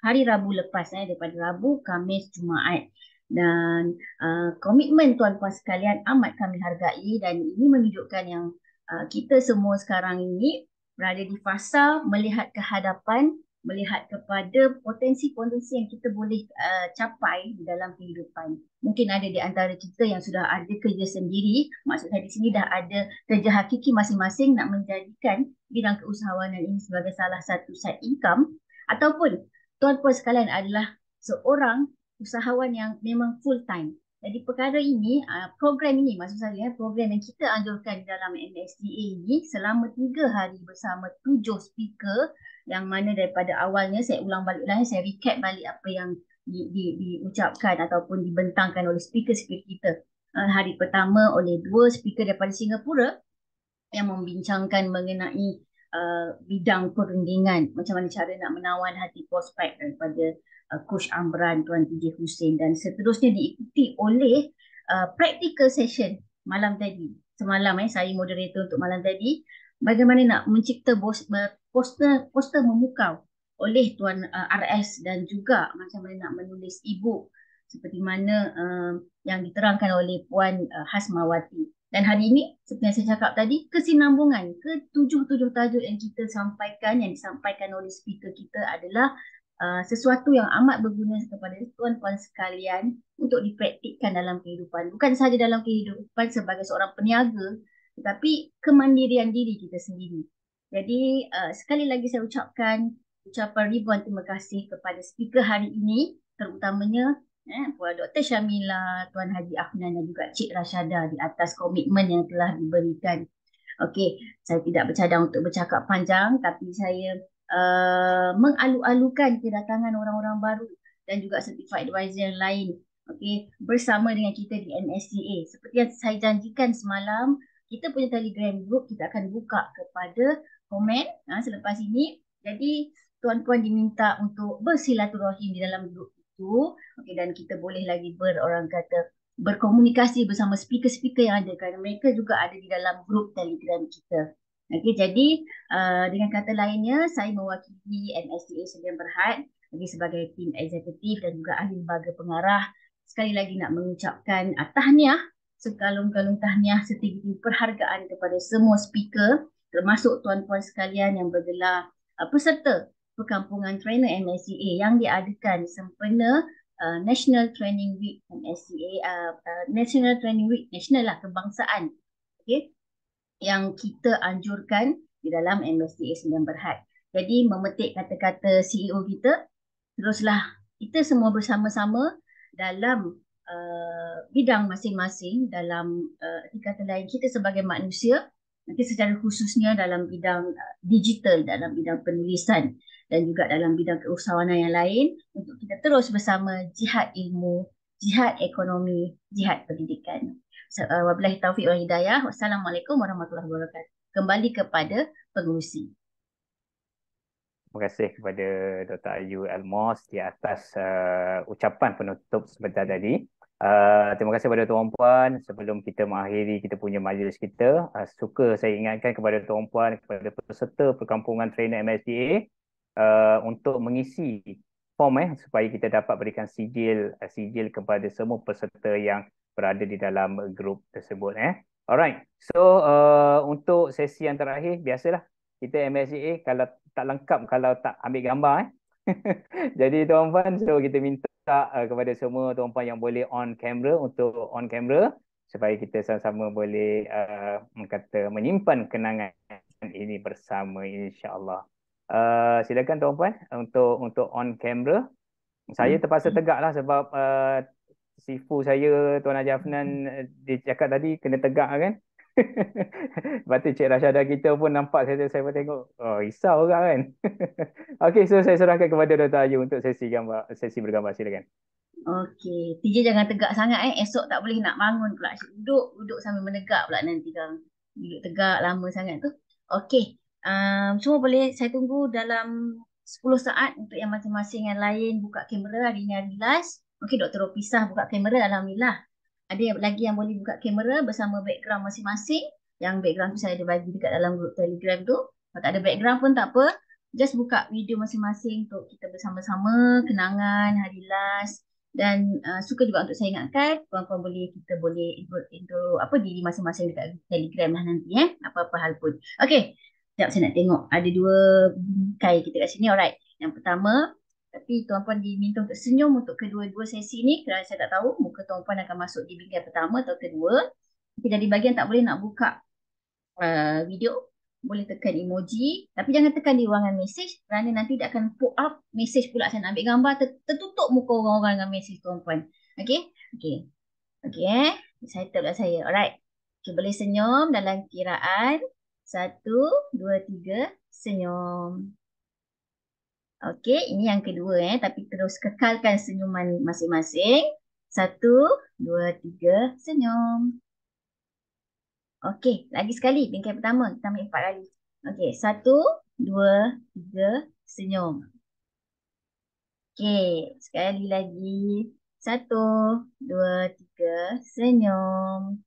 hari Rabu lepas eh, daripada Rabu, Khamis, Jumaat dan uh, komitmen tuan-puan sekalian amat kami hargai dan ini menunjukkan yang uh, kita semua sekarang ini berada di fasa melihat kehadapan melihat kepada potensi-potensi yang kita boleh uh, capai dalam kehidupan. Mungkin ada di antara kita yang sudah ada kerja sendiri, maksud saya di sini dah ada kerja hakiki masing-masing nak menjadikan bidang keusahawanan ini sebagai salah satu side income ataupun tuan-puan sekalian adalah seorang usahawan yang memang full time jadi perkara ini, ah, program ini maksud saya, program yang kita anjurkan di dalam MSDA ini selama tiga hari bersama tujuh speaker yang mana daripada awalnya saya ulang baliklah saya recap balik apa yang diucapkan di, di ataupun dibentangkan oleh speaker-speaker kita. Ah, hari pertama oleh dua speaker daripada Singapura yang membincangkan mengenai uh, bidang perundingan, macam mana cara nak menawan hati prospek daripada Uh, Coach Amran, Tuan TJ Hussein dan seterusnya diikuti oleh uh, practical session malam tadi. Semalam eh, saya moderator untuk malam tadi. Bagaimana nak mencipta poster poster memukau oleh Tuan uh, RS dan juga macam mana nak menulis e seperti mana uh, yang diterangkan oleh Puan uh, Hasmawati. Dan hari ini seperti yang saya cakap tadi, kesinambungan ke tujuh tujuh tajuk yang kita sampaikan, yang disampaikan oleh speaker kita adalah Uh, sesuatu yang amat berguna kepada tuan-tuan sekalian untuk dipraktikkan dalam kehidupan. Bukan sahaja dalam kehidupan sebagai seorang peniaga, tetapi kemandirian diri kita sendiri. Jadi uh, sekali lagi saya ucapkan ucapan ribuan terima kasih kepada speaker hari ini, terutamanya eh, Puan Dr. Syamila, Tuan Haji Afnan dan juga Cik Rashada di atas komitmen yang telah diberikan. Okey, saya tidak bercadang untuk bercakap panjang tapi saya Uh, mengalu-alukan kedatangan orang-orang baru dan juga certified advisor yang lain okay, bersama dengan kita di NSDA. Seperti yang saya janjikan semalam, kita punya telegram group kita akan buka kepada komen ha, selepas ini. Jadi tuan-tuan diminta untuk bersilaturahim di dalam group itu okay, dan kita boleh lagi berorang kata berkomunikasi bersama speaker-speaker yang ada kerana mereka juga ada di dalam grup telegram kita. Okey jadi uh, dengan kata lainnya saya mewakili MSDA Sdn Berhad bagi sebagai tim eksekutif dan juga ahli lembaga pengarah sekali lagi nak mengucapkan uh, tahniah sekalung-kalung tahniah setinggi-tinggi perhargaan kepada semua speaker termasuk tuan-tuan sekalian yang bergelar uh, peserta perkampungan trainer MSCA yang diadakan sempena uh, National Training Week MSCA uh, ah, uh, eh, National Training Week National lah kebangsaan okay yang kita anjurkan di dalam MSTA Sembilan Berhad. Jadi memetik kata-kata CEO kita, teruslah kita semua bersama-sama dalam uh, bidang masing-masing dalam uh, eh, kata lain kita sebagai manusia nanti secara khususnya dalam bidang eh, digital, dalam bidang penulisan dan juga dalam bidang keusahawanan yang lain untuk kita terus bersama jihad ilmu, jihad ekonomi, jihad pendidikan. Eh, wabillahi taufiq wa hidayah. Wassalamualaikum warahmatullahi wabarakatuh. Kembali kepada pengurusi. Terima kasih kepada Dr. Ayu Almos di atas uh, ucapan penutup sebentar tadi. Uh, terima kasih kepada tuan puan sebelum kita mengakhiri kita punya majlis kita uh, suka saya ingatkan kepada tuan puan kepada peserta perkampungan trainer MSDA uh, untuk mengisi form eh supaya kita dapat berikan sijil uh, sijil kepada semua peserta yang berada di dalam eh, grup tersebut eh. Alright. So uh, untuk sesi yang terakhir biasalah kita MSCA kalau tak lengkap kalau tak ambil gambar eh. Jadi tuan-tuan so kita minta uh, kepada semua tuan-tuan yang boleh on camera untuk on camera supaya kita sama-sama boleh uh, kata menyimpan kenangan ini bersama insya-Allah. Uh, silakan tuan-tuan untuk untuk on camera. Saya hmm. terpaksa hmm. tegaklah sebab uh, sifu saya Tuan Ajafnan eh, dia cakap tadi kena tegak kan. Lepas tu Cik Rashadah kita pun nampak saya, saya pun tengok oh, risau orang kan. Okey so saya serahkan kepada Dr. Ayu untuk sesi gambar sesi bergambar silakan. Okey, TJ jangan tegak sangat eh. Esok tak boleh nak bangun pula. Duduk, duduk sambil menegak pula nanti kan. Duduk tegak lama sangat tu. Okey. Um, semua boleh saya tunggu dalam 10 saat untuk yang masing-masing yang lain buka kamera hari ini hari last. Okey Dr. Ropisah buka kamera Alhamdulillah. Ada lagi yang boleh buka kamera bersama background masing-masing. Yang background tu saya ada bagi dekat dalam grup telegram tu. Kalau tak ada background pun tak apa. Just buka video masing-masing untuk kita bersama-sama. Kenangan, hari last. Dan uh, suka juga untuk saya ingatkan. Puan-puan boleh, kita boleh include, include apa diri masing-masing dekat telegram lah nanti. Eh? Apa-apa hal pun. Okey, Sekejap saya nak tengok. Ada dua bingkai kita kat sini. Alright. Yang pertama, tapi Tuan Puan diminta untuk senyum untuk kedua-dua sesi ni kerana saya tak tahu muka Tuan Puan akan masuk di bingkai pertama atau kedua. Jadi dari bagian tak boleh nak buka uh, video, boleh tekan emoji. Tapi jangan tekan di ruangan mesej kerana nanti dia akan pop up mesej pula. Saya nak ambil gambar ter tertutup muka orang-orang dengan mesej Tuan Puan. Okay? Okay. Okay eh. Excited lah saya. Alright. Okay, boleh senyum dalam kiraan. Satu, dua, tiga, Senyum. Okey, ini yang kedua eh. Tapi terus kekalkan senyuman masing-masing. Satu, dua, tiga, senyum. Okey, lagi sekali bingkai pertama. Kita ambil empat kali. Okey, satu, dua, tiga, senyum. Okey, sekali lagi. Satu, dua, tiga, senyum.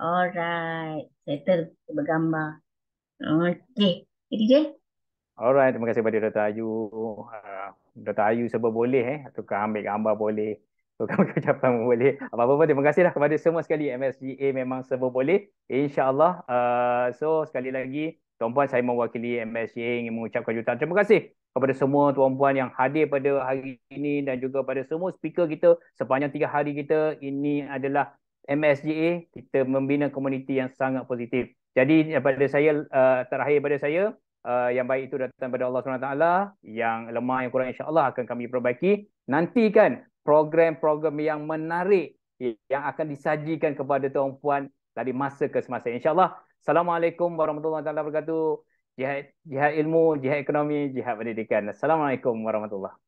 Alright, settle bergambar. Okey, jadi dia. Alright, terima kasih kepada Dr. Ayu. Uh, ah, Dr. Ayu sebab boleh eh, tukar ambil gambar boleh, tukar ambil ucapan boleh. Apa-apa pun terima kasihlah kepada semua sekali MSGA memang sebab boleh. InsyaAllah. Uh, so sekali lagi, Tuan Puan saya mewakili MSGA ingin mengucapkan jutaan terima kasih kepada semua Tuan Puan yang hadir pada hari ini dan juga pada semua speaker kita sepanjang tiga hari kita. Ini adalah MSGA, kita membina komuniti yang sangat positif. Jadi daripada saya, uh, terakhir daripada saya, uh, yang baik itu datang daripada Allah SWT. Yang lemah, yang kurang insyaAllah akan kami perbaiki. Nantikan program-program yang menarik yang akan disajikan kepada tuan puan dari masa ke semasa. InsyaAllah. Assalamualaikum warahmatullahi wabarakatuh. Jihad, jihad ilmu, jihad ekonomi, jihad pendidikan. Assalamualaikum warahmatullahi